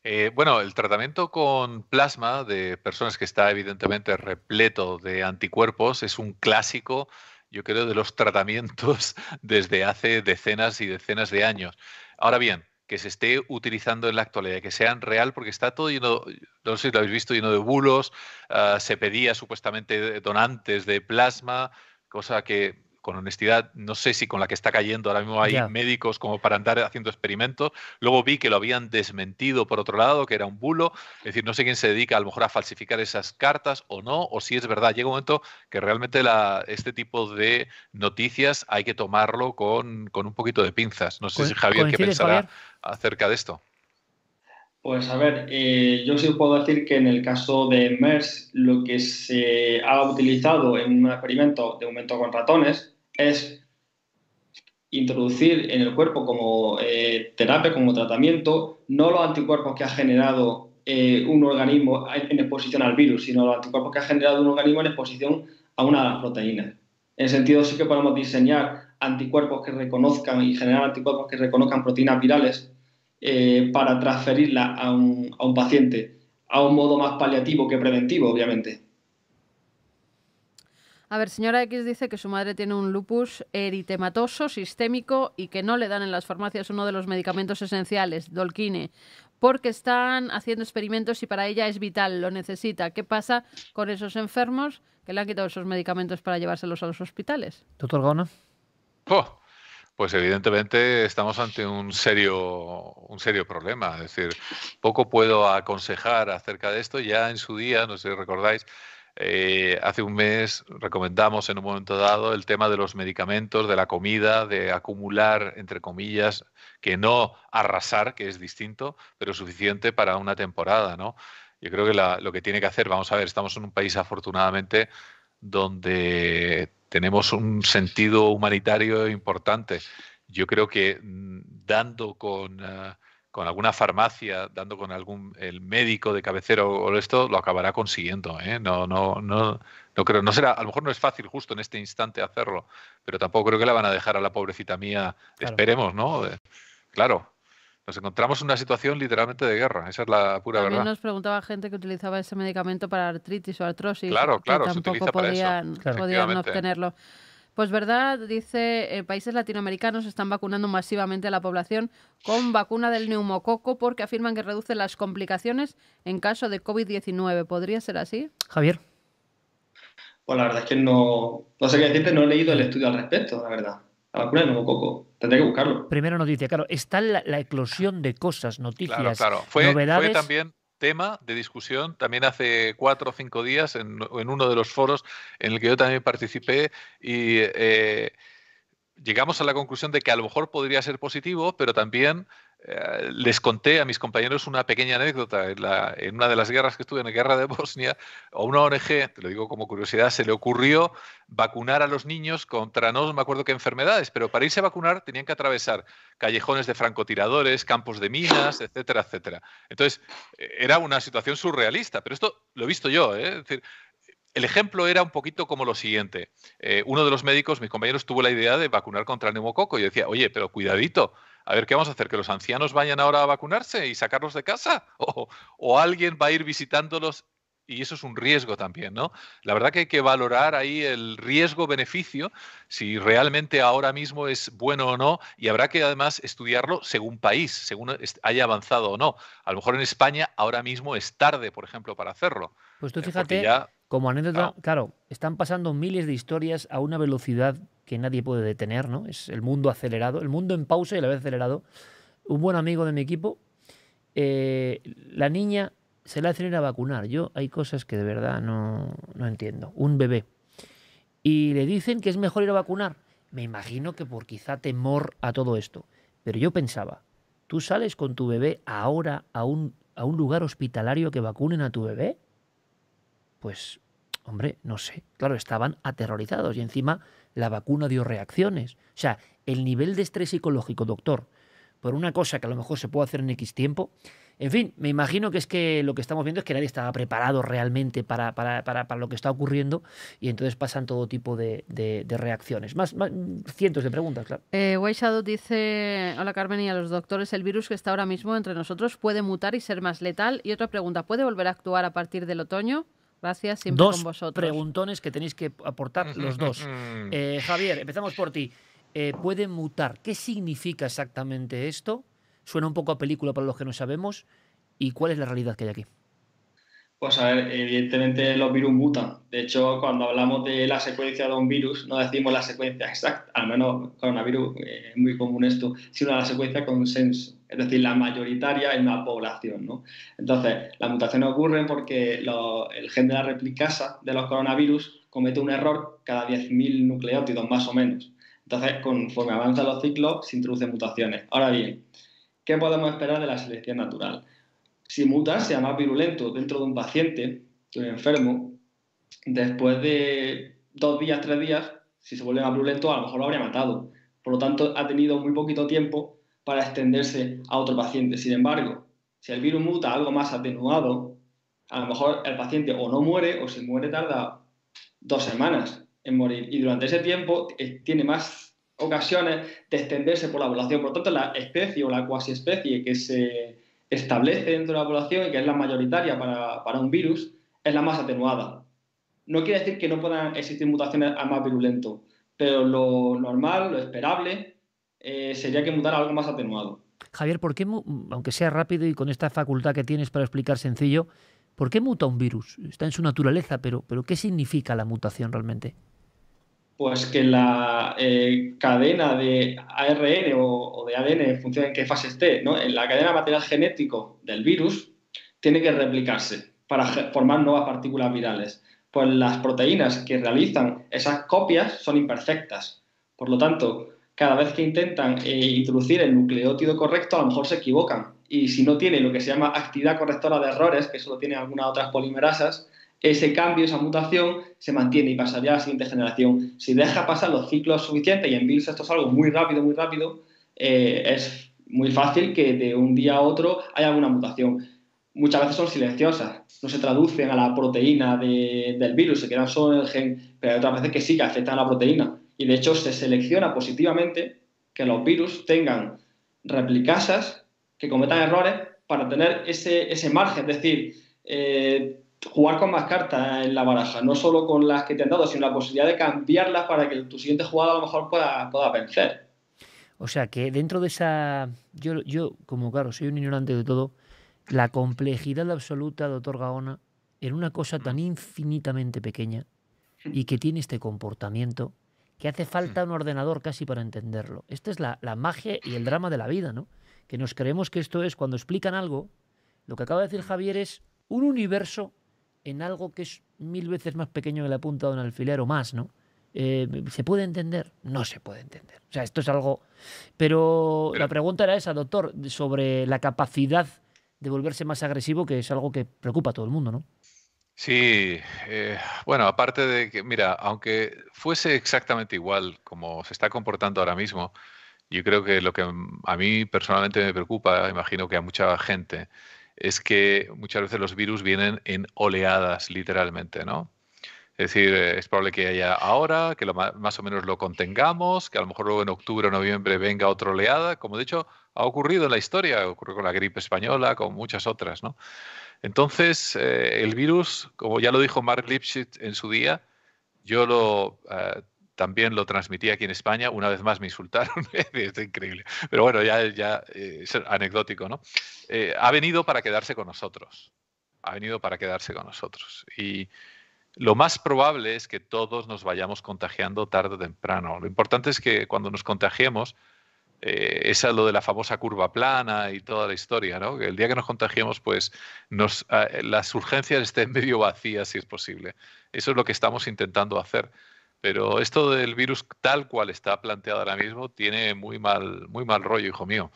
Eh, bueno, el tratamiento con plasma de personas que está evidentemente repleto de anticuerpos es un clásico, yo creo, de los (laughs) tratamientos desde hace decenas y decenas de años. Ahora bien, que se esté utilizando en la actualidad, que sean real, porque está todo lleno, no sé si lo habéis visto, lleno de bulos, ah, se pedía supuestamente donantes de plasma, cosa que con honestidad, no sé si con la que está cayendo ahora mismo hay médicos como para andar haciendo experimentos. Luego vi que lo habían desmentido por otro lado, que era un bulo. Es decir, no sé quién se dedica a lo mejor a falsificar esas cartas o no, o si es verdad. Llega un momento que realmente este tipo de noticias hay que tomarlo con, un poquito de pinzas. No sé si Javier qué pensará acerca de esto. Pues a ver, eh, yo sí puedo decir que en el caso de MERS, lo que se ha utilizado en un experimento de aumento con ratones es introducir en el cuerpo como eh, terapia, como tratamiento, no los anticuerpos que ha generado eh, un organismo en exposición al virus, sino los anticuerpos que ha generado un organismo en exposición a una proteína. En el sentido, sí que podemos diseñar anticuerpos que reconozcan y generar anticuerpos que reconozcan proteínas virales eh, para transferirla a un paciente a un modo más paliativo que preventivo, obviamente. A ver, señora X dice que su madre tiene un lupus eritematoso sistémico y que no le dan en las farmacias uno de los medicamentos esenciales, Dolquine, porque están haciendo experimentos y para ella es vital, lo necesita. ¿Qué pasa con esos enfermos que le han quitado esos medicamentos para llevárselos a los hospitales? Doctor Gona. Oh, pues evidentemente estamos ante un serio, un serio problema. Es decir, poco puedo aconsejar acerca de esto. Ya en su día, no sé si recordáis, eh, hace un mes recomendamos en un momento dado el tema de los medicamentos, de la comida, de acumular, entre comillas, que no arrasar, que es distinto, pero suficiente para una temporada, ¿no? Yo creo que lo que tiene que hacer, vamos a ver, estamos en un país afortunadamente donde tenemos un sentido humanitario importante. Yo creo que mm, dando con... Eh, con alguna farmacia, dando con algún el médico de cabecero o esto, lo acabará consiguiendo. ¿eh? No, no, no, no creo, no será, a lo mejor no es fácil justo en este instante hacerlo, pero tampoco creo que la van a dejar a la pobrecita mía, esperemos, ¿no? Eh, claro. Nos encontramos en una situación literalmente de guerra, esa es la pura También nos preguntaba gente que utilizaba ese medicamento para artritis o artrosis. Claro, claro, que tampoco se podían obtenerlo. Pues verdad, dice, eh, países latinoamericanos están vacunando masivamente a la población con vacuna del neumococo porque afirman que reduce las complicaciones en caso de COVID-19. ¿Podría ser así? Javier. Pues la verdad es que no, no sé qué decirte, no he leído el estudio al respecto, la verdad. La vacuna del neumococo. Tendré que buscarlo. Primera noticia, claro. Está la, la eclosión de cosas, noticias, novedades tema de discusión también hace cuatro o cinco días en, uno de los foros en el que yo también participé y eh, llegamos a la conclusión de que a lo mejor podría ser positivo, pero también eh, les conté a mis compañeros una pequeña anécdota. En, una de las guerras que estuve, en la guerra de (laughs) Bosnia, a una ONG, te lo digo como curiosidad, se le ocurrió vacunar a los niños contra, no me acuerdo qué enfermedades, pero para irse a vacunar tenían que atravesar callejones de francotiradores, campos de minas, etcétera, etcétera. Entonces, eh, era una situación surrealista, pero esto lo he visto yo. ¿eh? Es decir, el ejemplo era un poquito como lo siguiente. uno de los médicos, mis compañeros, tuvo la idea de vacunar contra el neumococo y decía, oye, pero cuidadito, a ver, ¿qué vamos a hacer? ¿Que los ancianos vayan ahora a vacunarse y sacarlos de casa? (laughs) ¿O, alguien va a ir visitándolos? Y eso es un riesgo también, ¿no? La verdad que hay que valorar ahí el riesgo-beneficio, si realmente ahora mismo es bueno o no, y habrá que además estudiarlo según país, según haya avanzado o no. A lo mejor en España ahora mismo es tarde, por ejemplo, para hacerlo. Pues tú eh, fíjate, como anécdota, claro, están pasando miles de historias a una velocidad que nadie puede detener, ¿no? Es el mundo acelerado, el mundo en pausa y a la vez acelerado. Un buen amigo de mi equipo, eh, la niña se la hacen a vacunar. Yo hay cosas que de verdad no, no entiendo. Un bebé. Y le dicen que es mejor ir a vacunar. Me imagino que por quizá temor a todo esto. Pero yo pensaba, tú sales con tu bebé ahora a un, a un lugar hospitalario que vacunen a tu bebé pues, hombre, no sé. Claro, estaban aterrorizados y encima la vacuna dio reacciones. O sea, el nivel de estrés psicológico, doctor, por una cosa que a lo mejor se puede hacer en X tiempo. En fin, me imagino que es que lo que estamos viendo es que nadie estaba preparado realmente para, para, para, para lo que está ocurriendo y entonces pasan todo tipo de, de, reacciones. Más, cientos de preguntas, claro. Eh, dice, hola Carmen y a los doctores, el virus que está ahora mismo entre nosotros puede mutar y ser más letal. Y otra pregunta, ¿puede volver a actuar a partir del otoño? Gracias, siempre dos con vosotros. preguntones que tenéis que aportar los dos. Eh, Javier, empezamos por ti. pueden eh, ¿Puede mutar? ¿Qué significa exactamente esto? Suena un poco a película para los que no sabemos. ¿Y cuál es la realidad que hay aquí? Pues a ver, evidentemente los virus mutan. De hecho, cuando hablamos de la secuencia de un virus, no decimos la secuencia exacta, al menos coronavirus eh, es muy común esto, sino la secuencia consenso es decir, la mayoritaria en la población. ¿no? Entonces, las mutaciones ocurren porque el gen de la replicasa de los coronavirus comete un error cada 10.000 nucleótidos, más o menos. Entonces, conforme avanzan los ciclos, se introducen mutaciones. Ahora bien, ¿qué podemos esperar de la selección natural? Si muta, sea más virulento dentro de un paciente, de un enfermo, después de dos días, tres días, si se vuelve más virulento, a lo mejor lo habría matado. Por lo tanto, ha tenido muy poquito tiempo para extenderse a otro paciente. Sin embargo, si el virus muta algo más atenuado, a lo mejor el paciente o no muere o si muere tarda dos semanas en morir. Y durante ese tiempo eh, tiene más ocasiones de extenderse por la población. Por lo tanto, la especie o la cuasi especie que se establece dentro de la población y que es la mayoritaria para, un virus es la más atenuada. No quiere decir que no puedan existir mutaciones a más virulento, pero lo normal, lo esperable, eh, sería que mutar algo más atenuado. Javier, ¿por qué, aunque sea rápido y con esta facultad que tienes para explicar sencillo, ¿por qué muta un virus? Está en su naturaleza, pero, pero ¿qué significa la mutación realmente? Pues que la eh, cadena de ARN o, de ADN, en función en qué fase esté, ¿no? en la cadena material genético del virus, tiene que replicarse para formar nuevas partículas virales. Pues las proteínas que realizan esas copias son imperfectas. Por lo tanto, cada vez que intentan eh, introducir el nucleótido correcto, a lo mejor se equivocan. Y si no tiene lo que se llama actividad correctora de errores, que solo tiene algunas otras polimerasas, ese cambio, esa mutación, se mantiene y pasaría a la siguiente generación. Si deja pasar los ciclos suficientes, y en virus esto es algo muy rápido, muy rápido, eh, es muy fácil que de un día a otro haya alguna mutación. Muchas veces son silenciosas, no se traducen a la proteína del virus, se quedan solo en el gen, pero hay otras veces que sí, que afectan a la proteína y de hecho se selecciona positivamente que los virus tengan replicasas que cometan errores para tener ese, ese margen, es decir, eh, jugar con más cartas en la baraja, no solo con las que te han dado, sino la posibilidad de cambiarlas para que tu siguiente jugador a lo mejor pueda, pueda vencer. O sea que dentro de esa. Yo, yo, como claro, soy un ignorante de todo, la complejidad absoluta, doctor Gaona, en una cosa tan infinitamente pequeña y que tiene este comportamiento, que hace falta mm. un ordenador casi para entenderlo. Esta es la, magia y el drama de la vida, ¿no? Que nos creemos que esto es, cuando explican algo, lo que acaba de decir mm. Javier es un universo en algo que es mil veces más pequeño que la punta de un alfiler o más, ¿no? Eh, ¿Se puede entender? No se puede entender. O sea, esto es algo... Pero la pregunta era esa, doctor, sobre la capacidad de volverse más agresivo, que es algo que preocupa a todo el mundo, ¿no? Sí, eh, bueno, aparte de que, mira, aunque fuese exactamente igual como se está comportando ahora mismo, yo creo que lo que a mí personalmente me preocupa, imagino que a mucha gente, es que muchas veces los virus vienen en oleadas, literalmente, ¿no? Es decir, eh, es probable que haya ahora, que lo más o menos lo contengamos, que a lo mejor luego en octubre o noviembre venga otra oleada, como de hecho ha ocurrido en la historia, ocurre con la gripe española, con muchas otras, ¿no? Entonces, eh, el virus, como ya lo dijo Mark Lipschitz en su día, yo eh, también lo transmití aquí en España. Una vez más me insultaron, (laughs) es increíble. Pero bueno, ya, ya eh, es anecdótico, ¿no? ha venido para quedarse con nosotros. Ha venido para quedarse con nosotros. Y lo más probable es que todos nos vayamos contagiando tarde o temprano. Lo importante es que cuando nos contagiemos, eh, es lo de la famosa curva plana y toda la historia, ¿no? Que el día que nos contagiemos, pues nos, ah, eh, las urgencias estén (laughs) medio vacías si es posible. Eso es lo que estamos intentando hacer. Pero esto del virus tal cual está planteado ahora mismo tiene muy mal, muy mal rollo, hijo mío.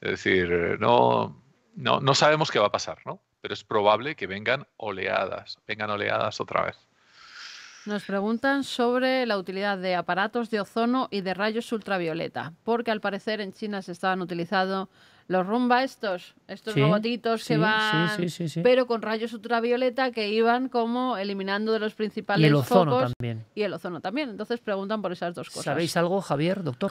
Es decir, no, no, no sabemos qué va a pasar, ¿no? Pero es probable que vengan oleadas, vengan oleadas otra vez. Nos preguntan sobre la utilidad de aparatos de ozono y de rayos ultravioleta, porque al parecer en China se estaban utilizando los rumba estos, estos robotitos que van, pero con rayos ultravioleta que iban como eliminando de los principales y el ozono también. Y el ozono también. Entonces preguntan por esas dos cosas. ¿Sabéis algo, Javier, doctor?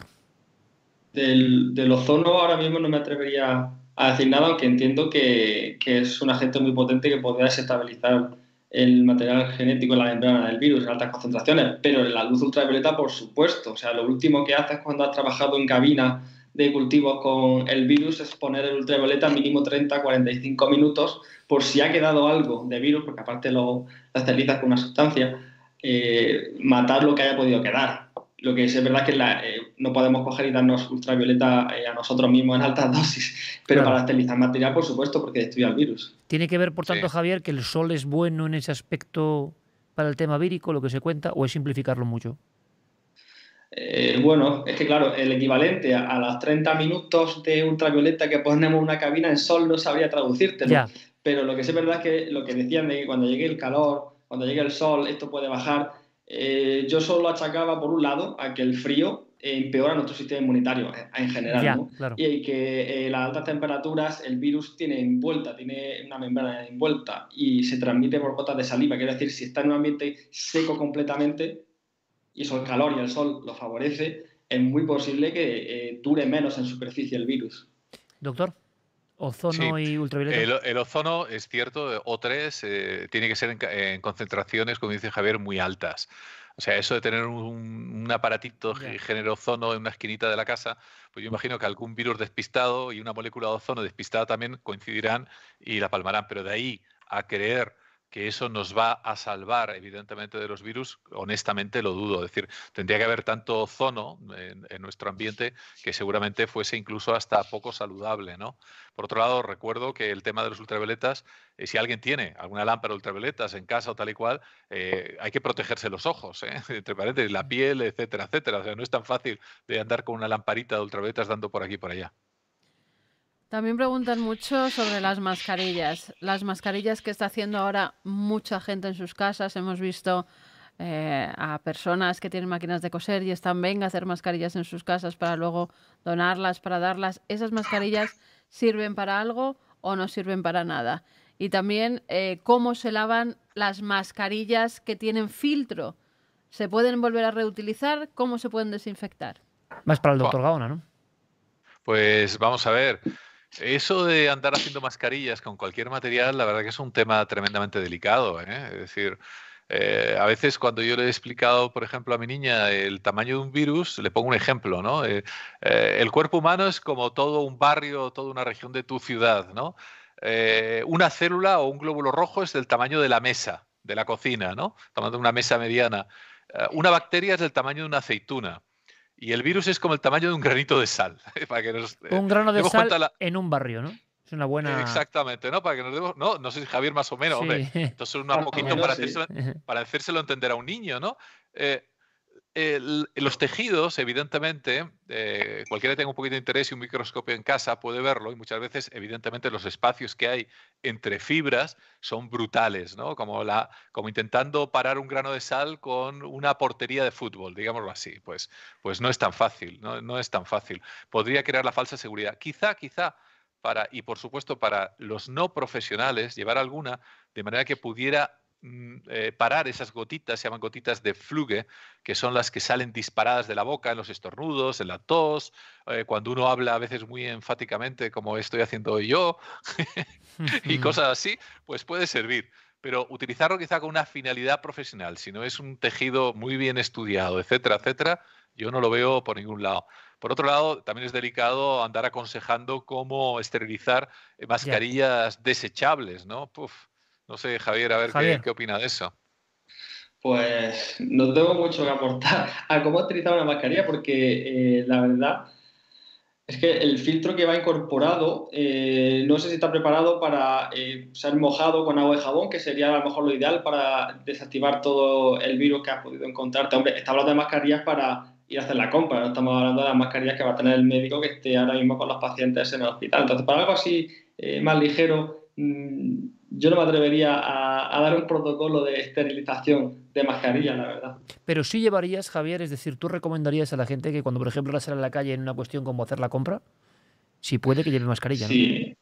Del, ozono ahora mismo no me atrevería a decir nada, aunque entiendo que, que es un agente muy potente que podría desestabilizar el material genético en la membrana del virus en altas concentraciones, pero la luz ultravioleta, por supuesto. O sea, lo último que haces cuando has trabajado en cabina de cultivos con el virus es poner el ultravioleta mínimo 30-45 minutos por si ha quedado algo de virus, porque aparte lo esterilizas con una sustancia, eh, matar lo que haya podido quedar. Lo que es, es verdad que eh, no podemos coger y darnos ultravioleta eh, a nosotros mismos en altas (laughs) dosis, pero para esterilizar material, por supuesto, porque destruye el virus. Tiene que ver, por tanto, Javier, que el sol es bueno en ese aspecto para el tema vírico, lo que se cuenta, o es simplificarlo mucho. Eh, bueno, es que claro, el equivalente a, los 30 minutos de ultravioleta que ponemos una cabina en sol no sabría traducirte, Pero lo que es verdad es que lo que decían de que cuando llegue el calor, cuando llegue el sol, esto puede bajar. Eh, yo solo achacaba, por un lado, a que el frío empeora nuestro sistema inmunitario en general. ¿no? Y que eh, las altas temperaturas, el virus tiene envuelta, tiene una membrana envuelta y se transmite por gotas de saliva. Quiero decir, si está en un ambiente seco completamente y eso el calor y el sol lo favorece, es muy posible que eh, dure menos en superficie el virus. Doctor. Ozono y ultravioleta. El, ozono es cierto, O3 eh, tiene que ser en, concentraciones, como dice Javier, muy altas. O sea, eso de tener un, aparatito que genera ozono en una esquinita de la casa, pues yo imagino que algún virus despistado y una molécula de ozono despistada también coincidirán y la palmarán. Pero de ahí a creer que eso nos va a salvar, evidentemente, de los virus, honestamente lo dudo. Es decir, tendría que haber tanto ozono en, nuestro ambiente que seguramente fuese incluso hasta poco saludable, ¿no? Por otro lado, recuerdo que el tema de los ultravioletas, eh, si alguien tiene alguna lámpara de ultravioletas en casa o tal y cual, eh, hay que protegerse los ojos, ¿eh? (laughs) entre paréntesis, la piel, etcétera, etcétera. O sea, no es tan fácil de andar con una lamparita de ultravioletas dando por aquí y por allá. También preguntan mucho sobre las mascarillas. Las mascarillas que está haciendo ahora mucha gente en sus casas. Hemos visto eh, a personas que tienen máquinas de coser y están, venga, a hacer mascarillas en sus casas para luego donarlas, para darlas. ¿Esas mascarillas sirven para algo o no sirven para nada? Y también eh, cómo se lavan las mascarillas que tienen filtro. ¿Se pueden volver a reutilizar? ¿Cómo se pueden desinfectar? Más para el doctor Gaona, ¿no? Pues vamos a ver. Eso de andar haciendo mascarillas con cualquier material, la verdad que es un tema tremendamente delicado. ¿eh? Es decir, eh, a veces cuando yo le he explicado, por ejemplo, a mi niña el tamaño de un virus, le pongo un ejemplo, ¿no? Eh, el cuerpo humano es como todo un barrio, toda una región de tu ciudad, ¿no? una célula o un glóbulo rojo es del tamaño de la mesa, de la cocina, ¿no? Tomando una mesa mediana. una bacteria es del tamaño de una aceituna. Y el virus es como el tamaño de un granito de sal. (laughs) Eh, para que nos, eh, un grano de sal en un barrio, ¿no? Es una buena. Exactamente, ¿no? Para que nos demos. No, no sé Javier más o menos, hombre. Entonces, un poquito para, hacérselo, para hacérselo entender a un niño, ¿no? Eh, los tejidos, evidentemente, eh, cualquiera que tenga un poquito de interés y un microscopio en casa puede verlo y muchas veces, evidentemente, los espacios que hay entre fibras son brutales, ¿no? Como, la, como intentando parar un grano de sal con una portería de fútbol, digámoslo así. Pues, pues no es tan fácil, no, no es tan fácil. Podría crear la falsa seguridad. Quizá, quizá, para, y por supuesto para los no profesionales, llevar alguna de manera que pudiera Mm, eh, parar esas gotitas, se llaman gotitas de fluge, que son las que salen disparadas de la boca, en los estornudos, en la tos, eh, cuando uno habla a veces muy enfáticamente, como estoy haciendo hoy yo, (laughs) y cosas así, pues puede servir. Pero utilizarlo quizá con una finalidad profesional, si no es un tejido muy bien estudiado, etcétera, etcétera, yo no lo veo por ningún lado. Por otro lado, también es delicado andar aconsejando cómo esterilizar eh, mascarillas desechables, ¿no? Puf no sé, Javier, a ver Qué, opina de eso. Pues no tengo mucho que aportar (laughs) a cómo utilizar una mascarilla porque eh, la verdad es que el filtro que va incorporado eh, no sé si está preparado para eh, ser mojado con agua de jabón, que sería a lo mejor lo ideal para desactivar todo el virus que ha podido encontrarte. Hombre, está hablando de mascarillas para ir a hacer la compra, no estamos hablando de las mascarillas que va a tener el médico que esté ahora mismo con los pacientes en el hospital. Entonces, para algo así más ligero... Mm, yo no me atrevería a, dar un protocolo de esterilización de mascarilla, la verdad. Pero sí llevarías, Javier, es decir, ¿tú recomendarías a la gente que cuando, por ejemplo, la sale a la calle en una cuestión como hacer la compra, si puede que lleve mascarilla? Sí,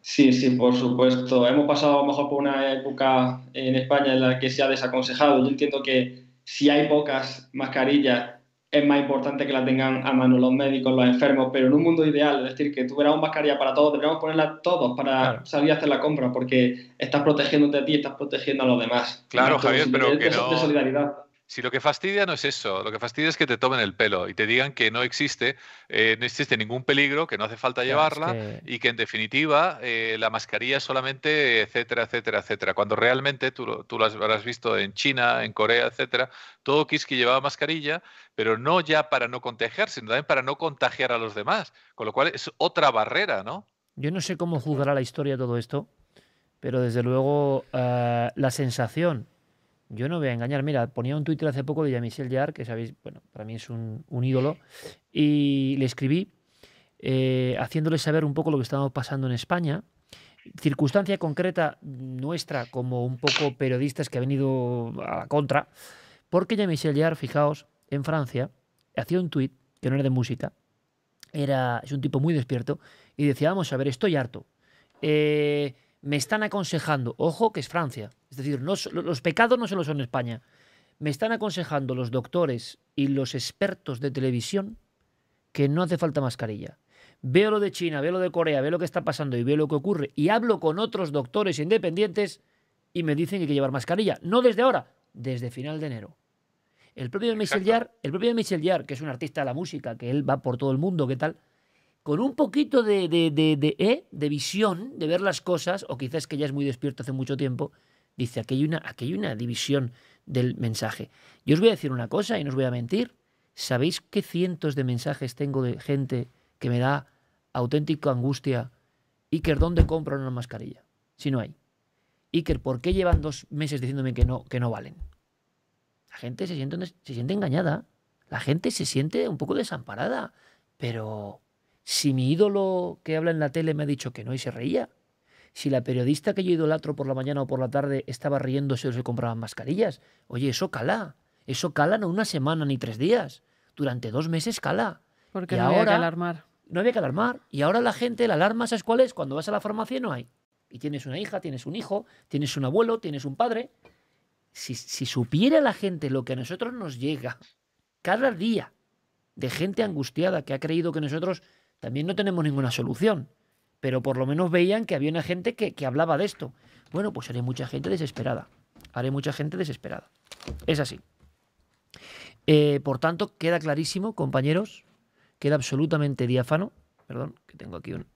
sí, sí, por supuesto. Hemos pasado a lo mejor por una época en España en la que se ha desaconsejado. Yo entiendo que si hay pocas mascarillas es más importante que la tengan a mano los médicos, los enfermos, pero en un mundo ideal, es decir, que un mascarilla para todos, deberíamos ponerla todos para salir a hacer la compra, porque estás protegiéndote a ti, estás protegiendo a los demás. Claro, Javier, pero que no... De solidaridad. Si lo que fastidia no es eso, lo que fastidia es que te tomen el pelo y te digan que no existe, eh, no existe ningún peligro, que no hace falta llevarla y que en definitiva eh, la mascarilla solamente, etcétera, etcétera, etcétera. Cuando realmente tú, lo habrás visto en China, en Corea, etcétera, todo Kiski llevaba mascarilla, pero no ya para no contagiar, sino también para no contagiar a los demás, con lo cual es otra barrera, ¿no? Yo no sé cómo juzgará la historia todo esto, pero desde luego eh, la sensación yo no voy a engañar. Mira, ponía un Twitter hace poco de Jean-Michel que sabéis, bueno, para mí es un, ídolo, y le escribí eh, haciéndole saber un poco lo que estábamos pasando en España. Circunstancia concreta nuestra, como un poco periodistas que ha venido a la contra, porque Jean-Michel fijaos, en Francia, hacía un tuit que no era de música, era, es un tipo muy despierto, y decía, vamos a ver, estoy harto. Eh, me están aconsejando, ojo que es Francia, es decir, no, los pecados no se solo son España, me están aconsejando los doctores y los expertos de televisión que no hace falta mascarilla. Veo lo de China, veo lo de Corea, veo lo que está pasando y veo lo que ocurre y hablo con otros doctores independientes y me dicen que hay que llevar mascarilla. No desde ahora, desde final de enero. El propio Michel el propio Michel Yar, que es un artista de la música, que él va por todo el mundo, ¿qué tal? con un poquito de, ¿eh? de, visión, de ver las cosas, o quizás que ya es muy despierto hace mucho tiempo, dice, aquí hay una, una división del mensaje. Yo os voy a decir una cosa y no os voy a mentir. ¿Sabéis qué cientos de mensajes tengo de gente que me da auténtica angustia? Iker, ¿dónde compro una mascarilla? Si no hay. Iker, ¿por qué llevan dos meses diciéndome que no, que no valen? La gente se siente, se siente engañada. La gente se siente un poco desamparada. Pero, si mi ídolo que habla en la tele me ha dicho que no y se reía. Si la periodista que yo idolatro por la mañana o por la tarde estaba riéndose o se compraban mascarillas. Oye, eso cala. Eso cala no una semana ni tres días. Durante dos meses cala. Porque no ahora, había que alarmar. No había que alarmar. Y ahora la gente, la alarma, ¿sabes cuál es? Cuando vas a la farmacia no hay. Y tienes una hija, tienes un hijo, tienes un abuelo, tienes un padre. Si, si supiera la gente lo que a nosotros nos llega cada día de gente angustiada que ha creído que nosotros también no tenemos ninguna solución, pero por lo menos veían que había una gente que, hablaba de esto. Bueno, pues haré mucha gente desesperada. Haré mucha gente desesperada. Es así. Eh, por tanto, queda clarísimo, compañeros, queda absolutamente diáfano, perdón, que tengo aquí un...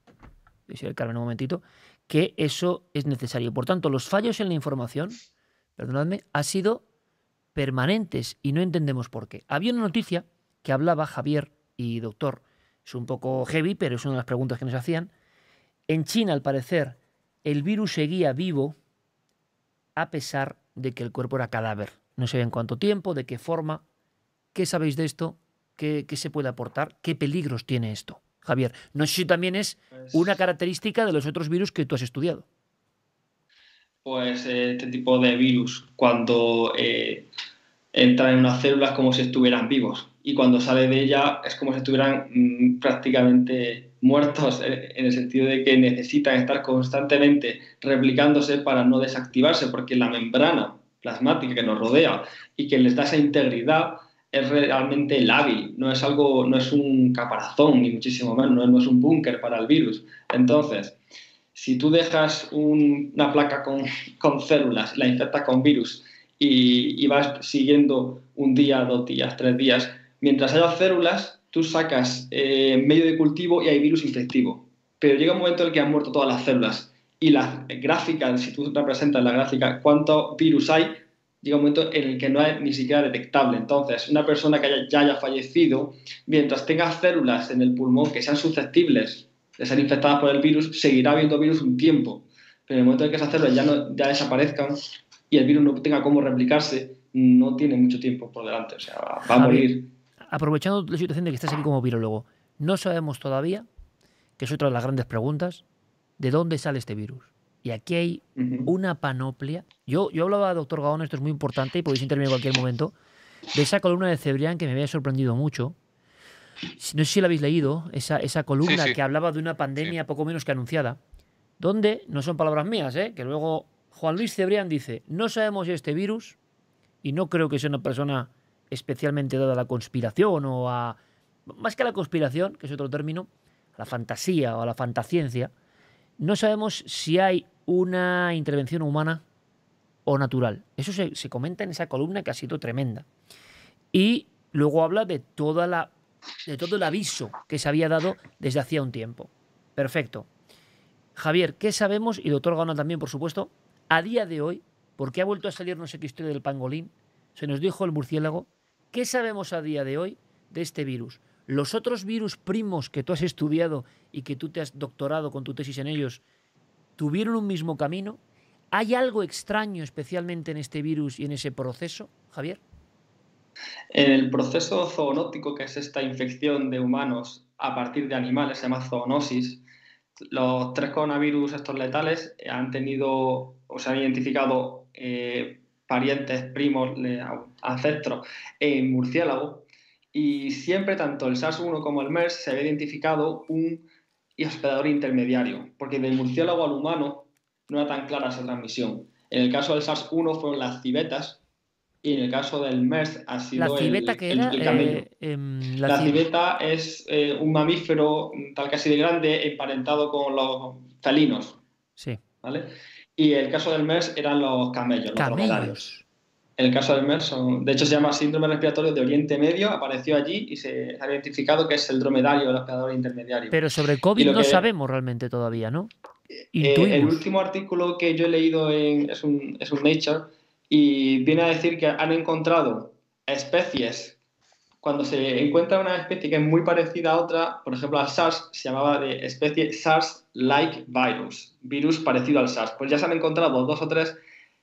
Voy a Carmen un momentito, que eso es necesario. Por tanto, los fallos en la información, perdonadme, ha sido permanentes y no entendemos por qué. Había una noticia que hablaba Javier y doctor es un poco heavy, pero es una de las preguntas que nos hacían. En China, al parecer, el virus seguía vivo a pesar de que el cuerpo era cadáver. No sé en cuánto tiempo, de qué forma. ¿Qué sabéis de esto? ¿Qué, se puede aportar? ¿Qué peligros tiene esto? Javier, no sé si también es pues una característica de los otros virus que tú has estudiado. Pues eh, este tipo de virus, cuando entra eh, entran en unas células como si estuvieran vivos, y cuando sale de ella es como si estuvieran mm, prácticamente muertos eh, en el sentido de que necesitan estar constantemente replicándose para no desactivarse, porque la membrana plasmática que nos rodea y que les da esa integridad es realmente el hábil, no es algo, no es un caparazón, ni muchísimo menos, no, es un búnker para el virus. Entonces, si tú dejas una placa con, células, la infectas con virus y vas siguiendo un día, dos días, tres días, mientras haya células, tú sacas eh, medio de cultivo y hay virus infectivo. Pero llega un momento en el que han muerto todas las células. Y la gráfica, si tú representas la gráfica cuánto virus hay, llega un momento en el que no es ni siquiera detectable. Entonces, una persona que haya, ya haya fallecido, mientras tenga células en el pulmón que sean susceptibles de ser infectadas por el virus, seguirá habiendo virus un tiempo. Pero en el momento en que esas células ya, no, ya desaparezcan y el virus no tenga cómo replicarse, no tiene mucho tiempo por delante. O sea, va a morir aprovechando la situación de que estás aquí como virólogo, no sabemos todavía, que es otra de las grandes preguntas, de dónde sale este virus. Y aquí hay una panoplia. Yo, yo hablaba, doctor Gaón, esto es muy importante y podéis intervenir en cualquier momento, de esa columna de Cebrián que me había sorprendido mucho. No sé si la habéis leído, esa, esa columna que hablaba de una pandemia poco menos que anunciada, donde, no son palabras mías, ¿eh? que luego Juan Luis Cebrián dice, no sabemos este virus, y no creo que sea una persona especialmente dada a la conspiración o a... Más que a la conspiración, que es otro término, a la fantasía o a la fantasciencia no sabemos si hay una intervención humana o natural. Eso se, comenta en esa columna que ha sido tremenda. Y luego habla de, toda la, de todo el aviso que se había dado desde hacía un tiempo. Perfecto. Javier, ¿qué sabemos? Y doctor Gana también, por supuesto, a día de hoy, porque ha vuelto a salir no sé qué historia del pangolín, se nos dijo el murciélago, ¿Qué sabemos a día de hoy de este virus? Los otros virus primos que tú has estudiado y que tú te has doctorado con tu tesis en ellos, ¿tuvieron un mismo camino? ¿Hay algo extraño especialmente en este virus y en ese proceso, Javier? En el proceso zoonótico, que es esta infección de humanos a partir de animales, se llama zoonosis, los tres coronavirus estos letales han tenido o se han identificado eh, parientes, primos, ancestros en murciélago. Y siempre, tanto el SARS-1 como el MERS, se había identificado un hospedador intermediario, porque del murciélago al humano no era tan clara esa transmisión. En el caso del SARS-1 fueron las civetas, y en el caso del MERS ha sido ¿La civeta que era, eh, em, la, civeta es eh, un mamífero tal que de grande emparentado con los felinos. Sí. ¿vale? Y el caso del MERS eran los camellos, los dromedarios. El caso del MERS, de hecho, se llama síndrome respiratorio de Oriente Medio, apareció allí y se ha identificado que es el dromedario, el hospedador intermediario. Pero sobre COVID no sabemos realmente todavía, ¿no? Eh, el último artículo que yo he leído es, un, es un Nature y viene a decir que han encontrado especies cuando se encuentra una especie que es muy parecida a otra, por ejemplo, al SARS se llamaba de especie SARS-like virus, virus parecido al SARS. Pues ya se han encontrado dos o tres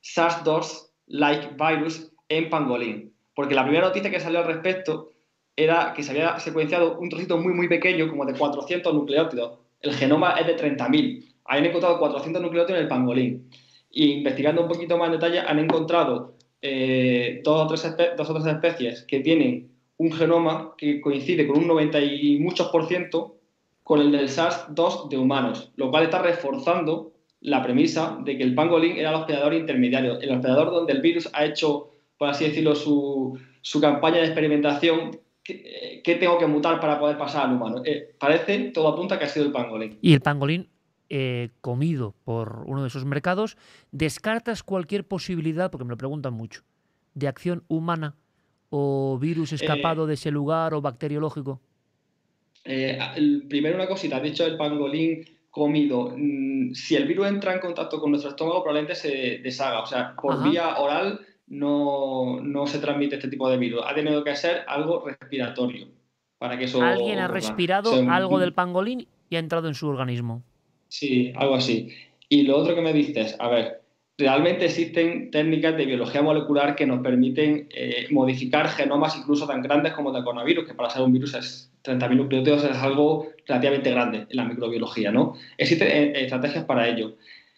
SARS-2-like virus en pangolín, porque la primera noticia que salió al respecto era que se había secuenciado un trocito muy, muy pequeño, como de 400 nucleótidos. El genoma es de 30.000. han encontrado 400 nucleótidos en el pangolín. Y investigando un poquito más en detalle, han encontrado eh, dos, dos o tres especies que tienen un genoma que coincide con un 90 y muchos por ciento con el del SARS-2 de humanos, lo cual está reforzando la premisa de que el pangolín era el hospedador intermediario, el hospedador donde el virus ha hecho, por así decirlo, su, su campaña de experimentación. ¿Qué, eh, tengo que mutar para poder pasar al humano? Eh, parece, todo apunta que ha sido el pangolín. Y el pangolín eh, comido por uno de esos mercados, ¿descartas cualquier posibilidad, porque me lo preguntan mucho, de acción humana o virus eh, escapado de ese lugar o bacteriológico? Eh, primero una cosita, De dicho el pangolín comido. Mm, si el virus entra en contacto con nuestro estómago, probablemente se deshaga. O sea, por vía oral no, se transmite este tipo de virus. Ha tenido que ser algo respiratorio para que eso... Alguien ha respirado algo del pangolín y ha entrado en su organismo. Sí, algo así. Y lo otro que me dices, a ver, realmente existen técnicas de biología molecular que nos permiten eh, modificar genomas incluso tan grandes como el de coronavirus, que para ser un virus es 30.000 nucleótidos es algo relativamente grande en la microbiología, ¿no? Existen eh, estrategias para ello.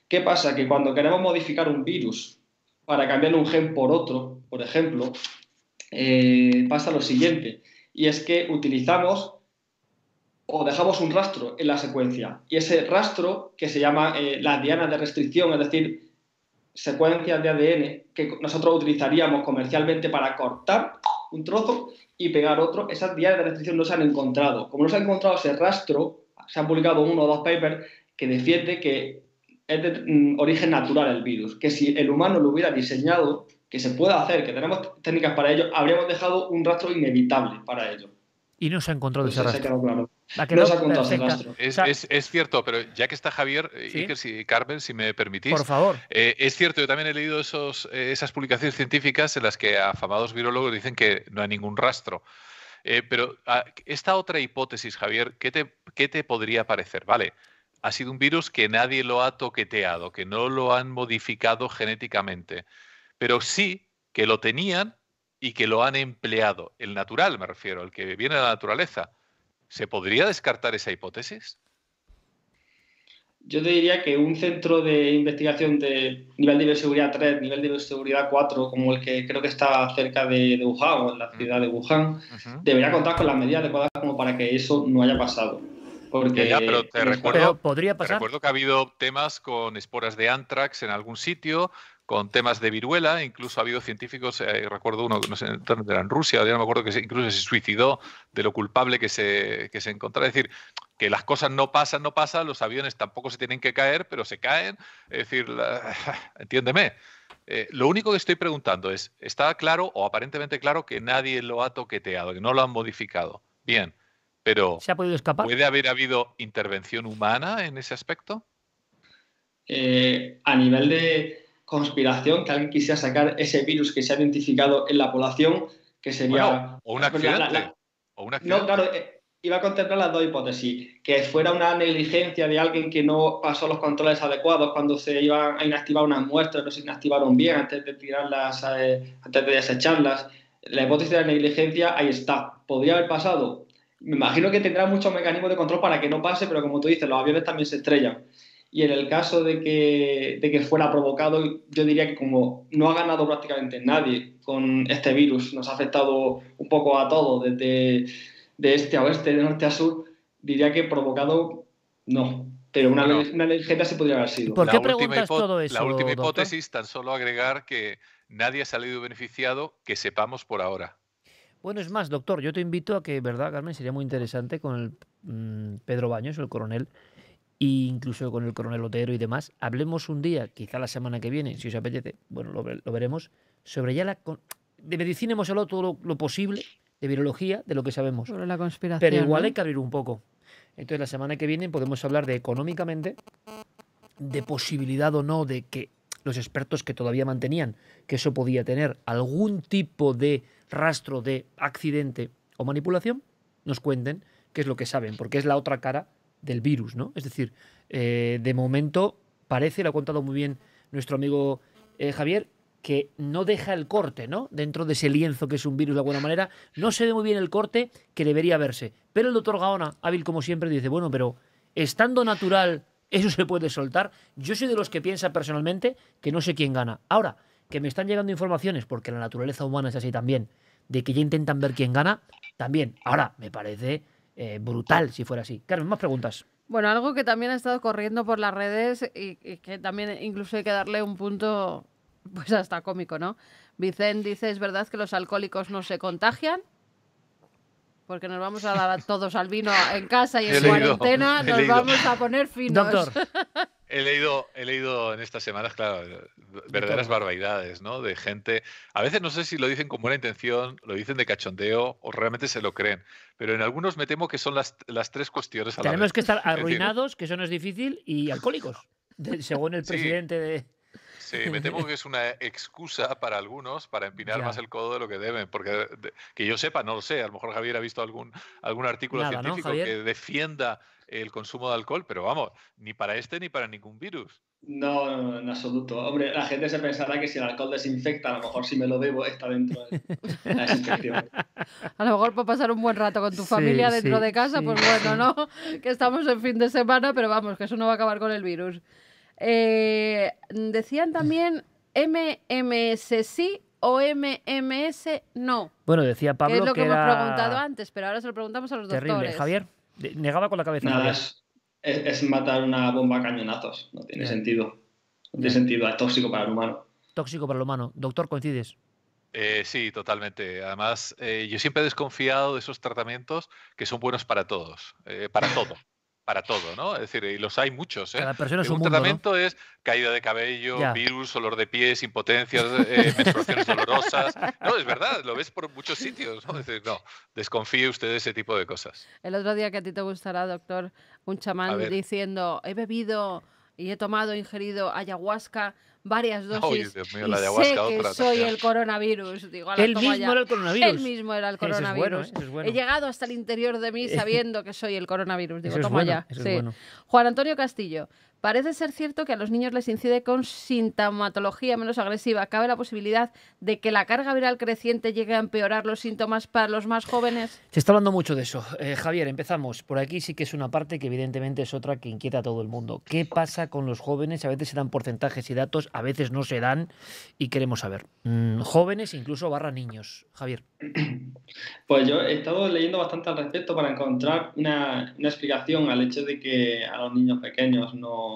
¿Qué pasa? Que cuando queremos modificar un virus para cambiar un gen por otro, por ejemplo, eh, pasa lo siguiente, y es que utilizamos o dejamos un rastro en la secuencia, y ese rastro que se llama la diana de restricción, es decir, secuencias de ADN que nosotros utilizaríamos comercialmente para cortar un trozo y pegar otro, esas diarias de restricción no se han encontrado. Como no se ha encontrado ese rastro, se han publicado uno o dos papers que defiende que es de mm, origen natural el virus, que si el humano lo hubiera diseñado, que se pueda hacer, que tenemos técnicas para ello, habríamos dejado un rastro inevitable para ello y no se ha encontrado pues ese rastro. no se ha encontrado ese rastro. Es, cierto, pero ya que está Javier, y eh, que si, Carmen, si me permitís. Por favor. Eh, es cierto, yo también he leído esos, eh, esas publicaciones científicas en las que afamados virólogos dicen que no hay ningún rastro. pero ah, esta otra hipótesis, Javier, te, ¿qué te podría parecer? Vale, ha sido un virus que nadie lo ha toqueteado, que no lo han modificado genéticamente, pero sí que lo tenían y que lo han empleado, el natural me refiero, el que viene de la naturaleza, ¿se podría descartar esa hipótesis? Yo diría que un centro de investigación de nivel de bioseguridad 3, nivel de bioseguridad 4, como el que creo que está cerca de, Wuhan o en la ciudad de Wuhan, debería contar con las medidas adecuadas como para que eso no haya pasado. Porque ya, pero te recuerdo, podría pasar. recuerdo que ha habido temas con esporas de anthrax en algún sitio con temas de viruela, incluso ha habido científicos, eh, recuerdo uno, no sé, era en Rusia, ya no me acuerdo, que incluso se suicidó de lo culpable que se, que se encontraba. Es decir, que las cosas no pasan, no pasan, los aviones tampoco se tienen que caer, pero se caen. Es decir, (laughs) entiéndeme. Eh, lo único que estoy preguntando es, está claro o aparentemente claro que nadie lo ha toqueteado, que no lo han modificado. Bien, pero ¿Se ha podido escapar? ¿puede haber habido intervención humana en ese aspecto? Eh, a nivel de, conspiración que alguien quisiera sacar ese virus que se ha identificado en la población, que sería... o una accidente. o No, claro, eh, iba a contemplar las dos hipótesis, que fuera una negligencia de alguien que no pasó los controles adecuados cuando se iban a inactivar unas muestras, no se inactivaron bien antes de tirarlas, eh, antes de desecharlas. La hipótesis de la negligencia ahí está. ¿Podría haber pasado? Me imagino que tendrá muchos mecanismos de control para que no pase, pero como tú dices, los aviones también se estrellan. Y en el caso de que, de que fuera provocado, yo diría que como no ha ganado prácticamente nadie con este virus, nos ha afectado un poco a todos, desde de este a oeste, de norte a sur, diría que provocado no. Pero una, legenda una se podría haber sido. ¿Por qué la preguntas todo eso? La última hipótesis, tan solo agregar que nadie ha salido beneficiado que sepamos por ahora. Bueno, es más, doctor, yo te invito a que, ¿verdad, Carmen? Sería muy interesante con el mm, Pedro Baños, el coronel, e incluso con el coronel Otero y demás, hablemos un día, quizá la semana que viene, si os apetece, bueno, lo, veremos, sobre ya la... De medicina hemos hablado todo lo, posible, de virología, de lo que sabemos. Pero la conspiración. Pero igual hay que abrir un poco. Entonces la semana que viene podemos hablar de económicamente, de posibilidad o no de que los expertos que todavía mantenían que eso podía tener algún tipo de rastro de accidente o manipulación, nos cuenten qué es lo que saben, porque es la otra cara del virus, ¿no? Es decir, eh, de momento parece, lo ha contado muy bien nuestro amigo eh, Javier, que no deja el corte, ¿no? Dentro de ese lienzo que es un virus de alguna manera, no se ve muy bien el corte que debería verse. Pero el doctor Gaona, hábil como siempre, dice, bueno, pero estando natural, eso se puede soltar. Yo soy de los que piensa personalmente que no sé quién gana. Ahora, que me están llegando informaciones, porque la naturaleza humana es así también, de que ya intentan ver quién gana, también. Ahora, me parece eh, brutal si fuera así. Carmen, más preguntas. Bueno, algo que también ha estado corriendo por las redes y, que también incluso hay que darle un punto, pues hasta cómico, ¿no? Vicente dice, ¿es verdad que los alcohólicos no se contagian? porque nos vamos a dar todos al vino en casa y en cuarentena, nos vamos a poner finos. Doctor, (laughs) he leído, he leído en estas semanas, claro, verdaderas barbaridades, ¿no? De gente. A veces no sé si lo dicen con buena intención, lo dicen de cachondeo o realmente se lo creen. Pero en algunos me temo que son las, las tres cuestiones a la Tenemos que estar arruinados, que eso no es difícil, y alcohólicos, según el presidente de. Sí, me temo que es una excusa para algunos para empinar más el codo de lo que deben, porque que yo sepa, no lo sé, a lo mejor Javier ha visto algún, algún artículo científico que defienda el consumo de alcohol, pero vamos, ni para este ni para ningún virus. No, no, no, en absoluto. Hombre, la gente se pensará que si el alcohol desinfecta, a lo mejor si me lo debo está dentro de (laughs) la desinfección. A lo mejor por pasar un buen rato con tu familia dentro de casa, pues bueno, ¿no? Que estamos en fin de semana, pero vamos, que eso no va a acabar con el virus. Eh, decían también MMS sí o MMS no. Bueno, decía Pablo que es lo que, hemos preguntado antes, pero ahora se lo preguntamos a los Terrible. Javier. Negaba con la cabeza. Nada, es, matar una bomba a cañonazos. No tiene sentido. No tiene sentido. Es tóxico para el humano. Tóxico para el humano. Doctor, ¿coincides? Eh, sí, totalmente. Además, eh, yo siempre he desconfiado de esos tratamientos que son buenos para todos, eh, para todo para todo, ¿no? Es decir, y los hay muchos. ¿eh? persona un, tratamiento es caída de cabello, virus, olor de pies, impotencia, eh, (laughs) menstruaciones dolorosas. No, es verdad, lo ves por muchos sitios. ¿no? Es decir, no, desconfíe usted de ese tipo de cosas. El otro día que a ti te gustará, doctor, un chamán diciendo, he bebido y he tomado, ingerido ayahuasca varias (laughs) dosis. Ay, mío, la de y sé que otra, soy el coronavirus. Digo, Él mismo era el coronavirus. Él mismo era el coronavirus. (laughs) Es bueno, ¿eh? es bueno. He llegado hasta el interior de mí (laughs) sabiendo que soy el coronavirus. Digo, toma ya. Sí. Juan Antonio Castillo, Parece ser cierto que a los niños les incide con sintomatología menos agresiva. ¿Cabe la posibilidad de que la carga viral creciente llegue a empeorar los síntomas para los más jóvenes? Se está hablando mucho de eso. Eh, Javier, empezamos. Por aquí sí que es una parte que evidentemente es otra que inquieta a todo el mundo. ¿Qué pasa con los jóvenes? A veces se dan porcentajes y datos, a veces no se dan y queremos saber. Mm, jóvenes, incluso barra niños. Javier. (clears throat) Pues yo he estado leyendo bastante al respecto para encontrar una explicación al hecho de que a los niños pequeños no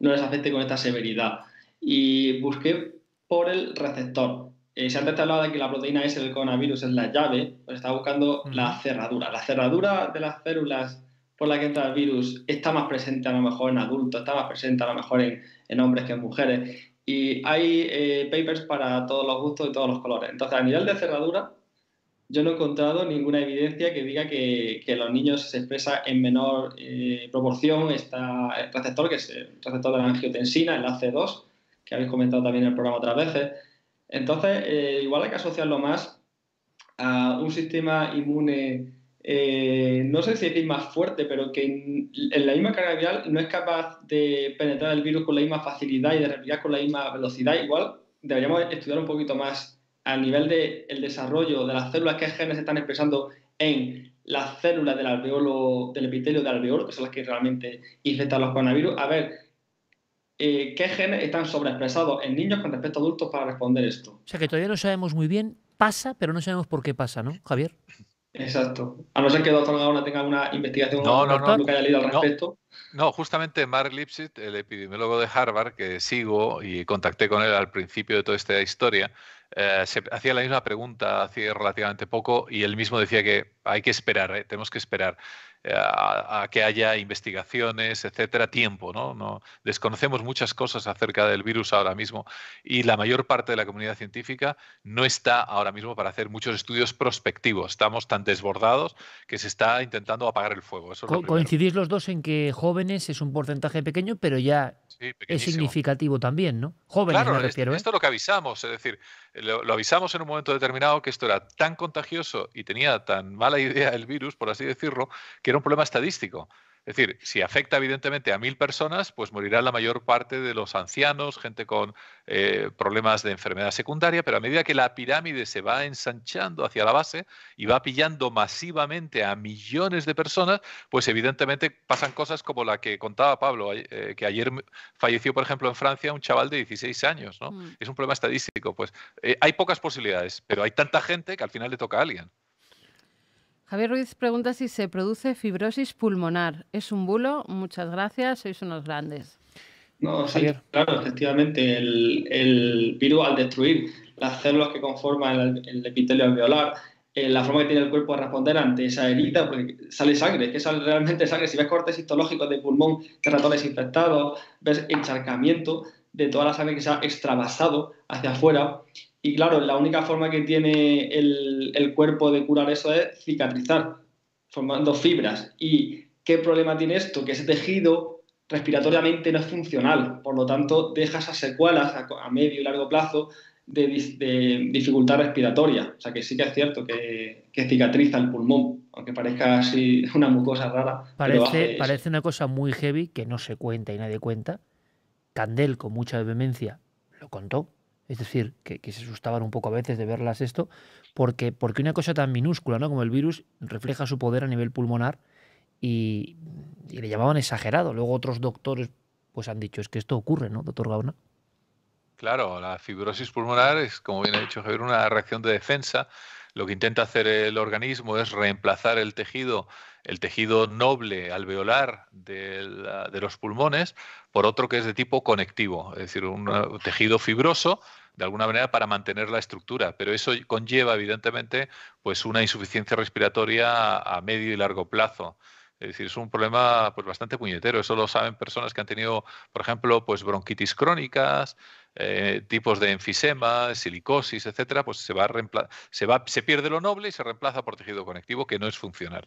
no, les afecte con esta severidad. Y busqué por el receptor. Eh, si antes te de que la proteína S el coronavirus es la llave, pues estaba buscando mm. la cerradura. La cerradura de las células por la que entra el virus está más presente a lo mejor en adultos, está más presente a lo mejor en, hombres que en mujeres. Y hay eh, papers para todos los gustos y todos los colores. Entonces, a nivel de cerradura, yo no he encontrado ninguna evidencia que diga que, que los niños se expresa en menor eh, proporción esta, el receptor, que es el receptor de la angiotensina, el AC2, que habéis comentado también en el programa otras veces. Entonces, eh, igual hay que asociarlo más a un sistema inmune, eh, no sé si es más fuerte, pero que en, la misma carga viral no es capaz de penetrar el virus con la misma facilidad y de replicar con la misma velocidad. Igual deberíamos estudiar un poquito más a nivel del desarrollo de las células, qué genes están expresando en las células del alveolo, del epitelio del alveolo, que son las que realmente infectan los coronavirus, a ver eh, qué genes están sobreexpresados en niños con respecto a adultos para responder esto. O sea que todavía no sabemos muy bien, pasa, pero no sabemos por qué pasa, ¿no, Javier? Exacto. A no ser que el doctor Gaona tenga una investigación no, no, que haya leído al respecto. No, justamente Mark Lipsit, el epidemiólogo de Harvard, que sigo y contacté con él al principio de toda esta historia, eh, se hacía la misma pregunta hace relativamente poco y él mismo decía que hay que esperar, eh, tenemos que esperar eh, a, que haya investigaciones, etcétera, tiempo, ¿no? ¿no? Desconocemos muchas cosas acerca del virus ahora mismo y la mayor parte de la comunidad científica no está ahora mismo para hacer muchos estudios prospectivos. Estamos tan desbordados que se está intentando apagar el fuego. coincidís los dos en que jóvenes es un porcentaje pequeño, pero ya es significativo también, ¿no? Jóvenes esto es lo que avisamos, es decir, lo, avisamos en un momento determinado que esto era tan contagioso y tenía tan mala (laughs) idea el virus, por así decirlo, que era un problema estadístico. Es decir, si afecta evidentemente a mil personas, pues morirá la mayor parte de los ancianos, gente con eh, problemas de enfermedad secundaria, pero a medida que la pirámide se va ensanchando hacia la base y va pillando masivamente a millones de personas, pues evidentemente pasan cosas como la que contaba Pablo, eh, que ayer falleció, por ejemplo, en Francia un chaval de 16 años, ¿no? Mm. Es un problema estadístico. Pues eh, hay pocas posibilidades, pero hay tanta gente que al final le toca a alguien. Javier Ruiz pregunta si se produce fibrosis pulmonar. Es un bulo, muchas gracias, sois unos grandes. No, sí, claro, efectivamente, el, virus al destruir las células que conforman el, epitelio alveolar, eh, la forma que tiene el cuerpo de responder ante esa herida, porque sale sangre, que sale realmente sangre. Si ves cortes histológicos de pulmón de ratones infectados, ves encharcamiento de toda la sangre que se ha extravasado hacia afuera y claro, la única forma que tiene el, cuerpo de curar eso es cicatrizar, formando fibras. ¿Y qué problema tiene esto? Que ese tejido respiratoriamente no es funcional, por lo tanto deja esas secuelas a, medio y largo plazo de, dificultad respiratoria. O sea que sí que es cierto que, cicatriza el pulmón, aunque parezca así una mucosa rara. Parece, parece una cosa muy heavy que no se cuenta y nadie cuenta. Candel, con mucha vehemencia, lo contó es decir, que, se asustaban un poco a veces de verlas esto, porque, porque una cosa tan minúscula ¿no? como el virus refleja su poder a nivel pulmonar y, le llamaban exagerado. Luego otros doctores pues han dicho, es que esto ocurre, ¿no, doctor Gauna? Claro, la fibrosis pulmonar es, como bien ha dicho Javier, una reacción de defensa. Lo que intenta hacer el organismo es reemplazar el tejido, el tejido noble alveolar de, de los pulmones, por otro que es de tipo conectivo, es decir, un tejido fibroso de alguna manera para mantener la estructura, pero eso conlleva evidentemente pues una insuficiencia respiratoria a medio y largo plazo. Es decir, es un problema pues bastante puñetero. Eso lo saben personas que han tenido, por ejemplo, pues bronquitis crónicas, eh, tipos de enfisema, silicosis, etcétera, pues se va, se se pierde lo noble y se reemplaza por tejido conectivo que no es funcional.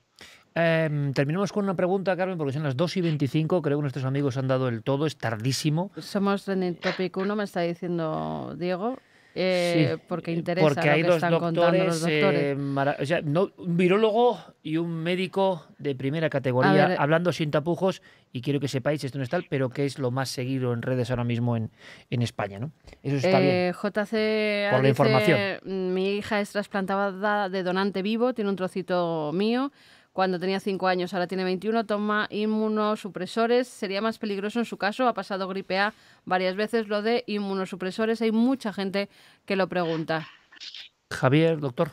Em, terminamos con una pregunta, Carmen, porque son las 2 y 25. Creo que nuestros amigos han dado el todo, es tardísimo. Somos en el tópico 1, me está diciendo Diego. Eh, porque eh, interesa porque hay lo que están contando los doctores. Eh, no, un virólogo y un médico de primera categoría eh, hablando sin tapujos y quiero que sepáis esto no es tal, pero que es lo más seguido en redes ahora mismo en, en España, ¿no? Eso está bien. JC por la información. Mi hija es trasplantada de donante vivo, tiene un trocito mío cuando tenía 5 años, ahora tiene 21, toma inmunosupresores, sería más peligroso en su caso, ha pasado gripe A varias veces lo de inmunosupresores, hay mucha gente que lo pregunta. Javier, doctor,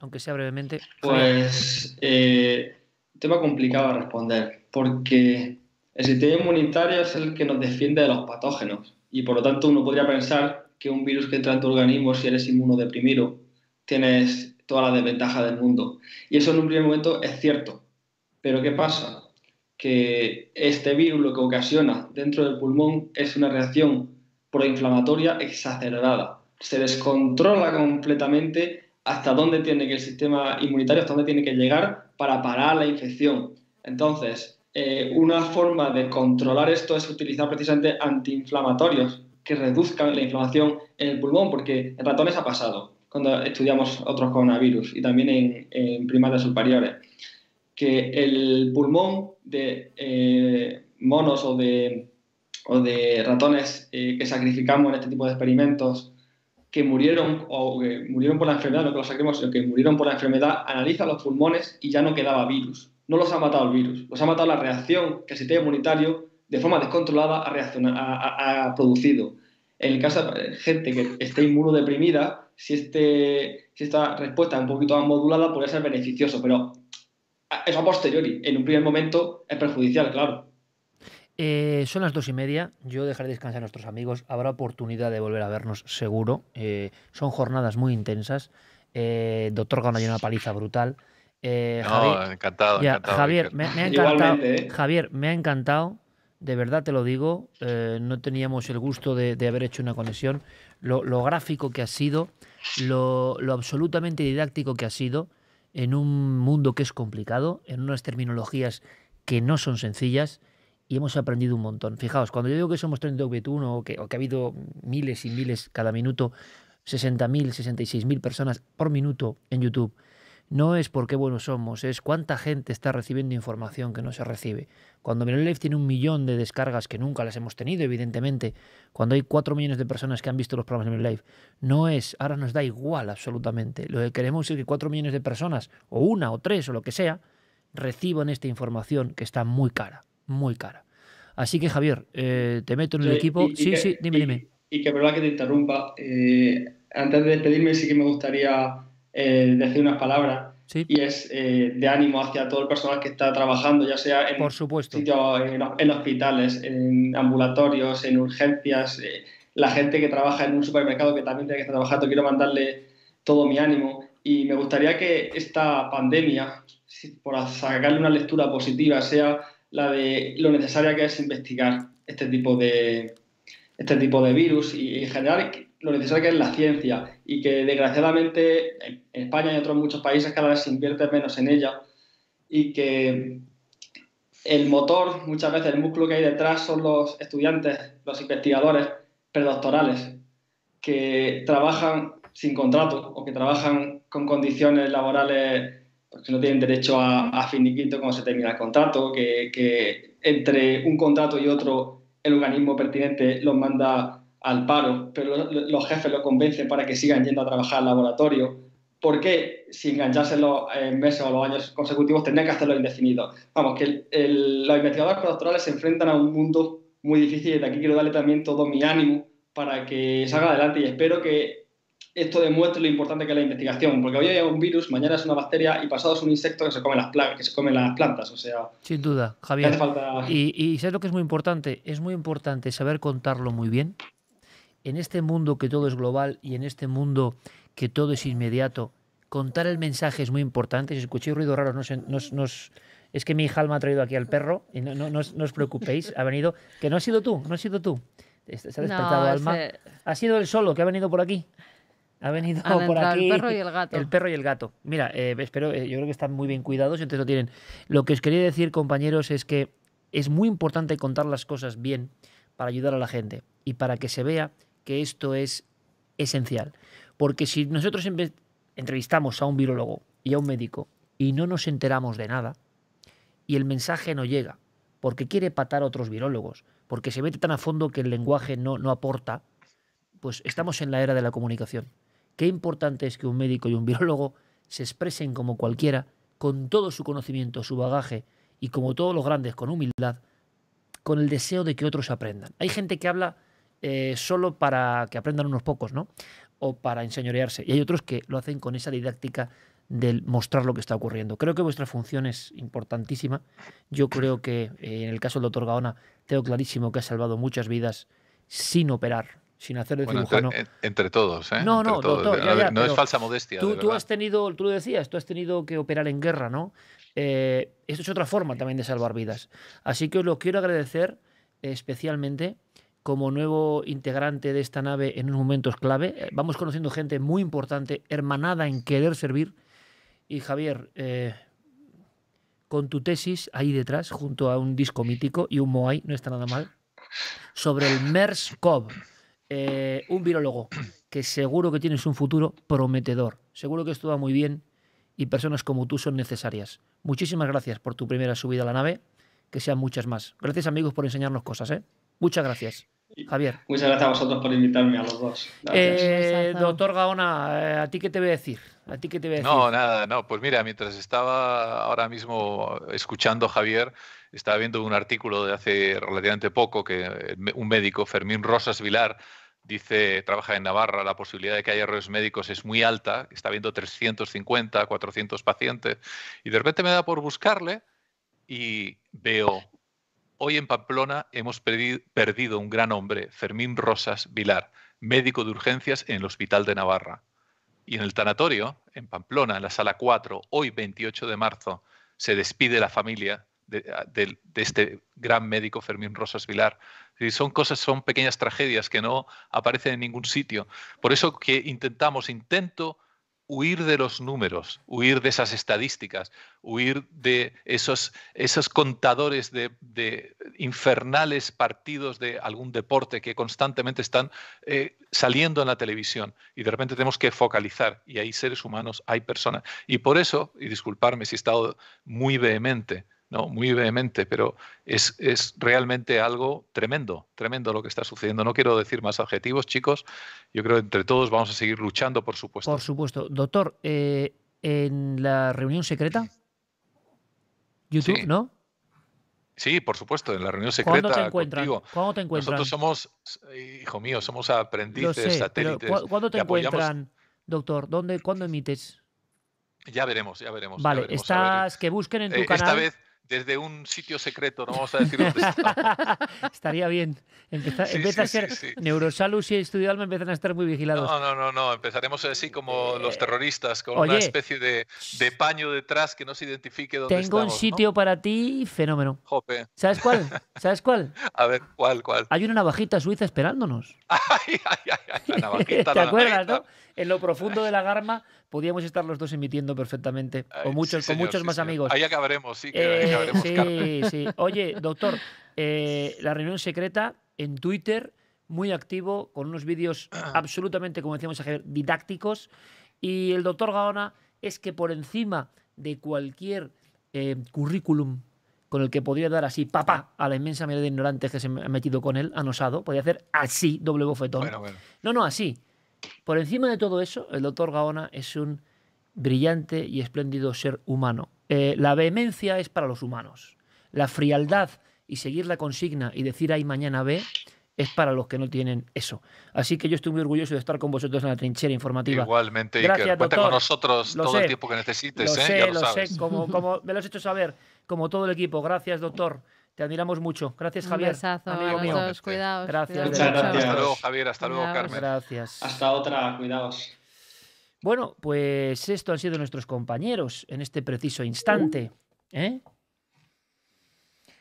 aunque sea brevemente. Pues eh, tema complicado de responder, porque el sistema inmunitario es el que nos defiende de los patógenos y por lo tanto uno podría pensar que un virus que entra en tu organismo, si eres inmunodeprimido, tienes ...toda la desventaja del mundo. Y eso en un primer momento es cierto. Pero ¿qué pasa? Que este virus lo que ocasiona dentro del pulmón es una reacción proinflamatoria exacerbada. Se descontrola completamente hasta dónde tiene que el sistema inmunitario, hasta dónde tiene que llegar para parar la infección. Entonces, eh, una forma de controlar esto es utilizar precisamente antiinflamatorios que reduzcan la inflamación en el pulmón, porque en ratones ha pasado cuando estudiamos otros coronavirus y también en, en primates superiores, que el pulmón de eh, monos o de, de ratones eh, que sacrificamos en este tipo de experimentos que murieron o que murieron por la enfermedad, no que los saquemos, sino que murieron por la enfermedad, analiza los pulmones y ya no quedaba virus. No los ha matado el virus, los ha matado la reacción que el sistema inmunitario de forma descontrolada ha, reaccionado, ha, producido. En el caso de gente que esté inmunodeprimida, si, este, si esta respuesta es un poquito más modulada, podría ser beneficioso, pero eso a posteriori, en un primer momento, es perjudicial, claro. Eh, son las dos y media. Yo dejaré descansar a nuestros amigos. Habrá oportunidad de volver a vernos, seguro. Eh, son jornadas muy intensas. Eh, doctor Gano una paliza brutal. Javier, encantado, me, ha encantado Javier, me ha encantado. De verdad te lo digo. no teníamos el gusto de, haber hecho una conexión. lo, gráfico que ha sido, lo, absolutamente didáctico que ha sido en un mundo que es complicado, en unas terminologías que no son sencillas y hemos aprendido un montón. Fijaos, cuando yo digo que somos 32 o 1 o que ha habido miles y miles cada minuto, 60.000, 66.000 personas por minuto en YouTube, no es por qué buenos somos, es cuánta gente está recibiendo información que no se recibe. Cuando Live tiene un millón de descargas que nunca las hemos tenido, evidentemente, cuando hay cuatro millones de personas que han visto los programas de Life, no es, ahora nos da igual absolutamente. Lo que queremos es que cuatro millones de personas, o una, o tres, o lo que sea, reciban esta información que está muy cara, muy cara. Así que Javier, eh, te meto en el equipo. sí, sí, dime, dime. Y que verdad que te interrumpa. Eh, antes de despedirme, sí que me gustaría eh, decir unas palabras. Y es eh, de ánimo hacia todo el personal que está trabajando, ya sea en, hospitales, en ambulatorios, en urgencias. Eh, la gente que trabaja en un supermercado que también tiene que estar trabajando, quiero mandarle todo mi ánimo. Y me gustaría que esta pandemia, por sacarle una lectura positiva, sea la de lo necesaria que es investigar este tipo de, este tipo de virus y en general lo necesario que es la ciencia y que desgraciadamente en España y en otros muchos países cada vez se invierte menos en ella y que el motor, muchas veces el músculo que hay detrás son los estudiantes, los investigadores predoctorales que trabajan sin contrato o que trabajan con condiciones laborales porque pues, no tienen derecho a, finiquito cuando se termina el contrato, que entre un contrato y otro el organismo pertinente los manda al paro, pero los jefes lo convencen para que sigan yendo a trabajar al laboratorio. porque qué, si engancharse en meses o los años consecutivos, tendrían que hacerlo indefinido? Vamos, que los investigadores postdoctorales se enfrentan a un mundo muy difícil y de aquí quiero darle también todo mi ánimo para que salga adelante y espero que esto demuestre lo importante que es la investigación, porque hoy hay un virus, mañana es una bacteria y pasado es un insecto que se come las, que se come las plantas, o sea... Sin duda, Javier. Y, sé lo que es muy importante? Es muy importante saber contarlo muy bien, en este mundo que todo es global y en este mundo que todo es inmediato, contar el mensaje es muy importante. Si escuchéis ruido raro, es que mi hija me ha traído aquí al perro y no, no, os, preocupéis, ha venido, que no ha sido tú, no ha sido tú. Se ha despertado Alma. Ha sido el solo que ha venido por aquí. Ha venido por aquí. El perro y el gato. El perro y el gato. Mira, eh, espero, eh, yo creo que están muy bien cuidados, entonces lo tienen. Lo que os quería decir, compañeros, es que es muy importante contar las cosas bien para ayudar a la gente y para que se vea que esto es esencial. Porque si nosotros entrevistamos a un virólogo y a un médico y no nos enteramos de nada, y el mensaje no llega, porque quiere patar a otros virólogos, porque se mete tan a fondo que el lenguaje no, no aporta, pues estamos en la era de la comunicación. Qué importante es que un médico y un virólogo se expresen como cualquiera, con todo su conocimiento, su bagaje, y como todos los grandes, con humildad, con el deseo de que otros aprendan. Hay gente que habla eh, solo para que aprendan unos pocos, ¿no? O para enseñorearse. Y hay otros que lo hacen con esa didáctica del mostrar lo que está ocurriendo. Creo que vuestra función es importantísima. Yo creo que eh, en el caso del doctor Gaona, tengo clarísimo que ha salvado muchas vidas sin operar, sin hacer de Entre, todos, ¿eh? No, no, Doctor, no es falsa modestia. Tú, tú, has tenido, tú decías, tú has tenido que operar en guerra, ¿no? Eh, esto es otra forma también de salvar vidas. Así que os lo quiero agradecer especialmente como nuevo integrante de esta nave en unos momentos clave. Eh, vamos conociendo gente muy importante, hermanada en querer servir. Y Javier, eh, con tu tesis ahí detrás, junto a un disco mítico y un Moai, no está nada mal, sobre el mers eh, un virólogo que seguro que tienes un futuro prometedor. Seguro que esto va muy bien y personas como tú son necesarias. Muchísimas gracias por tu primera subida a la nave, que sean muchas más. Gracias amigos por enseñarnos cosas. ¿eh? Muchas gracias. Javier. Muchas gracias a vosotros por invitarme a los dos. Eh, doctor Gaona, eh, ¿a ti qué te voy a decir? ¿A ti qué te voy No, nada, no. Pues mira, mientras estaba ahora mismo escuchando Javier, estaba viendo un artículo de hace relativamente poco que un médico, Fermín Rosas Vilar, dice, trabaja en Navarra, la posibilidad de que haya errores médicos es muy alta, está viendo 350, 400 pacientes, y de repente me da por buscarle y veo Hoy en Pamplona hemos perdido un gran hombre, Fermín Rosas Vilar, médico de urgencias en el Hospital de Navarra. Y en el tanatorio, en Pamplona, en la sala 4, hoy 28 de marzo, se despide la familia ah, de, este gran médico Fermín Rosas Vilar. Y son cosas, son pequeñas tragedias que no aparecen en ningún sitio. Por eso que intentamos, intento huir de los números, huir de esas estadísticas, huir de esos, contadores de, infernales partidos de algún deporte que constantemente están eh, saliendo en la televisión y de repente tenemos que focalizar y hay seres humanos, hay personas. Y por eso, y disculparme si he estado muy vehemente, ¿no? muy vehemente, pero es, es, realmente algo tremendo, tremendo lo que está sucediendo. No quiero decir más adjetivos, chicos. Yo creo que entre todos vamos a seguir luchando, por supuesto. Por supuesto. Doctor, eh, en la reunión secreta, YouTube, ¿no? Sí, por supuesto, en la reunión secreta ¿Cuándo te encuentran? Nosotros somos, hijo mío, somos aprendices, satélites. ¿Cuándo te encuentran, doctor? ¿Dónde, ¿Cuándo emites? Ya veremos, ya veremos. Vale, estás, que busquen en tu eh, canal desde un sitio secreto, no vamos a decir dónde (laughs) Estaría bien. Empeza, a ser Neurosalus y Estudial me empiezan a estar muy vigilados. No, no, no, no. empezaremos así como eh, los terroristas, con una especie de, paño detrás que no se identifique dónde Tengo un sitio para ti, fenómeno. Jope. ¿Sabes cuál? (laughs) ¿Sabes cuál? a ver, ¿cuál, cuál? Hay una navajita suiza esperándonos. (laughs) ay, ay, ay, la navajita, ¿Te acuerdas, no? en lo profundo de la Garma, podíamos estar los dos emitiendo perfectamente, con muchos, con muchos más amigos. Ahí acabaremos, sí, eh, Sí, sí. Oye, doctor, eh, (laughs) la reunión secreta en Twitter, muy activo, con unos vídeos (clears throat) absolutamente, como decíamos ayer, didácticos. Y el doctor Gaona es que por encima de cualquier eh, currículum con el que podría dar así papá a la inmensa mayoría de ignorantes que se han metido con él, Han osado, podría hacer así, doble bofetón. No, no, así. Por encima de todo eso, el doctor Gaona es un brillante y espléndido ser humano. Eh, la vehemencia es para los humanos. La frialdad y seguir la consigna y decir ahí mañana ve es para los que no tienen eso. Así que yo estoy muy orgulloso de estar con vosotros en la trinchera informativa. Igualmente, Gracias, Cuenta con nosotros todo el tiempo que necesites. Lo ¿eh? sé, lo, sé, como me lo has hecho saber, como todo el equipo. Gracias, doctor. Te admiramos mucho. Gracias, Javier. Un besazo, amigo mío. Gracias. gracias. Hasta luego, Javier. Hasta luego, Carmen. Gracias. Hasta otra. Cuidaos. Bueno, pues esto han sido nuestros compañeros en este preciso instante. ¿eh?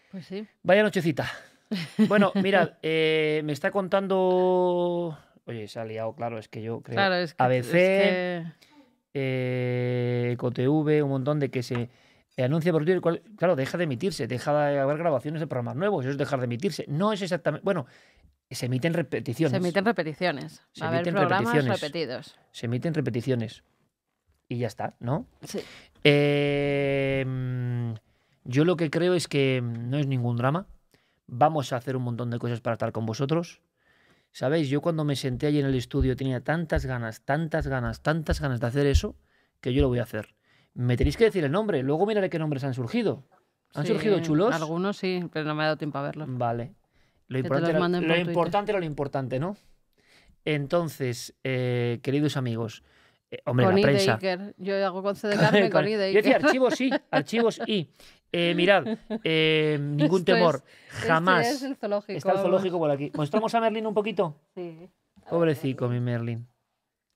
Pues sí. Vaya nochecita. Bueno, (laughs) mirad, eh, me está contando. Oye, se ha liado, claro, es que yo creo. que. ABC, eh, un montón de que se anuncia por Twitter, cual, claro, deja de emitirse, deja de haber grabaciones de programas nuevos, eso es dejar de emitirse. No es exactamente. Bueno, se emiten repeticiones. Se emiten repeticiones. Se Va emiten repeticiones. repetidos. Se emiten repeticiones. Y ya está, ¿no? Sí. Em, yo lo que creo es que no es ningún drama. Vamos a hacer un montón de cosas para estar con vosotros. Sabéis, yo cuando me senté allí en el estudio tenía tantas ganas, tantas ganas, tantas ganas de hacer eso que yo lo voy a hacer me tenéis que decir el nombre. Luego miraré qué nombres han surgido. ¿Han surgido chulos? Algunos sí, pero no me ha dado tiempo a verlos. Vale. Lo importante, era, lo importante lo importante, ¿no? Entonces, eh, queridos amigos, eh, hombre, la prensa. Yo hago con C de (laughs) carne con, archivos sí, archivos y eh, mirad, (laughs) ningún temor, jamás. es el zoológico. Está el zoológico por aquí. ¿Mostramos a Merlin un poquito? Sí. Pobrecito, mi Merlín.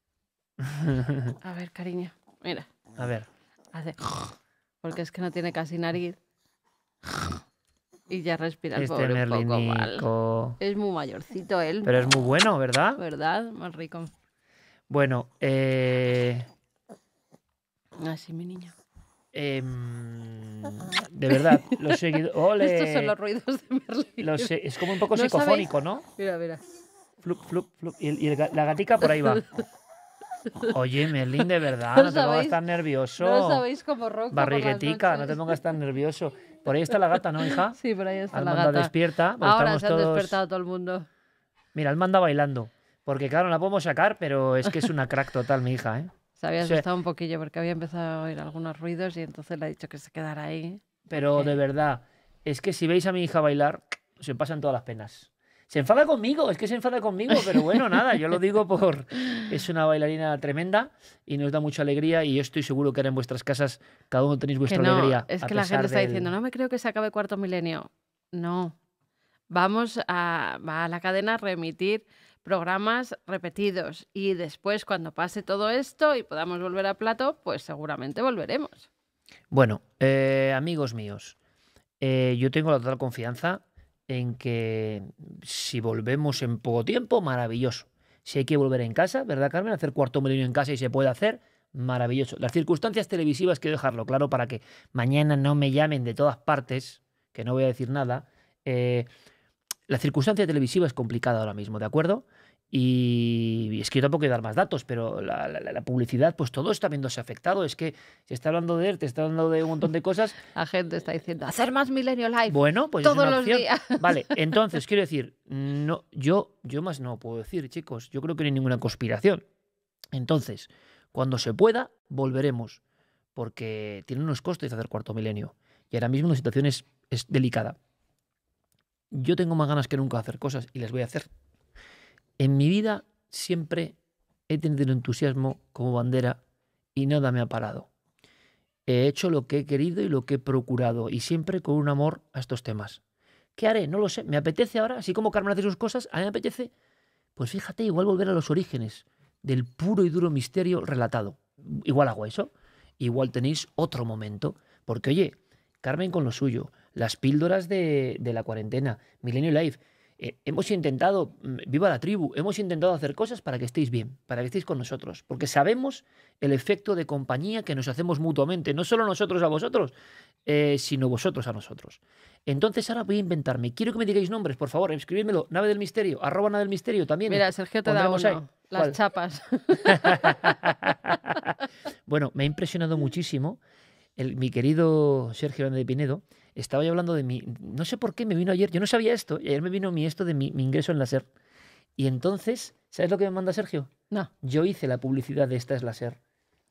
(laughs) a ver, cariño, mira. A ver. Hace. (laughs) Porque es que no tiene casi nariz. Y ya respira este Es muy mayorcito él. Pero es muy bueno, ¿verdad? ¿Verdad? Más rico. Bueno, eh... Así, ah, mi niño. Em, de verdad, lo los seguidores. (laughs) Estos son los ruidos de Lo es como un poco psicofónico, ¿no? Mira, mira. Flup, flup, flup. Y, la gatica por ahí va. (laughs) Oye, Merlin, de verdad, (laughs) no, te pongas tan nervioso. No sabéis como roca. Barriguetica, no te pongas tan nervioso. Por ahí está la gata, ¿no, hija? (laughs) Sí, por ahí está la gata. despierta. Ahora se ha despertado todo el mundo. Mira, manda bailando. Porque claro, la podemos sacar, pero es que es una crack total, mi hija, ¿eh? Se había asustado un poquillo porque había empezado a oír algunos ruidos y entonces le ha dicho que se quedara ahí. Pero de verdad, es que si veis a mi hija bailar, se pasan todas las penas. Se enfada conmigo, es que se enfada conmigo, pero bueno, (laughs) nada, yo lo digo por... Es una bailarina tremenda y nos da mucha alegría y yo estoy seguro que ahora en vuestras casas cada uno tenéis vuestra no, alegría. Es que la gente está diciendo, no me creo que se acabe cuarto milenio. No, vamos a, a la cadena a remitir programas repetidos y después cuando pase todo esto y podamos volver a plato, pues seguramente volveremos. Bueno, eh, amigos míos, eh, yo tengo la total confianza en que si volvemos en poco tiempo, maravilloso. Si hay que volver en casa, ¿verdad, Carmen? Hacer cuarto milenio en casa y se puede hacer, maravilloso. Las circunstancias televisivas quiero dejarlo claro para que mañana no me llamen de todas partes, que no voy a decir nada. Eh, la circunstancia televisiva es complicada ahora mismo, ¿de acuerdo? Y es que yo tampoco quiero dar más datos, pero la, publicidad, pues todo está viéndose afectado. Es que se está hablando de te está hablando de un montón de cosas. (laughs) La gente está diciendo, hacer más milenio live Bueno, pues todos los días. (laughs) Vale, entonces quiero decir, no, yo, yo más no puedo decir, chicos. Yo creo que no hay ninguna conspiración. Entonces, cuando se pueda, volveremos, porque tiene unos costes hacer cuarto milenio. Y ahora mismo la situación es, es delicada. Yo tengo más ganas que nunca de hacer cosas y las voy a hacer en mi vida siempre he tenido el entusiasmo como bandera y nada me ha parado. He hecho lo que he querido y lo que he procurado y siempre con un amor a estos temas. ¿Qué haré? No lo sé. ¿Me apetece ahora? Así como Carmen hace sus cosas, a mí me apetece. Pues fíjate, igual volver a los orígenes del puro y duro misterio relatado. Igual hago eso. Igual tenéis otro momento. Porque oye, Carmen con lo suyo, las píldoras de, la cuarentena, Milenio Life eh, hemos intentado, mm, viva la tribu, hemos intentado hacer cosas para que estéis bien, para que estéis con nosotros, porque sabemos el efecto de compañía que nos hacemos mutuamente, no solo nosotros a vosotros, eh, sino vosotros a nosotros. Entonces ahora voy a inventarme, quiero que me digáis nombres, por favor, escribidmelo, nave del misterio, arroba nave del misterio también. Mira, Sergio te da las chapas. (laughs) bueno, me ha impresionado muchísimo el, mi querido Sergio de Pinedo, estaba yo hablando de mi, no sé por qué me vino ayer, yo no sabía esto, Y ayer me vino mi esto de mi, ingreso en la SER. Y entonces, ¿sabes lo que me manda Sergio? No. Yo hice la publicidad de esta es la SER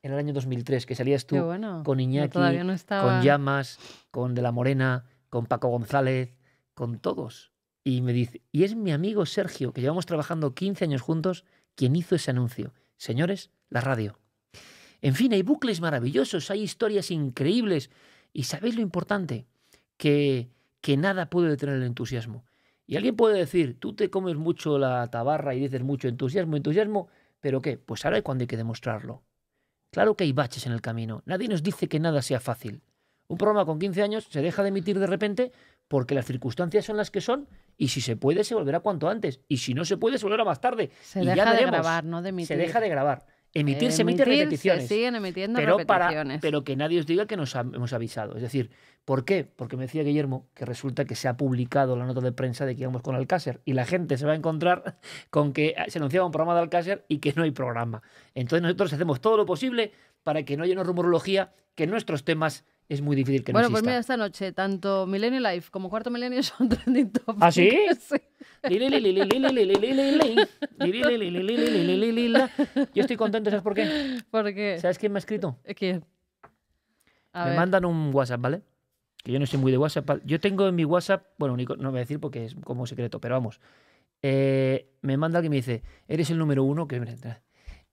en el año 2003, que salías tú con Iñaki, con Llamas, con De la Morena, con Paco González, con todos. Y me dice, y es mi amigo Sergio, que llevamos trabajando 15 años juntos, quien hizo ese anuncio. Señores, la radio. En fin, hay bucles maravillosos, hay historias increíbles. ¿Y sabéis lo importante? que, nada puede detener el entusiasmo. Y alguien puede decir, tú te comes mucho la tabarra y dices mucho entusiasmo, entusiasmo, pero ¿qué? Pues ahora es cuando hay que demostrarlo. Claro que hay baches en el camino. Nadie nos dice que nada sea fácil. Un programa con 15 años se deja de emitir de repente porque las circunstancias son las que son y si se puede se volverá cuanto antes y si no se puede se volverá más tarde. Se deja de grabar, no de emitir. Se deja de grabar. Emitir, se repeticiones. pero pero que nadie os diga que nos hemos avisado. Es decir, ¿por qué? Porque me decía Guillermo que resulta que se ha publicado la nota de prensa de que íbamos con Alcácer y la gente se va a encontrar (laughs) con que se anunciaba un programa de Alcácer y que no hay programa. Entonces nosotros hacemos todo lo posible para que no haya una rumorología, que nuestros temas es muy difícil que no exista. Bueno, pues mira, esta noche, tanto Millennial Life como Cuarto Milenio son trending topics. ¿Ah, sí? Yo estoy contento, ¿sabes por qué? ¿Sabes quién me ha escrito? ¿Quién? A me mandan un WhatsApp, ¿vale? Que yo no soy muy de WhatsApp. Yo tengo en mi WhatsApp, bueno, no voy a decir porque es como secreto, pero vamos. me manda alguien y me dice, eres el número uno que... entra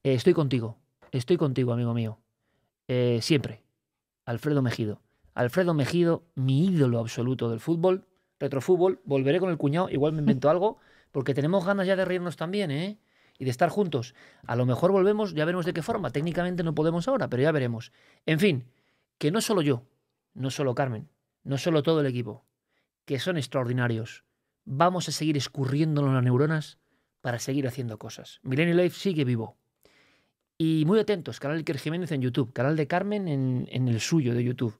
estoy contigo, estoy contigo, amigo mío. siempre Alfredo Mejido. Alfredo Mejido, mi ídolo absoluto del fútbol, retrofútbol, volveré con el cuñado, igual me invento algo, porque tenemos ganas ya de reírnos también, ¿eh? Y de estar juntos. A lo mejor volvemos, ya veremos de qué forma. Técnicamente no podemos ahora, pero ya veremos. En fin, que no solo yo, no solo Carmen, no solo todo el equipo, que son extraordinarios. Vamos a seguir escurriéndonos las neuronas para seguir haciendo cosas. Millennial Life sigue vivo. Y muy atentos, canal Iker Jiménez en YouTube, canal de Carmen en, el suyo de YouTube.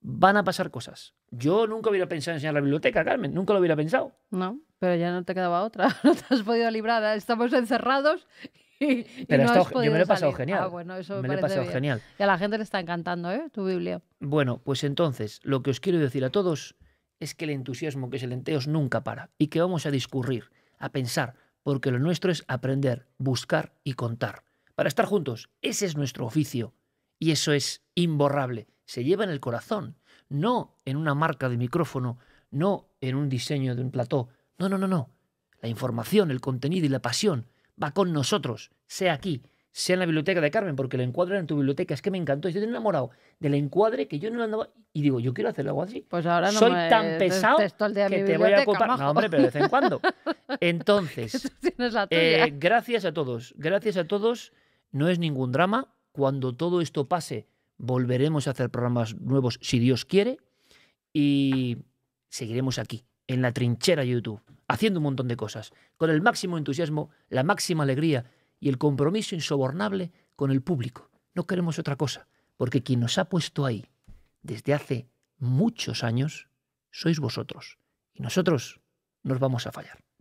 Van a pasar cosas. Yo nunca hubiera pensado en enseñar la biblioteca, Carmen, nunca lo hubiera pensado. No, pero ya no te quedaba otra, (laughs) no te has podido librada. estamos encerrados (laughs) y, pero yo me lo he pasado genial. Ah, me, lo he pasado genial. Y a la gente le está encantando, ¿eh? Tu Biblia. Bueno, pues entonces, lo que os quiero decir a todos es que el entusiasmo que es el enteos nunca para y que vamos a discurrir, a pensar, porque lo nuestro es aprender, buscar y contar para estar juntos. Ese es nuestro oficio y eso es imborrable. Se lleva en el corazón, no en una marca de micrófono, no en un diseño de un plató. No, no, no, no. La información, el contenido y la pasión va con nosotros, sea aquí, sea en la biblioteca de Carmen, porque el encuadre en tu biblioteca es que me encantó. Estoy enamorado del encuadre que yo no andaba. Y digo, yo quiero hacer algo así. Pues ahora no Soy tan pesado que te voy a ocupar. hombre, pero de vez en cuando. (laughs) Entonces, eh, gracias a todos. Gracias a todos. No es ningún drama. Cuando todo esto pase, volveremos a hacer programas nuevos si Dios quiere. Y seguiremos aquí, en la trinchera YouTube, haciendo un montón de cosas, con el máximo entusiasmo, la máxima alegría y el compromiso insobornable con el público. No queremos otra cosa, porque quien nos ha puesto ahí desde hace muchos años sois vosotros. Y nosotros nos vamos a fallar.